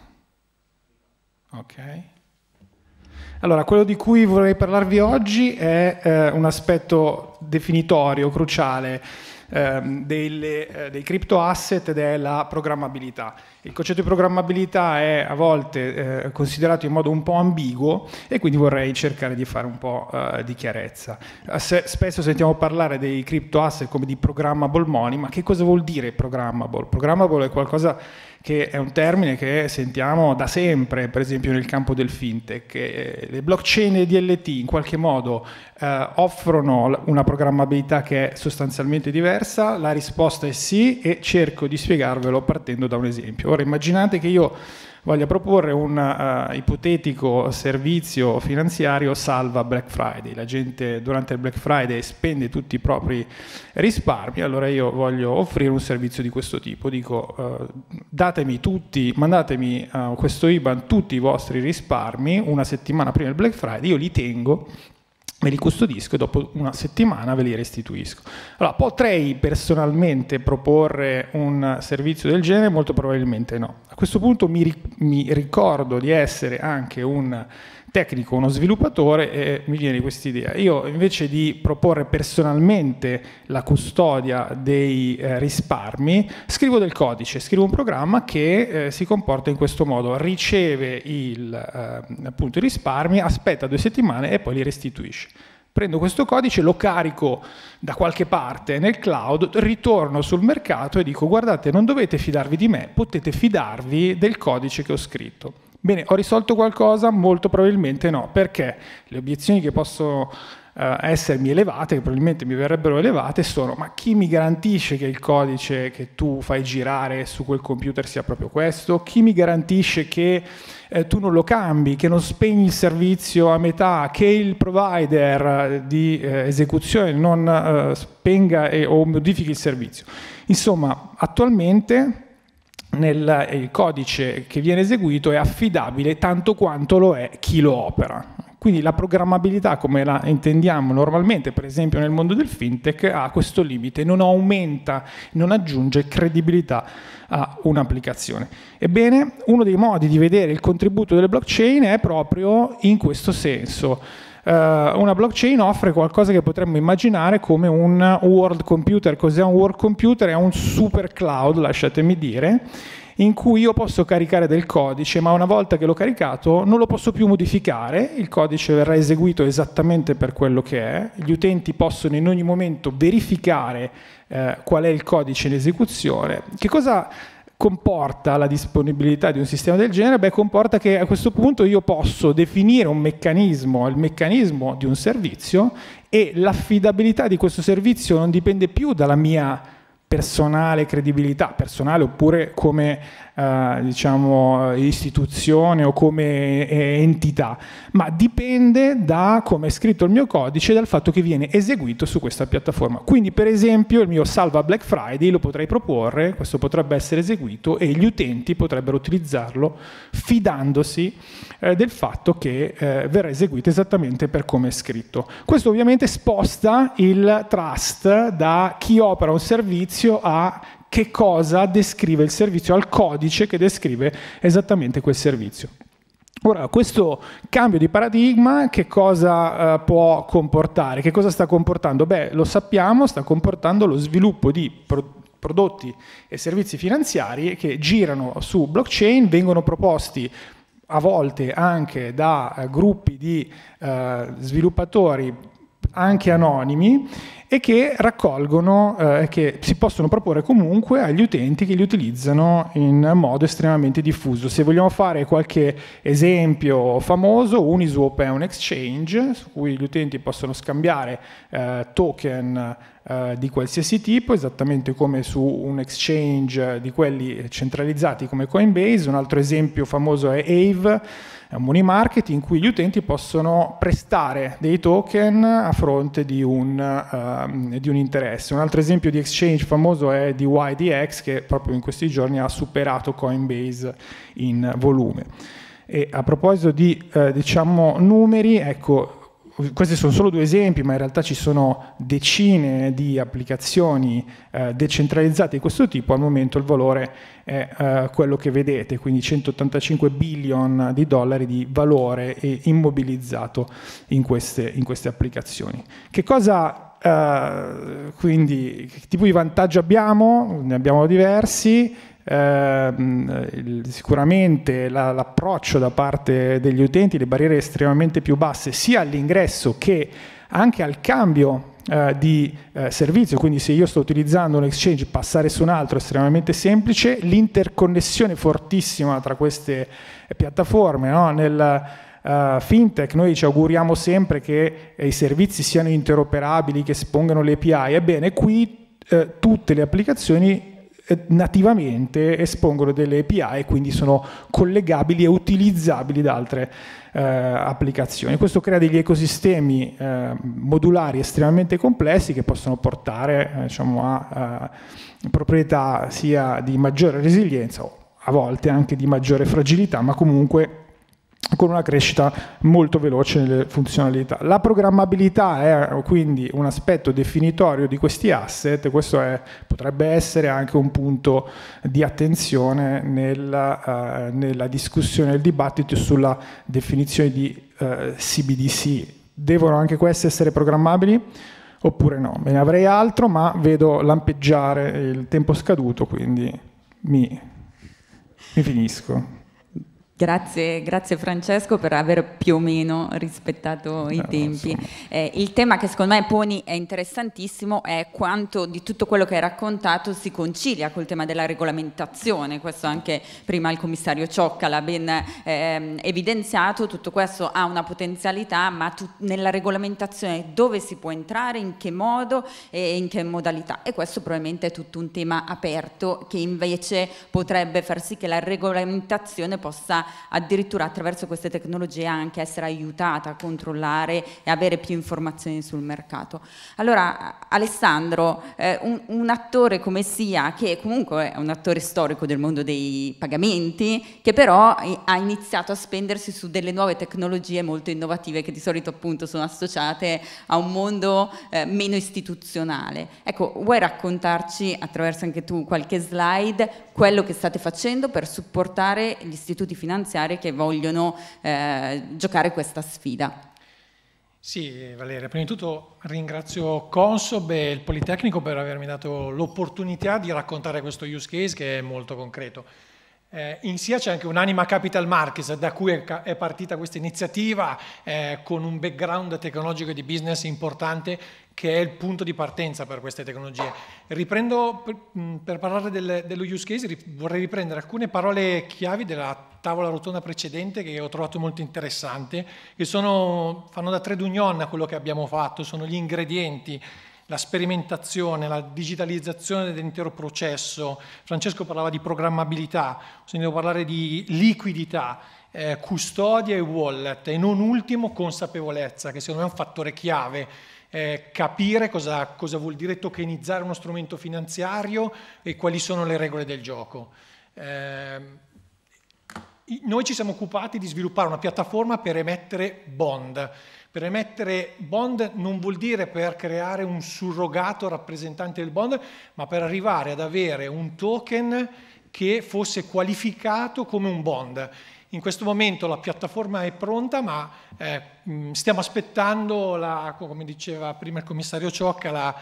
Ok. Allora, quello di cui vorrei parlarvi oggi è eh, un aspetto definitorio, cruciale ehm, delle, eh, dei crypto asset ed è la programmabilità. Il concetto di programmabilità è a volte eh, considerato in modo un po' ambiguo e quindi vorrei cercare di fare un po' eh, di chiarezza. Eh, spesso sentiamo parlare dei crypto asset come di programmable money, ma che cosa vuol dire programmable? Programmable è qualcosa che è un termine che sentiamo da sempre, per esempio nel campo del fintech. Eh, le blockchain e DLT in qualche modo eh, offrono una programmabilità che è sostanzialmente diversa? La risposta è sì e cerco di spiegarvelo partendo da un esempio. Ora immaginate che io voglia proporre un uh, ipotetico servizio finanziario salva Black Friday. La gente durante il Black Friday spende tutti i propri risparmi, allora io voglio offrire un servizio di questo tipo. Dico uh, datemi tutti, mandatemi uh, questo IBAN tutti i vostri risparmi una settimana prima del Black Friday, io li tengo ve li custodisco e dopo una settimana ve li restituisco. Allora, potrei personalmente proporre un servizio del genere? Molto probabilmente no. A questo punto mi, mi ricordo di essere anche un tecnico, uno sviluppatore, eh, mi viene questa idea. Io invece di proporre personalmente la custodia dei eh, risparmi, scrivo del codice, scrivo un programma che eh, si comporta in questo modo, riceve il, ehm, appunto, i risparmi, aspetta due settimane e poi li restituisce prendo questo codice, lo carico da qualche parte nel cloud, ritorno sul mercato e dico guardate non dovete fidarvi di me, potete fidarvi del codice che ho scritto. Bene, ho risolto qualcosa? Molto probabilmente no, perché le obiezioni che possono eh, essermi elevate, che probabilmente mi verrebbero elevate, sono ma chi mi garantisce che il codice che tu fai girare su quel computer sia proprio questo? Chi mi garantisce che eh, tu non lo cambi, che non spegni il servizio a metà, che il provider eh, di eh, esecuzione non eh, spenga e, o modifichi il servizio? Insomma, attualmente nel, il codice che viene eseguito è affidabile tanto quanto lo è chi lo opera. Quindi la programmabilità come la intendiamo normalmente, per esempio nel mondo del fintech, ha questo limite, non aumenta, non aggiunge credibilità a un'applicazione. Ebbene, uno dei modi di vedere il contributo delle blockchain è proprio in questo senso eh, una blockchain offre qualcosa che potremmo immaginare come un world computer. Cos'è un world computer? È un super cloud, lasciatemi dire in cui io posso caricare del codice, ma una volta che l'ho caricato non lo posso più modificare, il codice verrà eseguito esattamente per quello che è, gli utenti possono in ogni momento verificare eh, qual è il codice in esecuzione. Che cosa comporta la disponibilità di un sistema del genere? Beh, comporta che a questo punto io posso definire un meccanismo, il meccanismo di un servizio e l'affidabilità di questo servizio non dipende più dalla mia personale credibilità, personale oppure come eh, diciamo, eh, istituzione o come eh, entità, ma dipende da come è scritto il mio codice e dal fatto che viene eseguito su questa piattaforma. Quindi per esempio il mio salva Black Friday lo potrei proporre, questo potrebbe essere eseguito e gli utenti potrebbero utilizzarlo fidandosi eh, del fatto che eh, verrà eseguito esattamente per come è scritto. Questo ovviamente sposta il trust da chi opera un servizio a che cosa descrive il servizio, al codice che descrive esattamente quel servizio. Ora, questo cambio di paradigma che cosa eh, può comportare? Che cosa sta comportando? Beh, lo sappiamo, sta comportando lo sviluppo di pro prodotti e servizi finanziari che girano su blockchain, vengono proposti a volte anche da eh, gruppi di eh, sviluppatori anche anonimi e che raccolgono, eh, che si possono proporre comunque agli utenti che li utilizzano in modo estremamente diffuso. Se vogliamo fare qualche esempio famoso, Uniswap è un exchange su cui gli utenti possono scambiare eh, token eh, di qualsiasi tipo, esattamente come su un exchange di quelli centralizzati come Coinbase. Un altro esempio famoso è Ave è un money market in cui gli utenti possono prestare dei token a fronte di un, uh, di un interesse. Un altro esempio di exchange famoso è DYDX che proprio in questi giorni ha superato Coinbase in volume. E a proposito di eh, diciamo, numeri, ecco, questi sono solo due esempi, ma in realtà ci sono decine di applicazioni eh, decentralizzate di questo tipo, al momento il valore è eh, quello che vedete, quindi 185 billion di dollari di valore immobilizzato in queste, in queste applicazioni. Che cosa Uh, quindi che tipo di vantaggio abbiamo? Ne abbiamo diversi, Ehm, sicuramente la, l'approccio da parte degli utenti, le barriere estremamente più basse sia all'ingresso che anche al cambio eh, di eh, servizio, quindi se io sto utilizzando un exchange passare su un altro è estremamente semplice, l'interconnessione fortissima tra queste eh, piattaforme no? nel Uh, fintech, noi ci auguriamo sempre che eh, i servizi siano interoperabili, che espongano le API, ebbene qui eh, tutte le applicazioni eh, nativamente espongono delle API e quindi sono collegabili e utilizzabili da altre eh, applicazioni. Questo crea degli ecosistemi eh, modulari estremamente complessi che possono portare eh, diciamo, a, eh, proprietà sia di maggiore resilienza o a volte anche di maggiore fragilità, ma comunque con una crescita molto veloce nelle funzionalità. La programmabilità è quindi un aspetto definitorio di questi asset, questo è, potrebbe essere anche un punto di attenzione nella, eh, nella discussione, nel dibattito sulla definizione di eh, CBDC. Devono anche queste essere programmabili? Oppure no? Me ne avrei altro, ma vedo lampeggiare il tempo scaduto, quindi mi, mi finisco. Grazie, grazie, Francesco per aver più o meno rispettato i tempi. Eh, il tema che secondo me poni è interessantissimo è quanto di tutto quello che hai raccontato si concilia col tema della regolamentazione, questo anche prima il commissario Ciocca l'ha ben eh, evidenziato, tutto questo ha una potenzialità, ma tu, nella regolamentazione dove si può entrare, in che modo e in che modalità. E questo probabilmente è tutto un tema aperto che invece potrebbe far sì che la regolamentazione possa addirittura attraverso queste tecnologie anche essere aiutata a controllare e avere più informazioni sul mercato. Allora Alessandro, eh, un, un, attore come Sia, che comunque è un attore storico del mondo dei pagamenti, che però ha iniziato a spendersi su delle nuove tecnologie molto innovative che di solito appunto sono associate a un mondo eh, meno istituzionale. Ecco, vuoi raccontarci attraverso anche tu qualche slide quello che state facendo per supportare gli istituti finanziari? finanziarie che vogliono eh, giocare questa sfida. Sì, Valeria, prima di tutto ringrazio Consob e il Politecnico per avermi dato l'opportunità di raccontare questo use case che è molto concreto. Eh, in SIA c'è anche un'anima capital markets da cui è partita questa iniziativa eh, con un background tecnologico e di business importante che è il punto di partenza per queste tecnologie. Riprendo, per, mm, per parlare del, dello use case, vorrei riprendere alcune parole chiavi della tavola rotonda precedente che ho trovato molto interessante, che sono, fanno da trade union a quello che abbiamo fatto, sono gli ingredienti la sperimentazione, la digitalizzazione dell'intero processo. Francesco parlava di programmabilità, ho parlare di liquidità, eh, custodia e wallet e non ultimo consapevolezza, che secondo me è un fattore chiave eh, capire cosa, cosa, vuol dire tokenizzare uno strumento finanziario e quali sono le regole del gioco. Eh, noi ci siamo occupati di sviluppare una piattaforma per emettere bond. Per emettere bond non vuol dire per creare un surrogato rappresentante del bond, ma per arrivare ad avere un token che fosse qualificato come un bond in questo momento la piattaforma è pronta, ma eh, mm, stiamo aspettando, la, come diceva prima il commissario Ciocca, la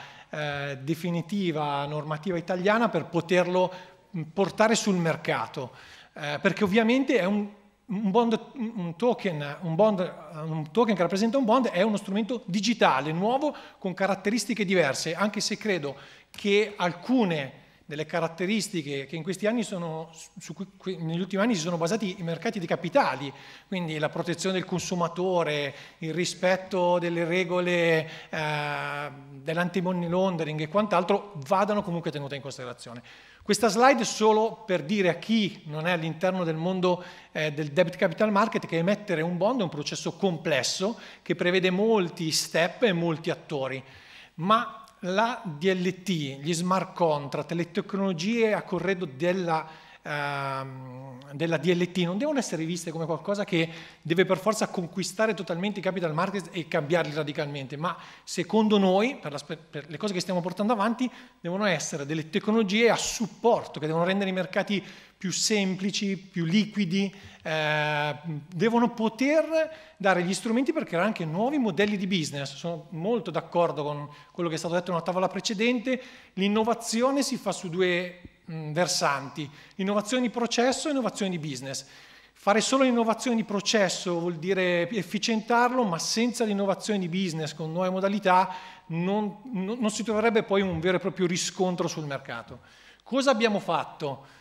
eh, definitiva normativa italiana per poterlo mm, portare sul mercato, eh, perché ovviamente è un, un, bond, un, token, un, bond, un token che rappresenta un bond è uno strumento digitale, nuovo, con caratteristiche diverse, anche se credo che alcune delle caratteristiche che in questi anni sono, su cui negli ultimi anni si sono basati i mercati di capitali, quindi la protezione del consumatore, il rispetto delle regole eh, dell'anti-money laundering e quant'altro, vadano comunque tenute in considerazione. Questa slide è solo per dire a chi non è all'interno del mondo eh, del debit capital market che emettere un bond è un processo complesso che prevede molti step e molti attori, ma la DLT, gli smart contract, le tecnologie a corredo della Ehm, della DLT non devono essere viste come qualcosa che deve per forza conquistare totalmente i capital markets e cambiarli radicalmente, ma secondo noi, per, la, per le cose che stiamo portando avanti, devono essere delle tecnologie a supporto, che devono rendere i mercati più semplici, più liquidi, eh, devono poter dare gli strumenti per creare anche nuovi modelli di business. Sono molto d'accordo con quello che è stato detto nella tavola precedente, l'innovazione si fa su due mh, mm, versanti, innovazioni di processo e innovazione di business. Fare solo innovazione di processo vuol dire efficientarlo, ma senza l'innovazione di business con nuove modalità non, non, non si troverebbe poi un vero e proprio riscontro sul mercato. Cosa abbiamo fatto?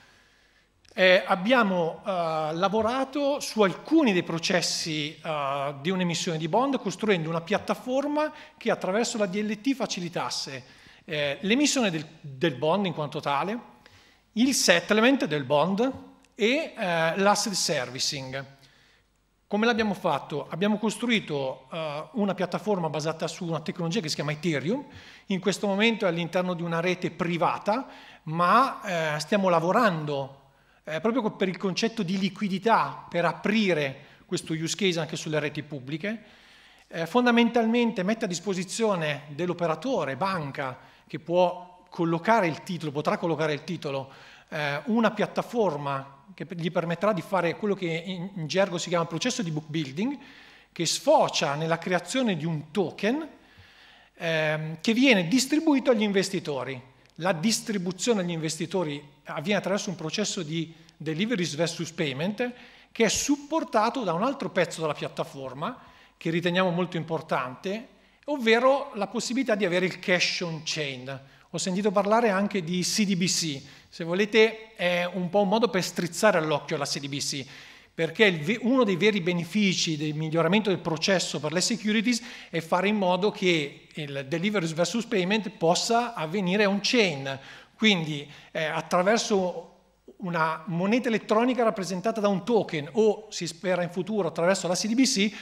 Eh, abbiamo eh, lavorato su alcuni dei processi eh, di un'emissione di bond costruendo una piattaforma che attraverso la DLT facilitasse eh, l'emissione del, del bond in quanto tale, il settlement del bond e eh, l'asset servicing. Come l'abbiamo fatto? Abbiamo costruito eh, una piattaforma basata su una tecnologia che si chiama Ethereum, in questo momento è all'interno di una rete privata, ma eh, stiamo lavorando eh, proprio per il concetto di liquidità, per aprire questo use case anche sulle reti pubbliche. Eh, fondamentalmente mette a disposizione dell'operatore, banca, che può collocare il titolo, potrà collocare il titolo, eh, una piattaforma che gli permetterà di fare quello che in, in gergo si chiama processo di book building, che sfocia nella creazione di un token eh, che viene distribuito agli investitori. La distribuzione agli investitori avviene attraverso un processo di deliveries versus payment che è supportato da un altro pezzo della piattaforma che riteniamo molto importante, ovvero la possibilità di avere il cash on chain, ho sentito parlare anche di CDBC, se volete è un po' un modo per strizzare all'occhio la CDBC, perché uno dei veri benefici del miglioramento del processo per le securities è fare in modo che il delivery versus payment possa avvenire on chain, quindi eh, attraverso una moneta elettronica rappresentata da un token o si spera in futuro attraverso la CDBC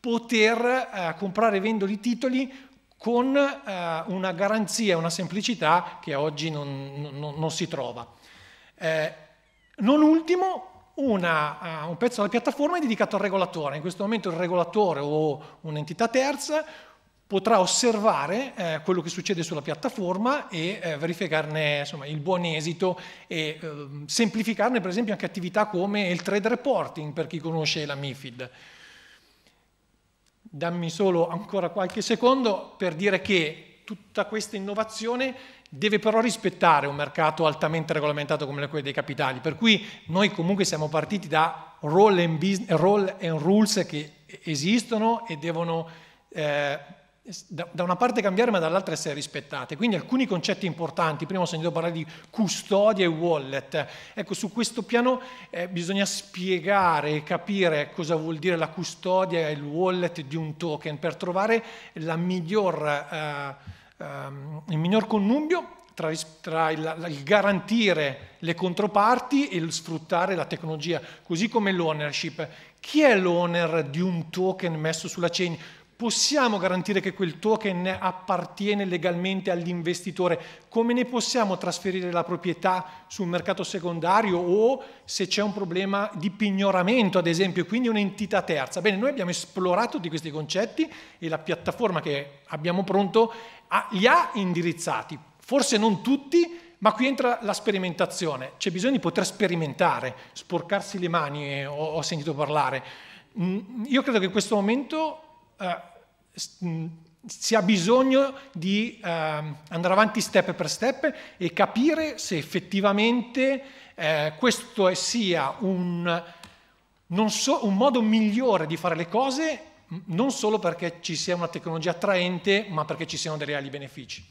poter eh, comprare e vendere i titoli con eh, una garanzia, una semplicità che oggi non, non, non si trova. Eh, non ultimo, una, uh, un pezzo della piattaforma è dedicato al regolatore. In questo momento il regolatore o un'entità terza potrà osservare eh, quello che succede sulla piattaforma e eh, verificarne insomma, il buon esito e eh, semplificarne per esempio anche attività come il trade reporting per chi conosce la MIFID. Dammi solo ancora qualche secondo per dire che tutta questa innovazione deve però rispettare un mercato altamente regolamentato come quello dei capitali, per cui noi comunque siamo partiti da role and, business, role and rules che esistono e devono eh, da una parte cambiare ma dall'altra essere rispettate. Quindi alcuni concetti importanti, prima ho sentito parlare di custodia e wallet, ecco su questo piano eh, bisogna spiegare e capire cosa vuol dire la custodia e il wallet di un token per trovare miglior, eh, eh, il miglior connubio tra, tra il, il, garantire le controparti e il sfruttare la tecnologia, così come l'ownership. Chi è l'owner di un token messo sulla chain? possiamo garantire che quel token appartiene legalmente all'investitore? Come ne possiamo trasferire la proprietà sul mercato secondario o se c'è un problema di pignoramento, ad esempio, quindi un'entità terza? Bene, noi abbiamo esplorato di questi concetti e la piattaforma che abbiamo pronto li ha indirizzati, forse non tutti, ma qui entra la sperimentazione, c'è bisogno di poter sperimentare, sporcarsi le mani, eh, ho, sentito parlare. Mm, io credo che in questo momento eh, si ha bisogno di ehm, andare avanti step per step e capire se effettivamente eh, questo sia un, so, un modo migliore di fare le cose non solo perché ci sia una tecnologia attraente, ma perché ci siano dei reali benefici.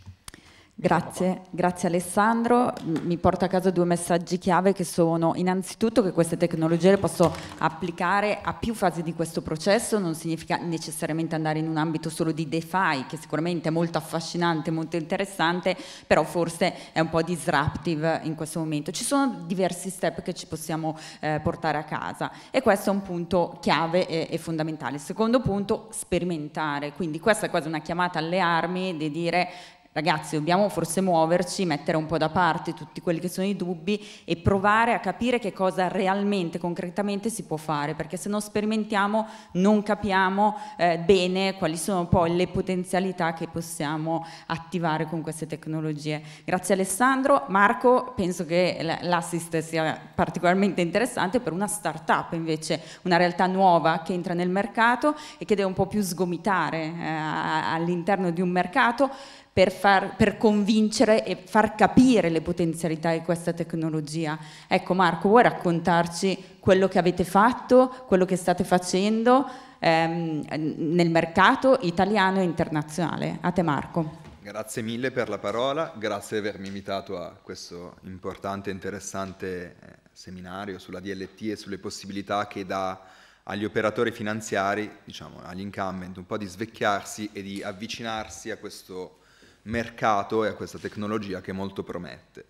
Grazie, grazie Alessandro. Mi porta a casa due messaggi chiave che sono innanzitutto che queste tecnologie le posso applicare a più fasi di questo processo, non significa necessariamente andare in un ambito solo di DeFi, che sicuramente è molto affascinante, molto interessante, però forse è un po' disruptive in questo momento. Ci sono diversi step che ci possiamo eh, portare a casa e questo è un punto chiave e, e fondamentale. Secondo punto, sperimentare, quindi questa è quasi una chiamata alle armi di dire ragazzi dobbiamo forse muoverci, mettere un po' da parte tutti quelli che sono i dubbi e provare a capire che cosa realmente, concretamente si può fare, perché se non sperimentiamo non capiamo eh, bene quali sono poi le potenzialità che possiamo attivare con queste tecnologie. Grazie Alessandro. Marco, penso che l'assist sia particolarmente interessante per una start-up invece, una realtà nuova che entra nel mercato e che deve un po' più sgomitare eh, all'interno di un mercato per, far, per, convincere e far capire le potenzialità di questa tecnologia. Ecco Marco, vuoi raccontarci quello che avete fatto, quello che state facendo ehm, nel mercato italiano e internazionale? A te Marco. Grazie mille per la parola, grazie di avermi invitato a questo importante e interessante eh, seminario sulla DLT e sulle possibilità che dà agli operatori finanziari, diciamo agli incumbent, un po' di svecchiarsi e di avvicinarsi a questo mercato e a questa tecnologia che molto promette.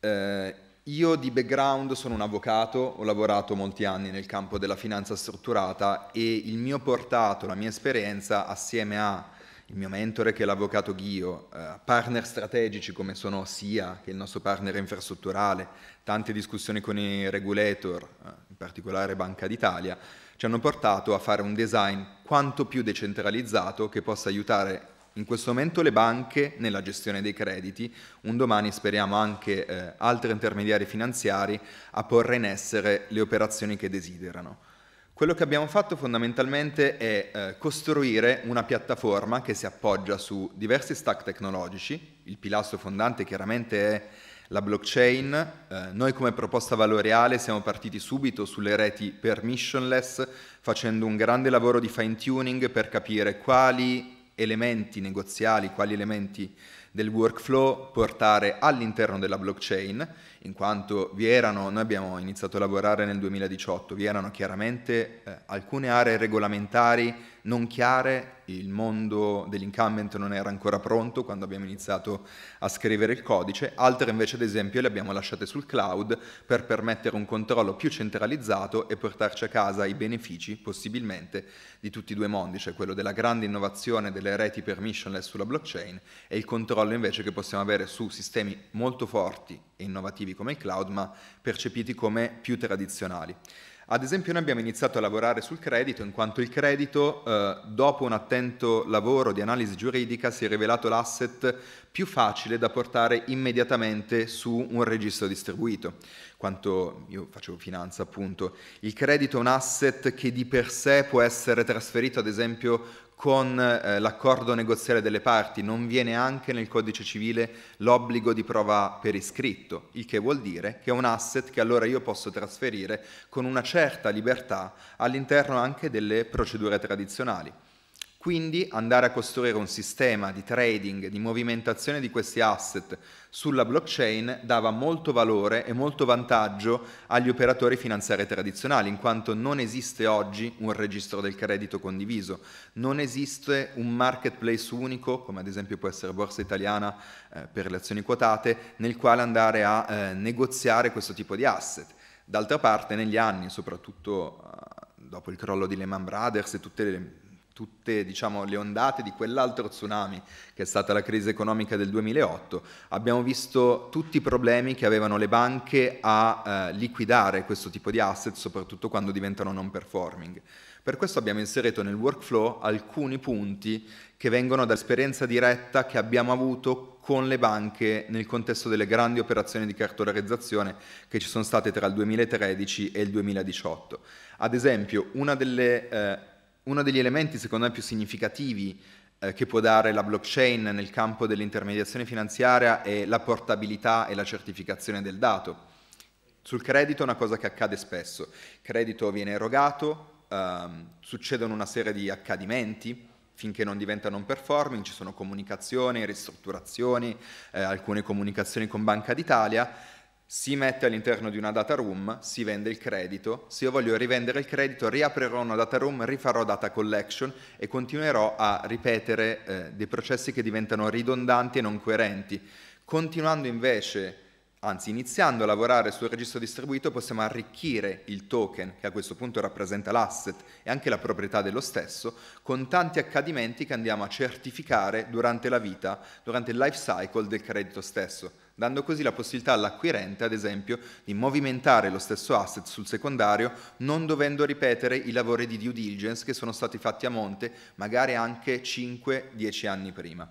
Eh, io di background sono un avvocato, ho lavorato molti anni nel campo della finanza strutturata e il mio portato, la mia esperienza assieme a il mio mentore che è l'avvocato Ghio, eh, partner strategici come sono SIA, che è il nostro partner infrastrutturale, tante discussioni con i regulator, eh, in particolare Banca d'Italia, ci hanno portato a fare un design quanto più decentralizzato che possa aiutare in questo momento le banche nella gestione dei crediti, un domani speriamo anche eh, altri intermediari finanziari a porre in essere le operazioni che desiderano. Quello che abbiamo fatto fondamentalmente è eh, costruire una piattaforma che si appoggia su diversi stack tecnologici, il pilastro fondante chiaramente è la blockchain, eh, noi come proposta valoriale siamo partiti subito sulle reti permissionless facendo un grande lavoro di fine tuning per capire quali elementi negoziali, quali elementi del workflow portare all'interno della blockchain in quanto vi erano, noi abbiamo iniziato a lavorare nel 2018, vi erano chiaramente eh, alcune aree regolamentari non chiare, il mondo dell'incumbent non era ancora pronto quando abbiamo iniziato a scrivere il codice, altre invece ad esempio le abbiamo lasciate sul cloud per permettere un controllo più centralizzato e portarci a casa i benefici possibilmente di tutti i due mondi, cioè quello della grande innovazione delle reti permissionless sulla blockchain e il controllo invece che possiamo avere su sistemi molto forti e innovativi come il cloud, ma percepiti come più tradizionali. Ad esempio noi abbiamo iniziato a lavorare sul credito in quanto il credito, eh, dopo un attento lavoro di analisi giuridica, si è rivelato l'asset più facile da portare immediatamente su un registro distribuito. Quanto io facevo finanza appunto, il credito è un asset che di per sé può essere trasferito ad esempio con eh, l'accordo negoziale delle parti non viene anche nel codice civile l'obbligo di prova per iscritto, il che vuol dire che è un asset che allora io posso trasferire con una certa libertà all'interno anche delle procedure tradizionali. Quindi andare a costruire un sistema di trading, di movimentazione di questi asset sulla blockchain dava molto valore e molto vantaggio agli operatori finanziari tradizionali, in quanto non esiste oggi un registro del credito condiviso, non esiste un marketplace unico, come ad esempio può essere Borsa Italiana eh, per le azioni quotate, nel quale andare a eh, negoziare questo tipo di asset. D'altra parte negli anni, soprattutto eh, dopo il crollo di Lehman Brothers e tutte le tutte diciamo, le ondate di quell'altro tsunami che è stata la crisi economica del 2008, abbiamo visto tutti i problemi che avevano le banche a eh, liquidare questo tipo di asset, soprattutto quando diventano non performing. Per questo abbiamo inserito nel workflow alcuni punti che vengono dall'esperienza diretta che abbiamo avuto con le banche nel contesto delle grandi operazioni di cartolarizzazione che ci sono state tra il 2013 e il 2018. Ad esempio, una delle eh, uno degli elementi secondo me più significativi eh, che può dare la blockchain nel campo dell'intermediazione finanziaria è la portabilità e la certificazione del dato. Sul credito è una cosa che accade spesso, il credito viene erogato, ehm, succedono una serie di accadimenti finché non diventa non performing, ci sono comunicazioni, ristrutturazioni, eh, alcune comunicazioni con Banca d'Italia, si mette all'interno di una data room, si vende il credito, se io voglio rivendere il credito riaprirò una data room, rifarò data collection e continuerò a ripetere eh, dei processi che diventano ridondanti e non coerenti. Continuando invece, anzi iniziando a lavorare sul registro distribuito possiamo arricchire il token, che a questo punto rappresenta l'asset e anche la proprietà dello stesso, con tanti accadimenti che andiamo a certificare durante la vita, durante il life cycle del credito stesso dando così la possibilità all'acquirente, ad esempio, di movimentare lo stesso asset sul secondario, non dovendo ripetere i lavori di due diligence che sono stati fatti a monte, magari anche 5-10 anni prima.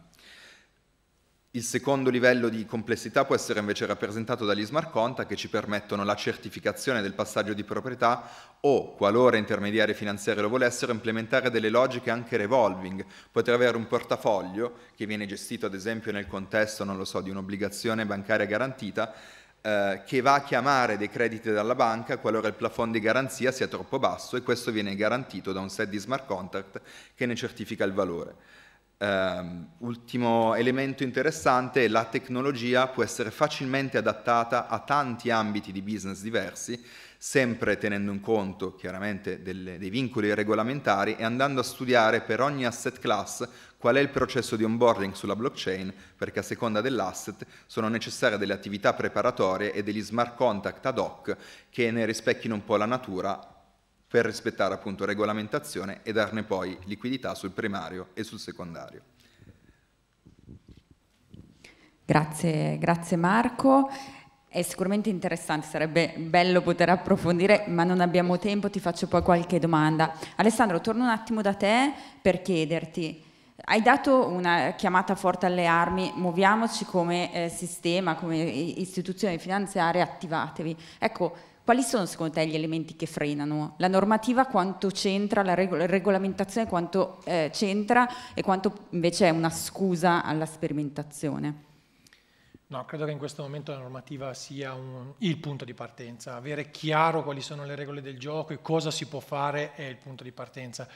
Il secondo livello di complessità può essere invece rappresentato dagli smart contract che ci permettono la certificazione del passaggio di proprietà o, qualora intermediari finanziari lo volessero, implementare delle logiche anche revolving. Poter avere un portafoglio che viene gestito ad esempio nel contesto, non lo so, di un'obbligazione bancaria garantita eh, che va a chiamare dei crediti dalla banca qualora il plafond di garanzia sia troppo basso e questo viene garantito da un set di smart contract che ne certifica il valore. Um, ultimo elemento interessante, la tecnologia può essere facilmente adattata a tanti ambiti di business diversi, sempre tenendo in conto chiaramente delle, dei vincoli regolamentari e andando a studiare per ogni asset class qual è il processo di onboarding sulla blockchain, perché a seconda dell'asset sono necessarie delle attività preparatorie e degli smart contact ad hoc che ne rispecchino un po' la natura per rispettare appunto regolamentazione e darne poi liquidità sul primario e sul secondario. Grazie, grazie Marco. È sicuramente interessante, sarebbe bello poter approfondire, ma non abbiamo tempo, ti faccio poi qualche domanda. Alessandro, torno un attimo da te per chiederti, hai dato una chiamata forte alle armi, muoviamoci come eh, sistema, come istituzione finanziaria, attivatevi. Ecco, quali sono secondo te gli elementi che frenano? La normativa quanto c'entra, la regolamentazione quanto eh, c'entra e quanto invece è una scusa alla sperimentazione? No, credo che in questo momento la normativa sia un, il punto di partenza. Avere chiaro quali sono le regole del gioco e cosa si può fare è il punto di partenza.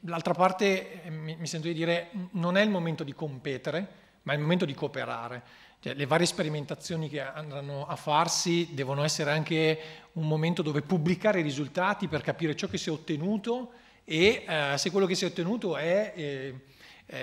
l'altra parte, eh, mi, mi sento di dire, non è il momento di competere, ma è il momento di cooperare. Cioè, le varie sperimentazioni che andranno a farsi devono essere anche un momento dove pubblicare i risultati per capire ciò che si è ottenuto e eh, se quello che si è ottenuto è, eh, è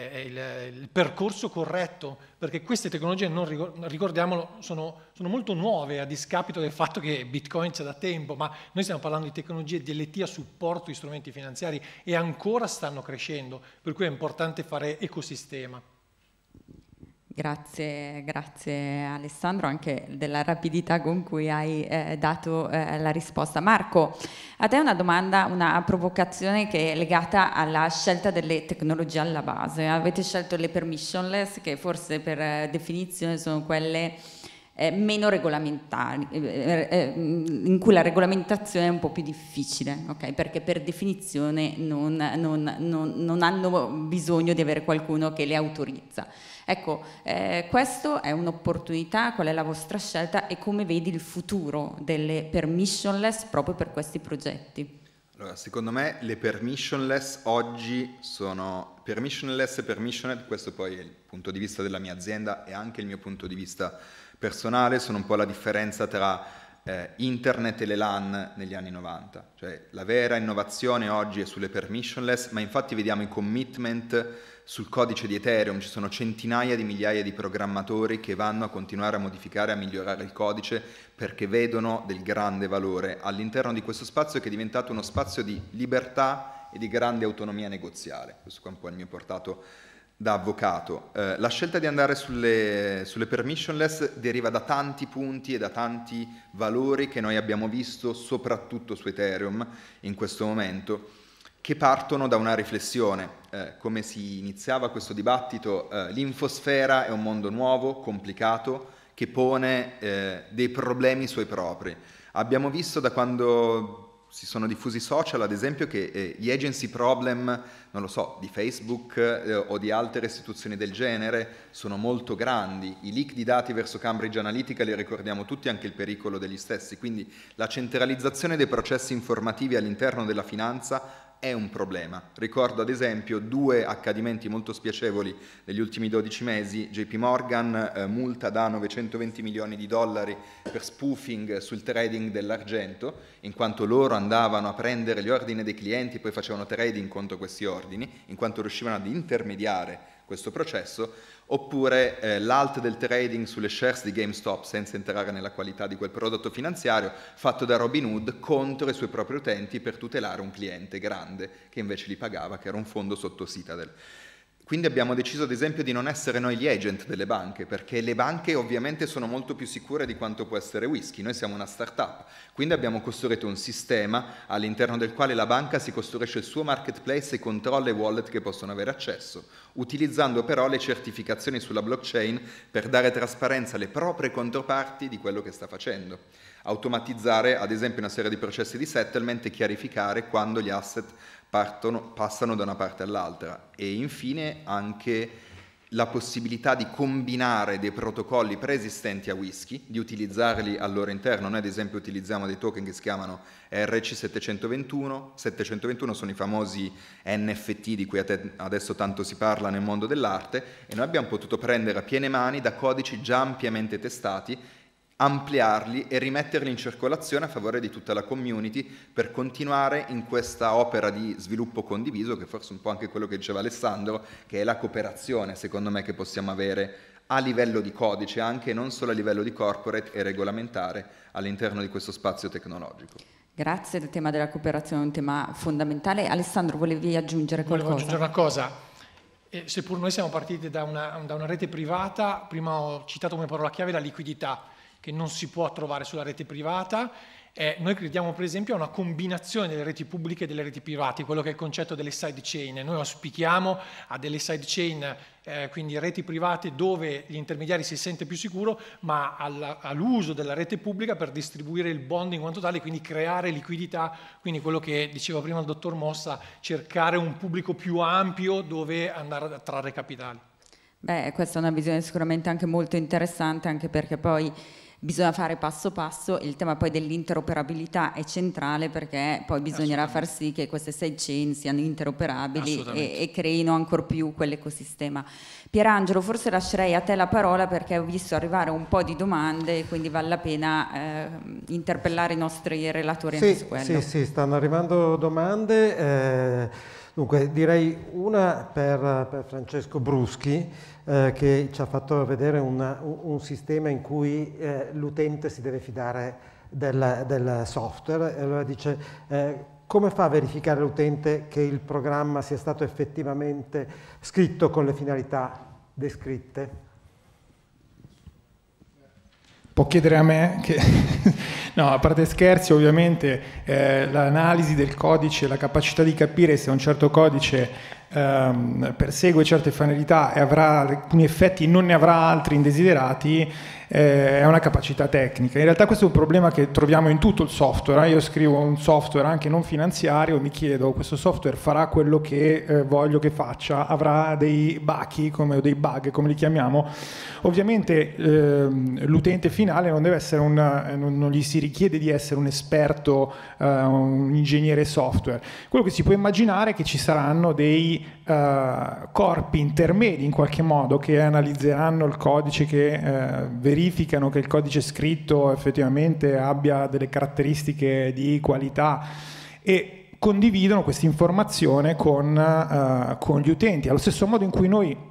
il, il, percorso corretto, perché queste tecnologie, non ricordiamolo, sono, sono, molto nuove a discapito del fatto che Bitcoin c'è da tempo, ma noi stiamo parlando di tecnologie di a supporto di strumenti finanziari e ancora stanno crescendo, per cui è importante fare ecosistema. Grazie, grazie Alessandro anche della rapidità con cui hai eh, dato eh, la risposta. Marco, a te una domanda, una provocazione che è legata alla scelta delle tecnologie alla base. Avete scelto le permissionless che forse per eh, definizione sono quelle eh, meno regolamentari, eh, eh, mm, in cui la regolamentazione è un po' più difficile, okay? perché per definizione non, non, non, non hanno bisogno di avere qualcuno che le autorizza. Ecco, eh, questa è un'opportunità, qual è la vostra scelta e come vedi il futuro delle permissionless proprio per questi progetti? Allora, secondo me le permissionless oggi sono permissionless e permissioned, questo poi è il punto di vista della mia azienda e anche il mio punto di vista personale, sono un po' la differenza tra eh, internet e le LAN negli anni 90. Cioè la vera innovazione oggi è sulle permissionless, ma infatti vediamo i commitment sul codice di Ethereum ci sono centinaia di migliaia di programmatori che vanno a continuare a modificare, a migliorare il codice perché vedono del grande valore all'interno di questo spazio che è diventato uno spazio di libertà e di grande autonomia negoziale. Questo è un po' il mio portato da avvocato. Eh, la scelta di andare sulle, sulle, permissionless deriva da tanti punti e da tanti valori che noi abbiamo visto, soprattutto su Ethereum in questo momento, che partono da una riflessione. Eh, come si iniziava questo dibattito, eh, l'infosfera è un mondo nuovo, complicato, che pone eh, dei problemi suoi propri. Abbiamo visto da quando si sono diffusi i social, ad esempio, che eh, gli agency problem, non lo so, di Facebook eh, o di altre istituzioni del genere sono molto grandi. I leak di dati verso Cambridge Analytica li ricordiamo tutti, anche il pericolo degli stessi. Quindi la centralizzazione dei processi informativi all'interno della finanza è un problema. Ricordo ad esempio due accadimenti molto spiacevoli degli ultimi 12 mesi, JP Morgan eh, multa da 920 milioni di dollari per spoofing sul trading dell'argento, in quanto loro andavano a prendere gli ordini dei clienti, e poi facevano trading contro questi ordini, in quanto riuscivano ad intermediare questo processo, oppure eh, l'alt del trading sulle shares di GameStop senza entrare nella qualità di quel prodotto finanziario fatto da Robin Hood contro i suoi propri utenti per tutelare un cliente grande che invece li pagava, che era un fondo sotto Citadel. Quindi abbiamo deciso ad esempio di non essere noi gli agent delle banche, perché le banche ovviamente sono molto più sicure di quanto può essere Whisky, noi siamo una startup, quindi abbiamo costruito un sistema all'interno del quale la banca si costruisce il suo marketplace e controlla i wallet che possono avere accesso, utilizzando però le certificazioni sulla blockchain per dare trasparenza alle proprie controparti di quello che sta facendo, automatizzare ad esempio una serie di processi di settlement e chiarificare quando gli asset partono, passano da una parte all'altra e infine anche la possibilità di combinare dei protocolli preesistenti a whisky, di utilizzarli al loro interno. Noi ad esempio utilizziamo dei token che si chiamano RC721, 721 sono i famosi NFT di cui adesso tanto si parla nel mondo dell'arte e noi abbiamo potuto prendere a piene mani da codici già ampiamente testati ampliarli e rimetterli in circolazione a favore di tutta la community per continuare in questa opera di sviluppo condiviso, che forse un po' anche quello che diceva Alessandro, che è la cooperazione, secondo me, che possiamo avere a livello di codice, anche non solo a livello di corporate e regolamentare all'interno di questo spazio tecnologico. Grazie, il tema della cooperazione è un tema fondamentale. Alessandro, volevi aggiungere qualcosa? Volevo aggiungere una cosa. Eh, seppur noi siamo partiti da una, da una rete privata, prima ho citato come parola chiave la liquidità che non si può trovare sulla rete privata. Eh, noi crediamo per esempio a una combinazione delle reti pubbliche e delle reti private, quello che è il concetto delle sidechain. Noi auspichiamo a delle sidechain, eh, quindi reti private dove gli intermediari si sente più sicuro, ma all'uso della rete pubblica per distribuire il bond in quanto tale, quindi creare liquidità, quindi quello che diceva prima il dottor Mossa, cercare un pubblico più ampio dove andare ad attrarre capitali. Beh, questa è una visione sicuramente anche molto interessante, anche perché poi bisogna fare passo passo, il tema poi dell'interoperabilità è centrale perché poi bisognerà far sì che queste sidechain siano interoperabili e, e creino ancora più quell'ecosistema. Pierangelo, forse lascerei a te la parola perché ho visto arrivare un po' di domande e quindi vale la pena eh, interpellare i nostri relatori sì, su quello. Sì, sì, stanno arrivando domande. Eh, dunque, direi una per, per Francesco Bruschi. Eh, che ci ha fatto vedere una, un, sistema in cui eh, l'utente si deve fidare del, del software. E allora dice, eh, come fa a verificare l'utente che il programma sia stato effettivamente scritto con le finalità descritte? Può chiedere a me che... No, a parte scherzi, ovviamente eh, l'analisi del codice, la capacità di capire se un certo codice ehm, persegue certe finalità e avrà alcuni effetti e non ne avrà altri indesiderati eh, è una capacità tecnica. In realtà questo è un problema che troviamo in tutto il software. Eh. Io scrivo un software anche non finanziario mi chiedo questo software farà quello che eh, voglio che faccia, avrà dei bachi o dei bug come li chiamiamo. Ovviamente ehm, l'utente finale non, un, non, non gli si richiede di essere un esperto, eh, un ingegnere software. Quello che si può immaginare è che ci saranno dei eh, corpi intermedi in qualche modo che analizzeranno il codice che verificheranno verificano che il codice scritto effettivamente abbia delle caratteristiche di qualità e condividono questa informazione con, uh, con, gli utenti, allo stesso modo in cui noi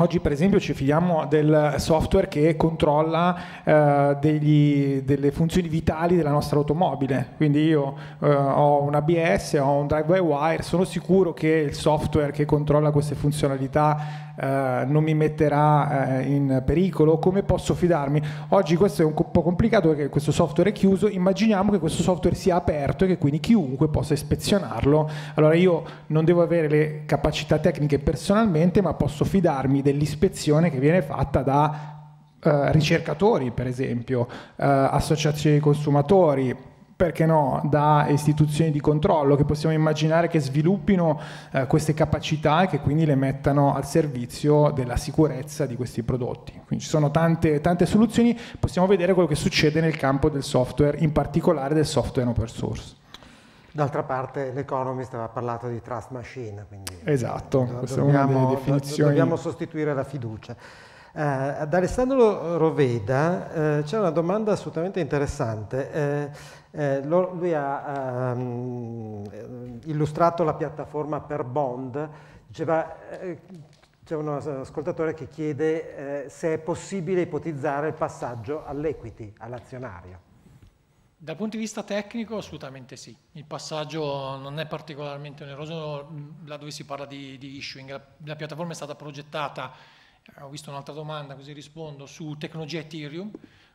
Oggi per esempio ci fidiamo del software che controlla eh, degli, delle funzioni vitali della nostra automobile, quindi io eh, ho un ABS, ho un drive by wire, sono sicuro che il software che controlla queste funzionalità eh, non mi metterà eh, in pericolo, come posso fidarmi. Oggi questo è un po' complicato perché questo software è chiuso, immaginiamo che questo software sia aperto e che quindi chiunque possa ispezionarlo. Allora io non devo avere le capacità tecniche personalmente, ma posso fidarmi dell'ispezione che viene fatta da eh, ricercatori, per esempio, eh, associazioni di consumatori, perché no, da istituzioni di controllo che possiamo immaginare che sviluppino eh, queste capacità e che quindi le mettano al servizio della sicurezza di questi prodotti. Quindi ci sono tante, tante soluzioni, possiamo vedere quello che succede nel campo del software, in particolare del software open source. D'altra parte l'Economist aveva parlato di trust machine, quindi esatto, do, dobbiamo, definizioni... dobbiamo sostituire la fiducia. Eh, ad Alessandro Roveda eh, c'è una domanda assolutamente interessante. Eh, eh, lui ha um, illustrato la piattaforma per Bond, diceva, eh, c'è un ascoltatore che chiede eh, se è possibile ipotizzare il passaggio all'equity, all'azionario. Dal punto di vista tecnico assolutamente sì, il passaggio non è particolarmente oneroso là dove si parla di, di issuing, la, la piattaforma è stata progettata, eh, ho visto un'altra domanda così rispondo, su tecnologia Ethereum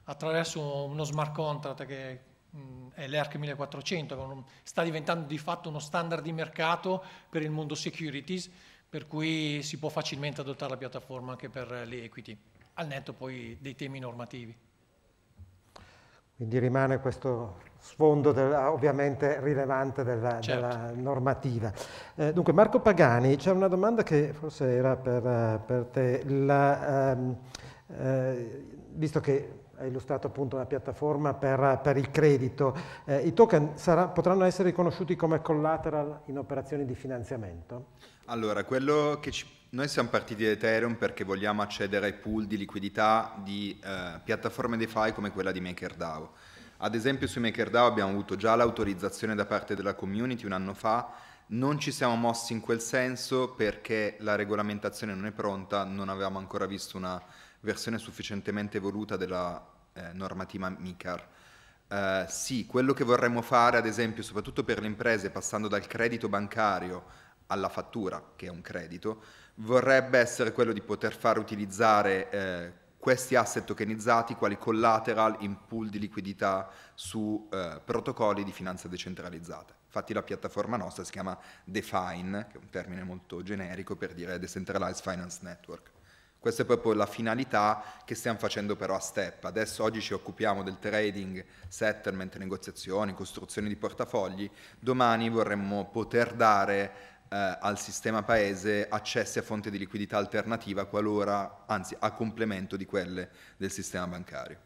attraverso uno smart contract che Mm, è l'ERC 1400, sta diventando di fatto uno standard di mercato per il mondo securities, per cui si può facilmente adottare la piattaforma anche per le equity, al netto poi dei temi normativi. Quindi rimane questo sfondo del, ovviamente rilevante della, certo. della normativa. Eh, dunque Marco Pagani, c'è una domanda che forse era per, eh, per te, La, ehm, eh, visto che illustrato appunto una piattaforma per, per il credito. Eh, I token sarà, potranno essere riconosciuti come collateral in operazioni di finanziamento? Allora, ci, noi siamo partiti da Ethereum perché vogliamo accedere ai pool di liquidità di eh, piattaforme DeFi come quella di MakerDAO. Ad esempio su MakerDAO abbiamo avuto già l'autorizzazione da parte della community un anno fa, non ci siamo mossi in quel senso perché la regolamentazione non è pronta, non avevamo ancora visto una versione sufficientemente evoluta della eh, normativa MICAR. Eh, sì, quello che vorremmo fare, ad esempio, soprattutto per le imprese, passando dal credito bancario alla fattura, che è un credito, vorrebbe essere quello di poter far utilizzare eh, questi asset tokenizzati quali collateral in pool di liquidità su eh, protocolli di finanza decentralizzata. Infatti la piattaforma nostra si chiama Define, che è un termine molto generico per dire Decentralized Finance Network. Questa è proprio la finalità che stiamo facendo però a step. Adesso oggi ci occupiamo del trading, settlement, negoziazioni, costruzione di portafogli, domani vorremmo poter dare eh, al sistema paese accessi a fonti di liquidità alternativa qualora, anzi a complemento di quelle del sistema bancario.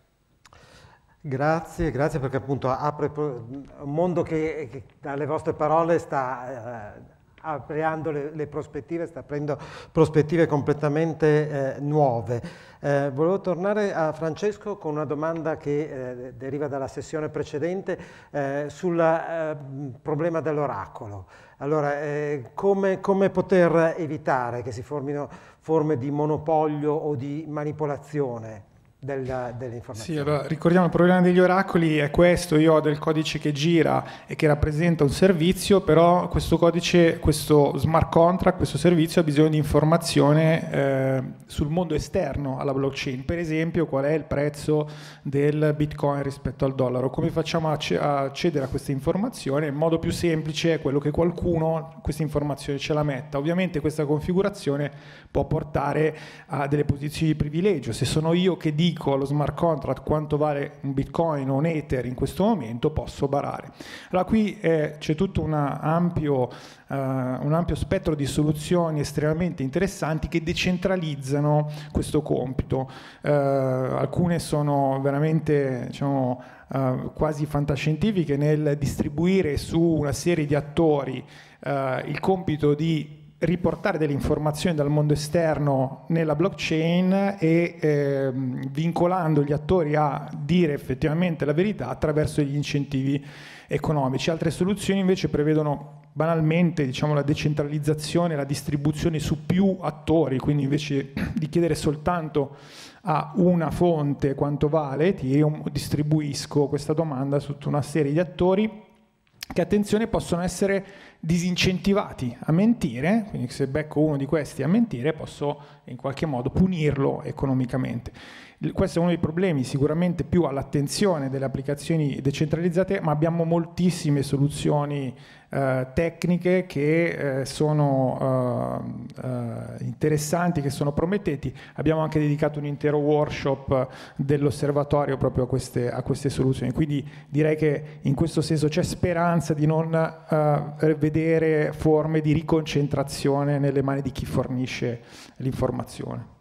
Grazie, grazie perché appunto apre un mondo che, che dalle vostre parole sta... Eh, ampliando le, le prospettive, sta aprendo prospettive completamente eh, nuove. Eh, volevo tornare a Francesco con una domanda che eh, deriva dalla sessione precedente eh, sul eh, problema dell'oracolo. Allora, eh, come, come poter evitare che si formino forme di monopolio o di manipolazione della, sì, allora, ricordiamo il problema degli oracoli è questo, io ho del codice che gira e che rappresenta un servizio, però questo codice, questo smart contract, questo servizio ha bisogno di informazione eh, sul mondo esterno alla blockchain, per esempio qual è il prezzo del bitcoin rispetto al dollaro, come facciamo a accedere a questa informazione? Il modo più semplice è quello che qualcuno questa informazione ce la metta, ovviamente questa configurazione può portare a delle posizioni di privilegio, se sono io che dico dico allo smart contract quanto vale un bitcoin o un ether in questo momento, posso barare. Allora qui eh, c'è tutto ampio, eh, un ampio spettro di soluzioni estremamente interessanti che decentralizzano questo compito. Eh, alcune sono veramente diciamo, eh, quasi fantascientifiche nel distribuire su una serie di attori eh, il compito di riportare delle informazioni dal mondo esterno nella blockchain e eh, vincolando gli attori a dire effettivamente la verità attraverso gli incentivi economici. Altre soluzioni invece prevedono banalmente diciamo, la decentralizzazione, la distribuzione su più attori, quindi invece di chiedere soltanto a una fonte quanto vale Ethereum, distribuisco questa domanda su tutta una serie di attori che attenzione possono essere disincentivati a mentire, quindi se becco uno di questi a mentire posso in qualche modo punirlo economicamente. Questo è uno dei problemi sicuramente più all'attenzione delle applicazioni decentralizzate, ma abbiamo moltissime soluzioni eh, tecniche che eh, sono eh, eh, interessanti, che sono promettenti. Abbiamo anche dedicato un intero workshop dell'osservatorio proprio a queste, a queste soluzioni. Quindi direi che in questo senso c'è speranza di non eh, vedere forme di riconcentrazione nelle mani di chi fornisce l'informazione.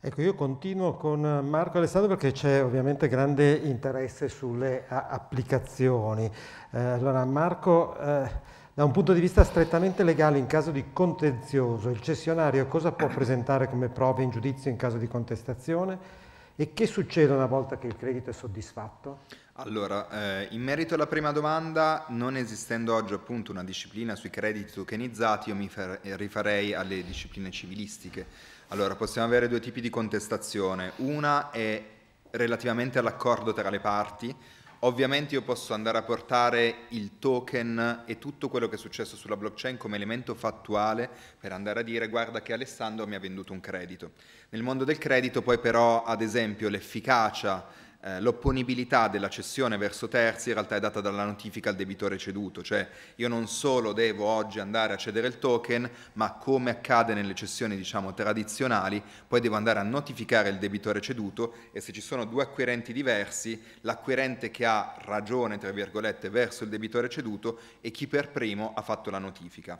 Ecco, io continuo con Marco Alessandro perché c'è ovviamente grande interesse sulle applicazioni. Eh, allora, Marco, eh, da un punto di vista strettamente legale, in caso di contenzioso, il cessionario cosa può presentare come prove in giudizio in caso di contestazione? E che succede una volta che il credito è soddisfatto? Allora, eh, in merito alla prima domanda, non esistendo oggi appunto una disciplina sui crediti tokenizzati, io mi fer- rifarei alle discipline civilistiche. Allora, possiamo avere due tipi di contestazione. Una è relativamente all'accordo tra le parti. Ovviamente io posso andare a portare il token e tutto quello che è successo sulla blockchain come elemento fattuale per andare a dire guarda che Alessandro mi ha venduto un credito. Nel mondo del credito poi però, ad esempio, l'efficacia eh, l'opponibilità della cessione verso terzi in realtà è data dalla notifica al debitore ceduto, cioè io non solo devo oggi andare a cedere il token, ma come accade nelle cessioni diciamo tradizionali, poi devo andare a notificare il debitore ceduto e se ci sono due acquirenti diversi, l'acquirente che ha ragione tra virgolette verso il debitore ceduto è chi per primo ha fatto la notifica.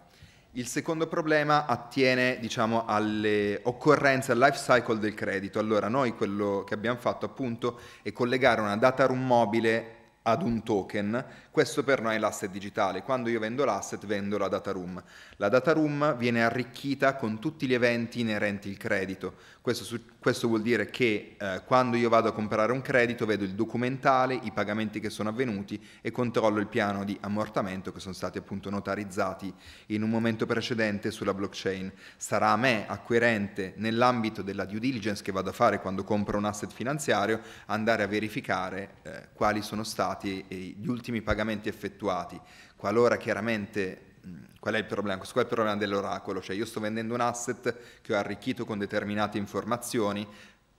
Il secondo problema attiene diciamo, alle occorrenze, al life cycle del credito. Allora noi quello che abbiamo fatto appunto è collegare una data room mobile ad un token, questo per noi è l'asset digitale. Quando io vendo l'asset, vendo la data room. La data room viene arricchita con tutti gli eventi inerenti al credito. Questo, su, questo, vuol dire che eh, quando io vado a comprare un credito, vedo il documentale, i pagamenti che sono avvenuti e controllo il piano di ammortamento che sono stati appunto notarizzati in un momento precedente sulla blockchain. Sarà a me, acquirente, nell'ambito della due diligence che vado a fare quando compro un asset finanziario, andare a verificare eh, quali sono stati gli ultimi pagamenti pagamenti effettuati, qualora chiaramente qual è il problema? Questo qua è il problema dell'oracolo, cioè io sto vendendo un asset che ho arricchito con determinate informazioni,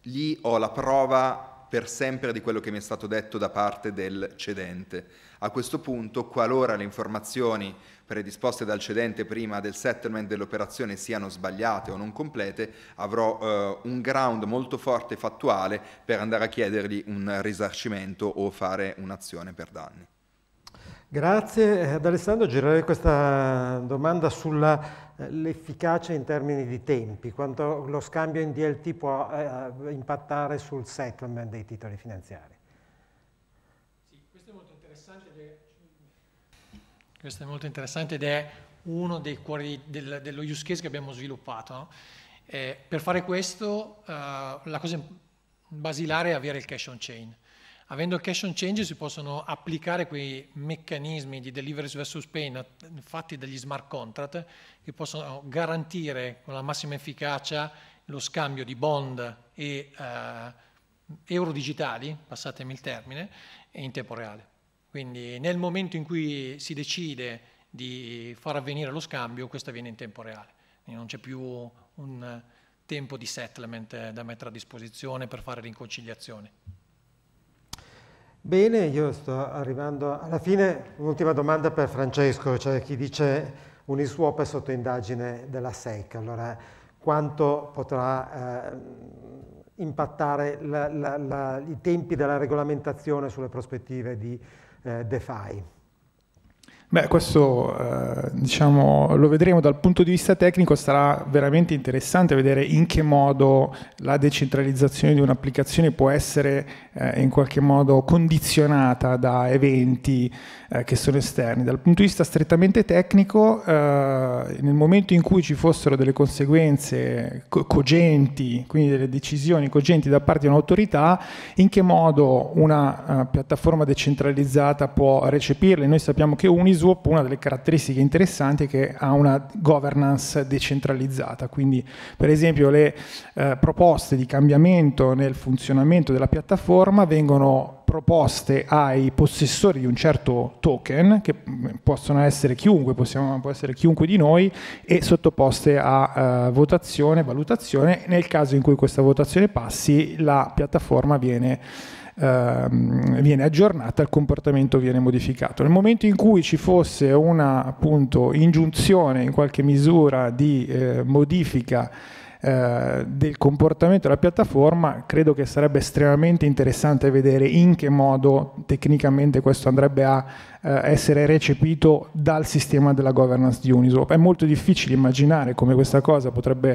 lì ho la prova per sempre di quello che mi è stato detto da parte del cedente. A questo punto, qualora le informazioni predisposte dal cedente prima del settlement dell'operazione siano sbagliate o non complete, avrò eh, un ground molto forte fattuale per andare a chiedergli un risarcimento o fare un'azione per danni. Grazie eh, ad Alessandro, girerei questa domanda sull'efficacia eh, in termini di tempi, quanto lo scambio in DLT può eh, eh, impattare sul settlement dei titoli finanziari. Sì, questo è molto interessante ed è, questo è, molto interessante ed è uno dei cuori del, dello use case che abbiamo sviluppato. No? Eh, per fare questo eh, la cosa basilare è avere il cash on chain avendo cash on change si possono applicare quei meccanismi di deliveries versus pain fatti dagli smart contract che possono garantire con la massima efficacia lo scambio di bond e eh, euro digitali, passatemi il termine, in tempo reale. Quindi nel momento in cui si decide di far avvenire lo scambio, questo avviene in tempo reale. Quindi non c'è più un tempo di settlement da mettere a disposizione per fare riconciliazione. Bene, io sto arrivando alla fine. Un'ultima domanda per Francesco, cioè chi dice Uniswap è sotto indagine della SEC. Allora, quanto potrà eh, impattare la, la, la, i tempi della regolamentazione sulle prospettive di eh, DeFi? Beh, questo eh, diciamo, lo vedremo dal punto di vista tecnico, sarà veramente interessante vedere in che modo la decentralizzazione di un'applicazione può essere eh, in qualche modo condizionata da eventi eh, che sono esterni. Dal punto di vista strettamente tecnico, eh, nel momento in cui ci fossero delle conseguenze co cogenti, quindi delle decisioni cogenti da parte di un'autorità, in che modo una uh, piattaforma decentralizzata può recepirle? Noi sappiamo che Uniswap, una delle caratteristiche interessanti è che ha una governance decentralizzata, quindi per esempio le uh, proposte di cambiamento nel funzionamento della piattaforma vengono proposte ai possessori di un certo token, che possono essere chiunque, possiamo, può essere chiunque di noi, e sottoposte a eh, votazione, valutazione. Nel caso in cui questa votazione passi, la piattaforma viene, eh, viene aggiornata, il comportamento viene modificato. Nel momento in cui ci fosse una appunto, ingiunzione in qualche misura di eh, modifica eh, del comportamento della piattaforma, credo che sarebbe estremamente interessante vedere in che modo tecnicamente questo andrebbe a eh, essere recepito dal sistema della governance di Uniswap. È molto difficile immaginare come questa cosa potrebbe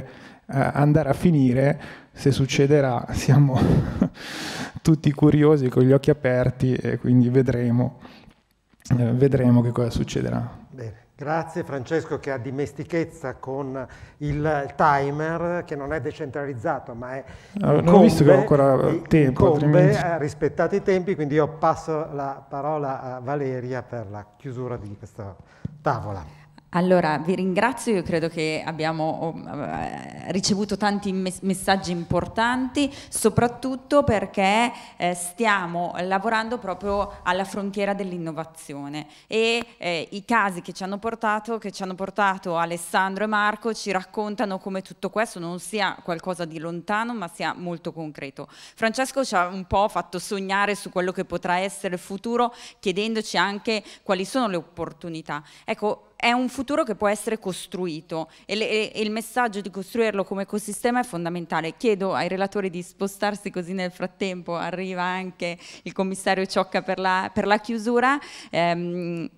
eh, andare a finire, se succederà siamo tutti curiosi con gli occhi aperti e quindi vedremo, eh, vedremo che cosa succederà. Grazie Francesco che ha dimestichezza con il timer che non è decentralizzato ma è allora, ah, incombe, non ho visto che ho ancora eh, tempo incombe, ha i tempi quindi io passo la parola a Valeria per la chiusura di questa tavola. Allora, vi ringrazio, io credo che abbiamo oh, eh, ricevuto tanti messaggi importanti, soprattutto perché eh, stiamo lavorando proprio alla frontiera dell'innovazione e eh, i casi che ci hanno portato, che ci hanno portato Alessandro e Marco, ci raccontano come tutto questo non sia qualcosa di lontano, ma sia molto concreto. Francesco ci ha un po' fatto sognare su quello che potrà essere il futuro, chiedendoci anche quali sono le opportunità. Ecco, è un futuro che può essere costruito e, le, e, il messaggio di costruirlo come ecosistema è fondamentale. Chiedo ai relatori di spostarsi così nel frattempo, arriva anche il commissario Ciocca per la, per la chiusura. Ehm,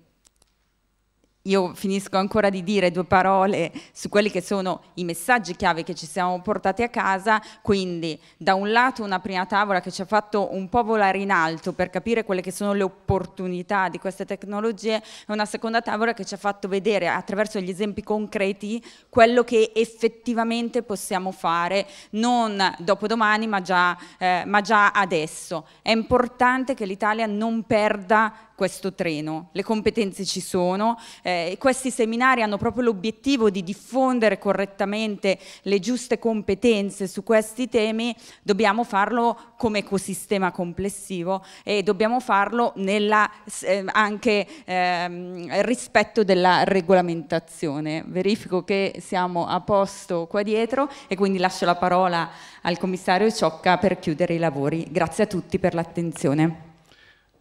io finisco ancora di dire due parole su quelli che sono i messaggi chiave che ci siamo portati a casa, quindi da un lato una prima tavola che ci ha fatto un po' volare in alto per capire quelle che sono le opportunità di queste tecnologie e una seconda tavola che ci ha fatto vedere attraverso gli esempi concreti quello che effettivamente possiamo fare non dopodomani ma già, eh, ma già adesso. È importante che l'Italia non perda questo treno. Le competenze ci sono, eh, questi seminari hanno proprio l'obiettivo di diffondere correttamente le giuste competenze su questi temi, dobbiamo farlo come ecosistema complessivo e dobbiamo farlo nella, eh, anche eh, rispetto della regolamentazione. Verifico che siamo a posto qua dietro e quindi lascio la parola al commissario Ciocca per chiudere i lavori. Grazie a tutti per l'attenzione.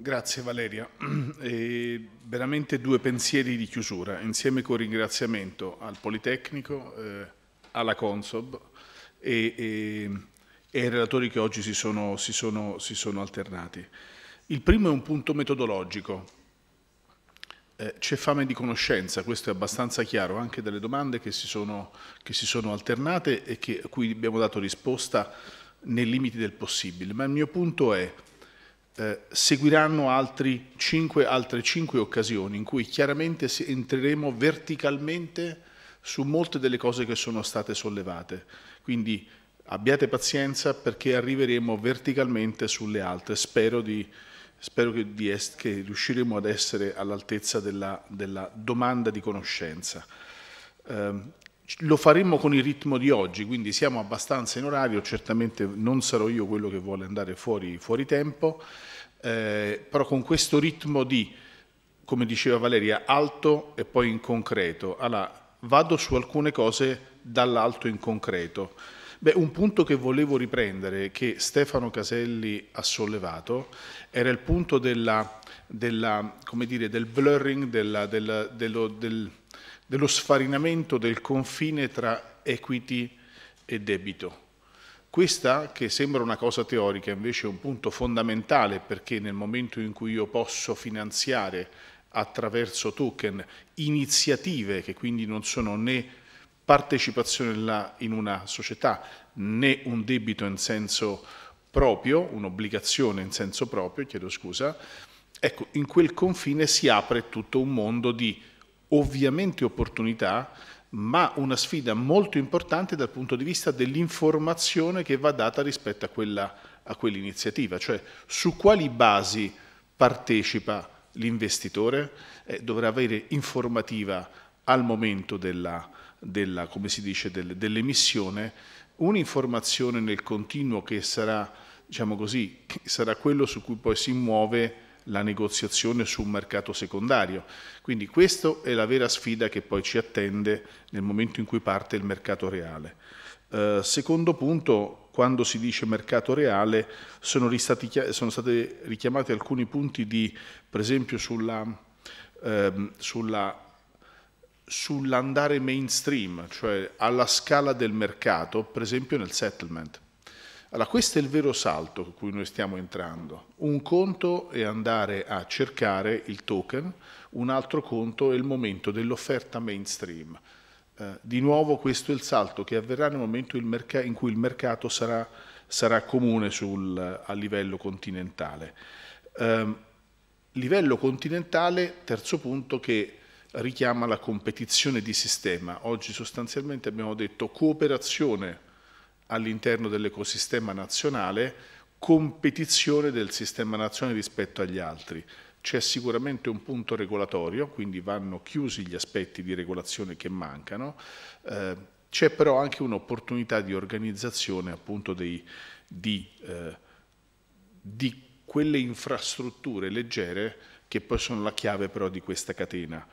Grazie Valeria. E veramente due pensieri di chiusura, insieme con ringraziamento al Politecnico, eh, alla Consob e, e, e, ai relatori che oggi si sono, si, sono, si sono, alternati. Il primo è un punto metodologico. Eh, c'è fame di conoscenza, questo è abbastanza chiaro, anche dalle domande che si sono, che si sono alternate e che, a cui abbiamo dato risposta nei limiti del possibile. Ma il mio punto è eh, seguiranno altri 5, altre cinque occasioni in cui chiaramente entreremo verticalmente su molte delle cose che sono state sollevate. Quindi abbiate pazienza perché arriveremo verticalmente sulle altre. Spero, di, spero che, di che, riusciremo ad essere all'altezza della, della, domanda di conoscenza. Eh, lo faremo con il ritmo di oggi, quindi siamo abbastanza in orario, certamente non sarò io quello che vuole andare fuori, fuori tempo. Eh, però con questo ritmo di, come diceva Valeria, alto e poi in concreto. Allora, vado su alcune cose dall'alto in concreto. Beh, un punto che volevo riprendere, che Stefano Caselli ha sollevato, era il punto della, della, dire, del blurring, della, dello, del, dello sfarinamento del confine tra equity e debito. Questa, che sembra una cosa teorica, invece è un punto fondamentale perché nel momento in cui io posso finanziare attraverso token iniziative che quindi non sono né partecipazione in una società né un debito in senso proprio, un'obbligazione in senso proprio, chiedo scusa, ecco, in quel confine si apre tutto un mondo di ovviamente opportunità ma una sfida molto importante dal punto di vista dell'informazione che va data rispetto a, quella, a quell'iniziativa, cioè su quali basi partecipa l'investitore, eh, dovrà avere informativa al momento della, della, dice, del, dell'emissione, un'informazione nel continuo che sarà, diciamo così, che sarà quello su cui poi si muove la negoziazione su un mercato secondario. Quindi questa è la vera sfida che poi ci attende nel momento in cui parte il mercato reale. Eh, secondo punto, quando si dice mercato reale, sono, ristati, sono stati richiamati alcuni punti di, per esempio, sulla, ehm, sulla sull'andare mainstream, cioè alla scala del mercato, per esempio nel settlement. Allora, questo è il vero salto con cui noi stiamo entrando. Un conto è andare a cercare il token, un altro conto è il momento dell'offerta mainstream. Eh, di nuovo questo è il salto che avverrà nel momento in cui il mercato sarà, sarà comune sul, a livello continentale. Eh, livello continentale, terzo punto, che richiama la competizione di sistema. Oggi sostanzialmente abbiamo detto cooperazione all'interno dell'ecosistema nazionale, competizione del sistema nazionale rispetto agli altri. C'è sicuramente un punto regolatorio, quindi vanno chiusi gli aspetti di regolazione che mancano, eh, c'è però anche un'opportunità di organizzazione appunto dei, di, eh, di quelle infrastrutture leggere che poi sono la chiave però di questa catena.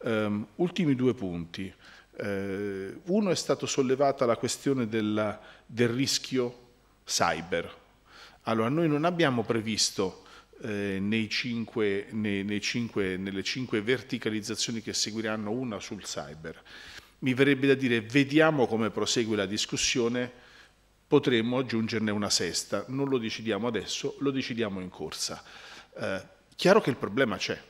Um, ultimi due punti. Eh, uno è stato sollevata la questione della, del rischio cyber. Allora, noi non abbiamo previsto eh, nei cinque, nei, nei cinque, nelle cinque verticalizzazioni che seguiranno una sul cyber. Mi verrebbe da dire, vediamo come prosegue la discussione, potremmo aggiungerne una sesta. Non lo decidiamo adesso, lo decidiamo in corsa. Eh, chiaro che il problema c'è,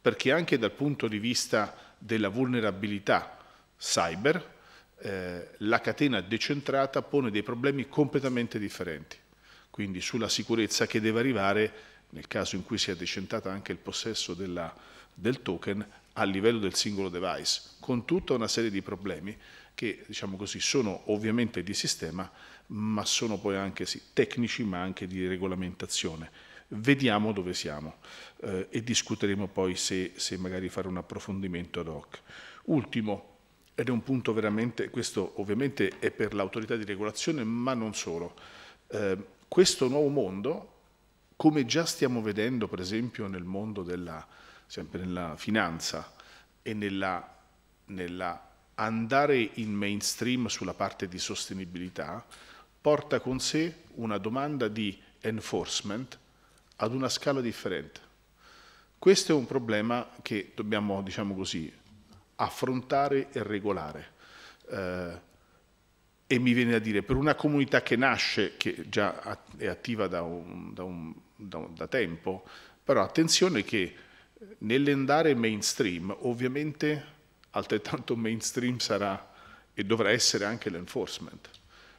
perché anche dal punto di vista della vulnerabilità, cyber, eh, la catena decentrata pone dei problemi completamente differenti. Quindi sulla sicurezza che deve arrivare, nel caso in cui sia decentrata anche il possesso della, del token, a livello del singolo device, con tutta una serie di problemi che diciamo così, sono ovviamente di sistema, ma sono poi anche sì, tecnici, ma anche di regolamentazione. Vediamo dove siamo eh, e discuteremo poi se, se magari fare un approfondimento ad hoc. Ultimo, ed è un punto veramente, questo ovviamente è per l'autorità di regolazione, ma non solo. Eh, questo nuovo mondo, come già stiamo vedendo per esempio nel mondo della, sempre nella finanza e nella, nella andare in mainstream sulla parte di sostenibilità, porta con sé una domanda di enforcement ad una scala differente. Questo è un problema che dobbiamo, diciamo così, affrontare e regolare. Eh, e mi viene a dire, per una comunità che nasce, che già è attiva da, un, da, un, da, un, da tempo, però attenzione che nell'andare mainstream, ovviamente altrettanto mainstream sarà e dovrà essere anche l'enforcement.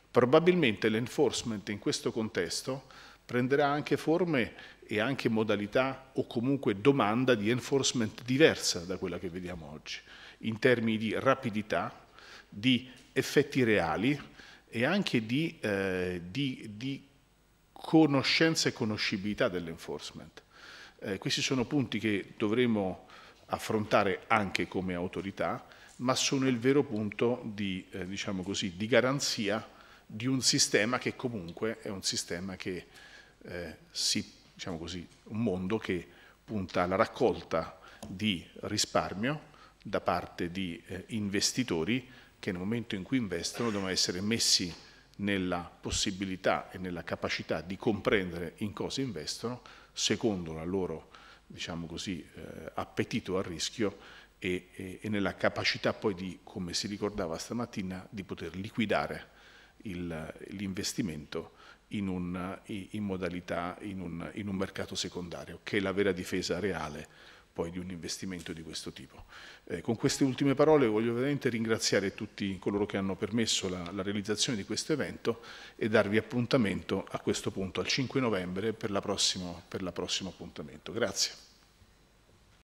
Probabilmente l'enforcement in questo contesto prenderà anche forme e anche modalità o comunque domanda di enforcement diversa da quella che vediamo oggi in termini di rapidità, di effetti reali e anche di, eh, di, di conoscenza e conoscibilità dell'enforcement. Eh, questi sono punti che dovremo affrontare anche come autorità, ma sono il vero punto di, eh, diciamo così, di garanzia di un sistema che comunque è un sistema che eh, si, diciamo così, un mondo che punta alla raccolta di risparmio, da parte di eh, investitori che nel momento in cui investono devono essere messi nella possibilità e nella capacità di comprendere in cosa investono secondo la loro diciamo così, eh, appetito al rischio e, e, e, nella capacità poi di, come si ricordava stamattina, di poter liquidare l'investimento in, in, modalità, in un, in un mercato secondario, che è la vera difesa reale poi di un investimento di questo tipo. Eh, con queste ultime parole voglio veramente ringraziare tutti coloro che hanno permesso la, la realizzazione di questo evento e darvi appuntamento a questo punto al 5 novembre per, la prossimo, per la prossimo appuntamento. Grazie.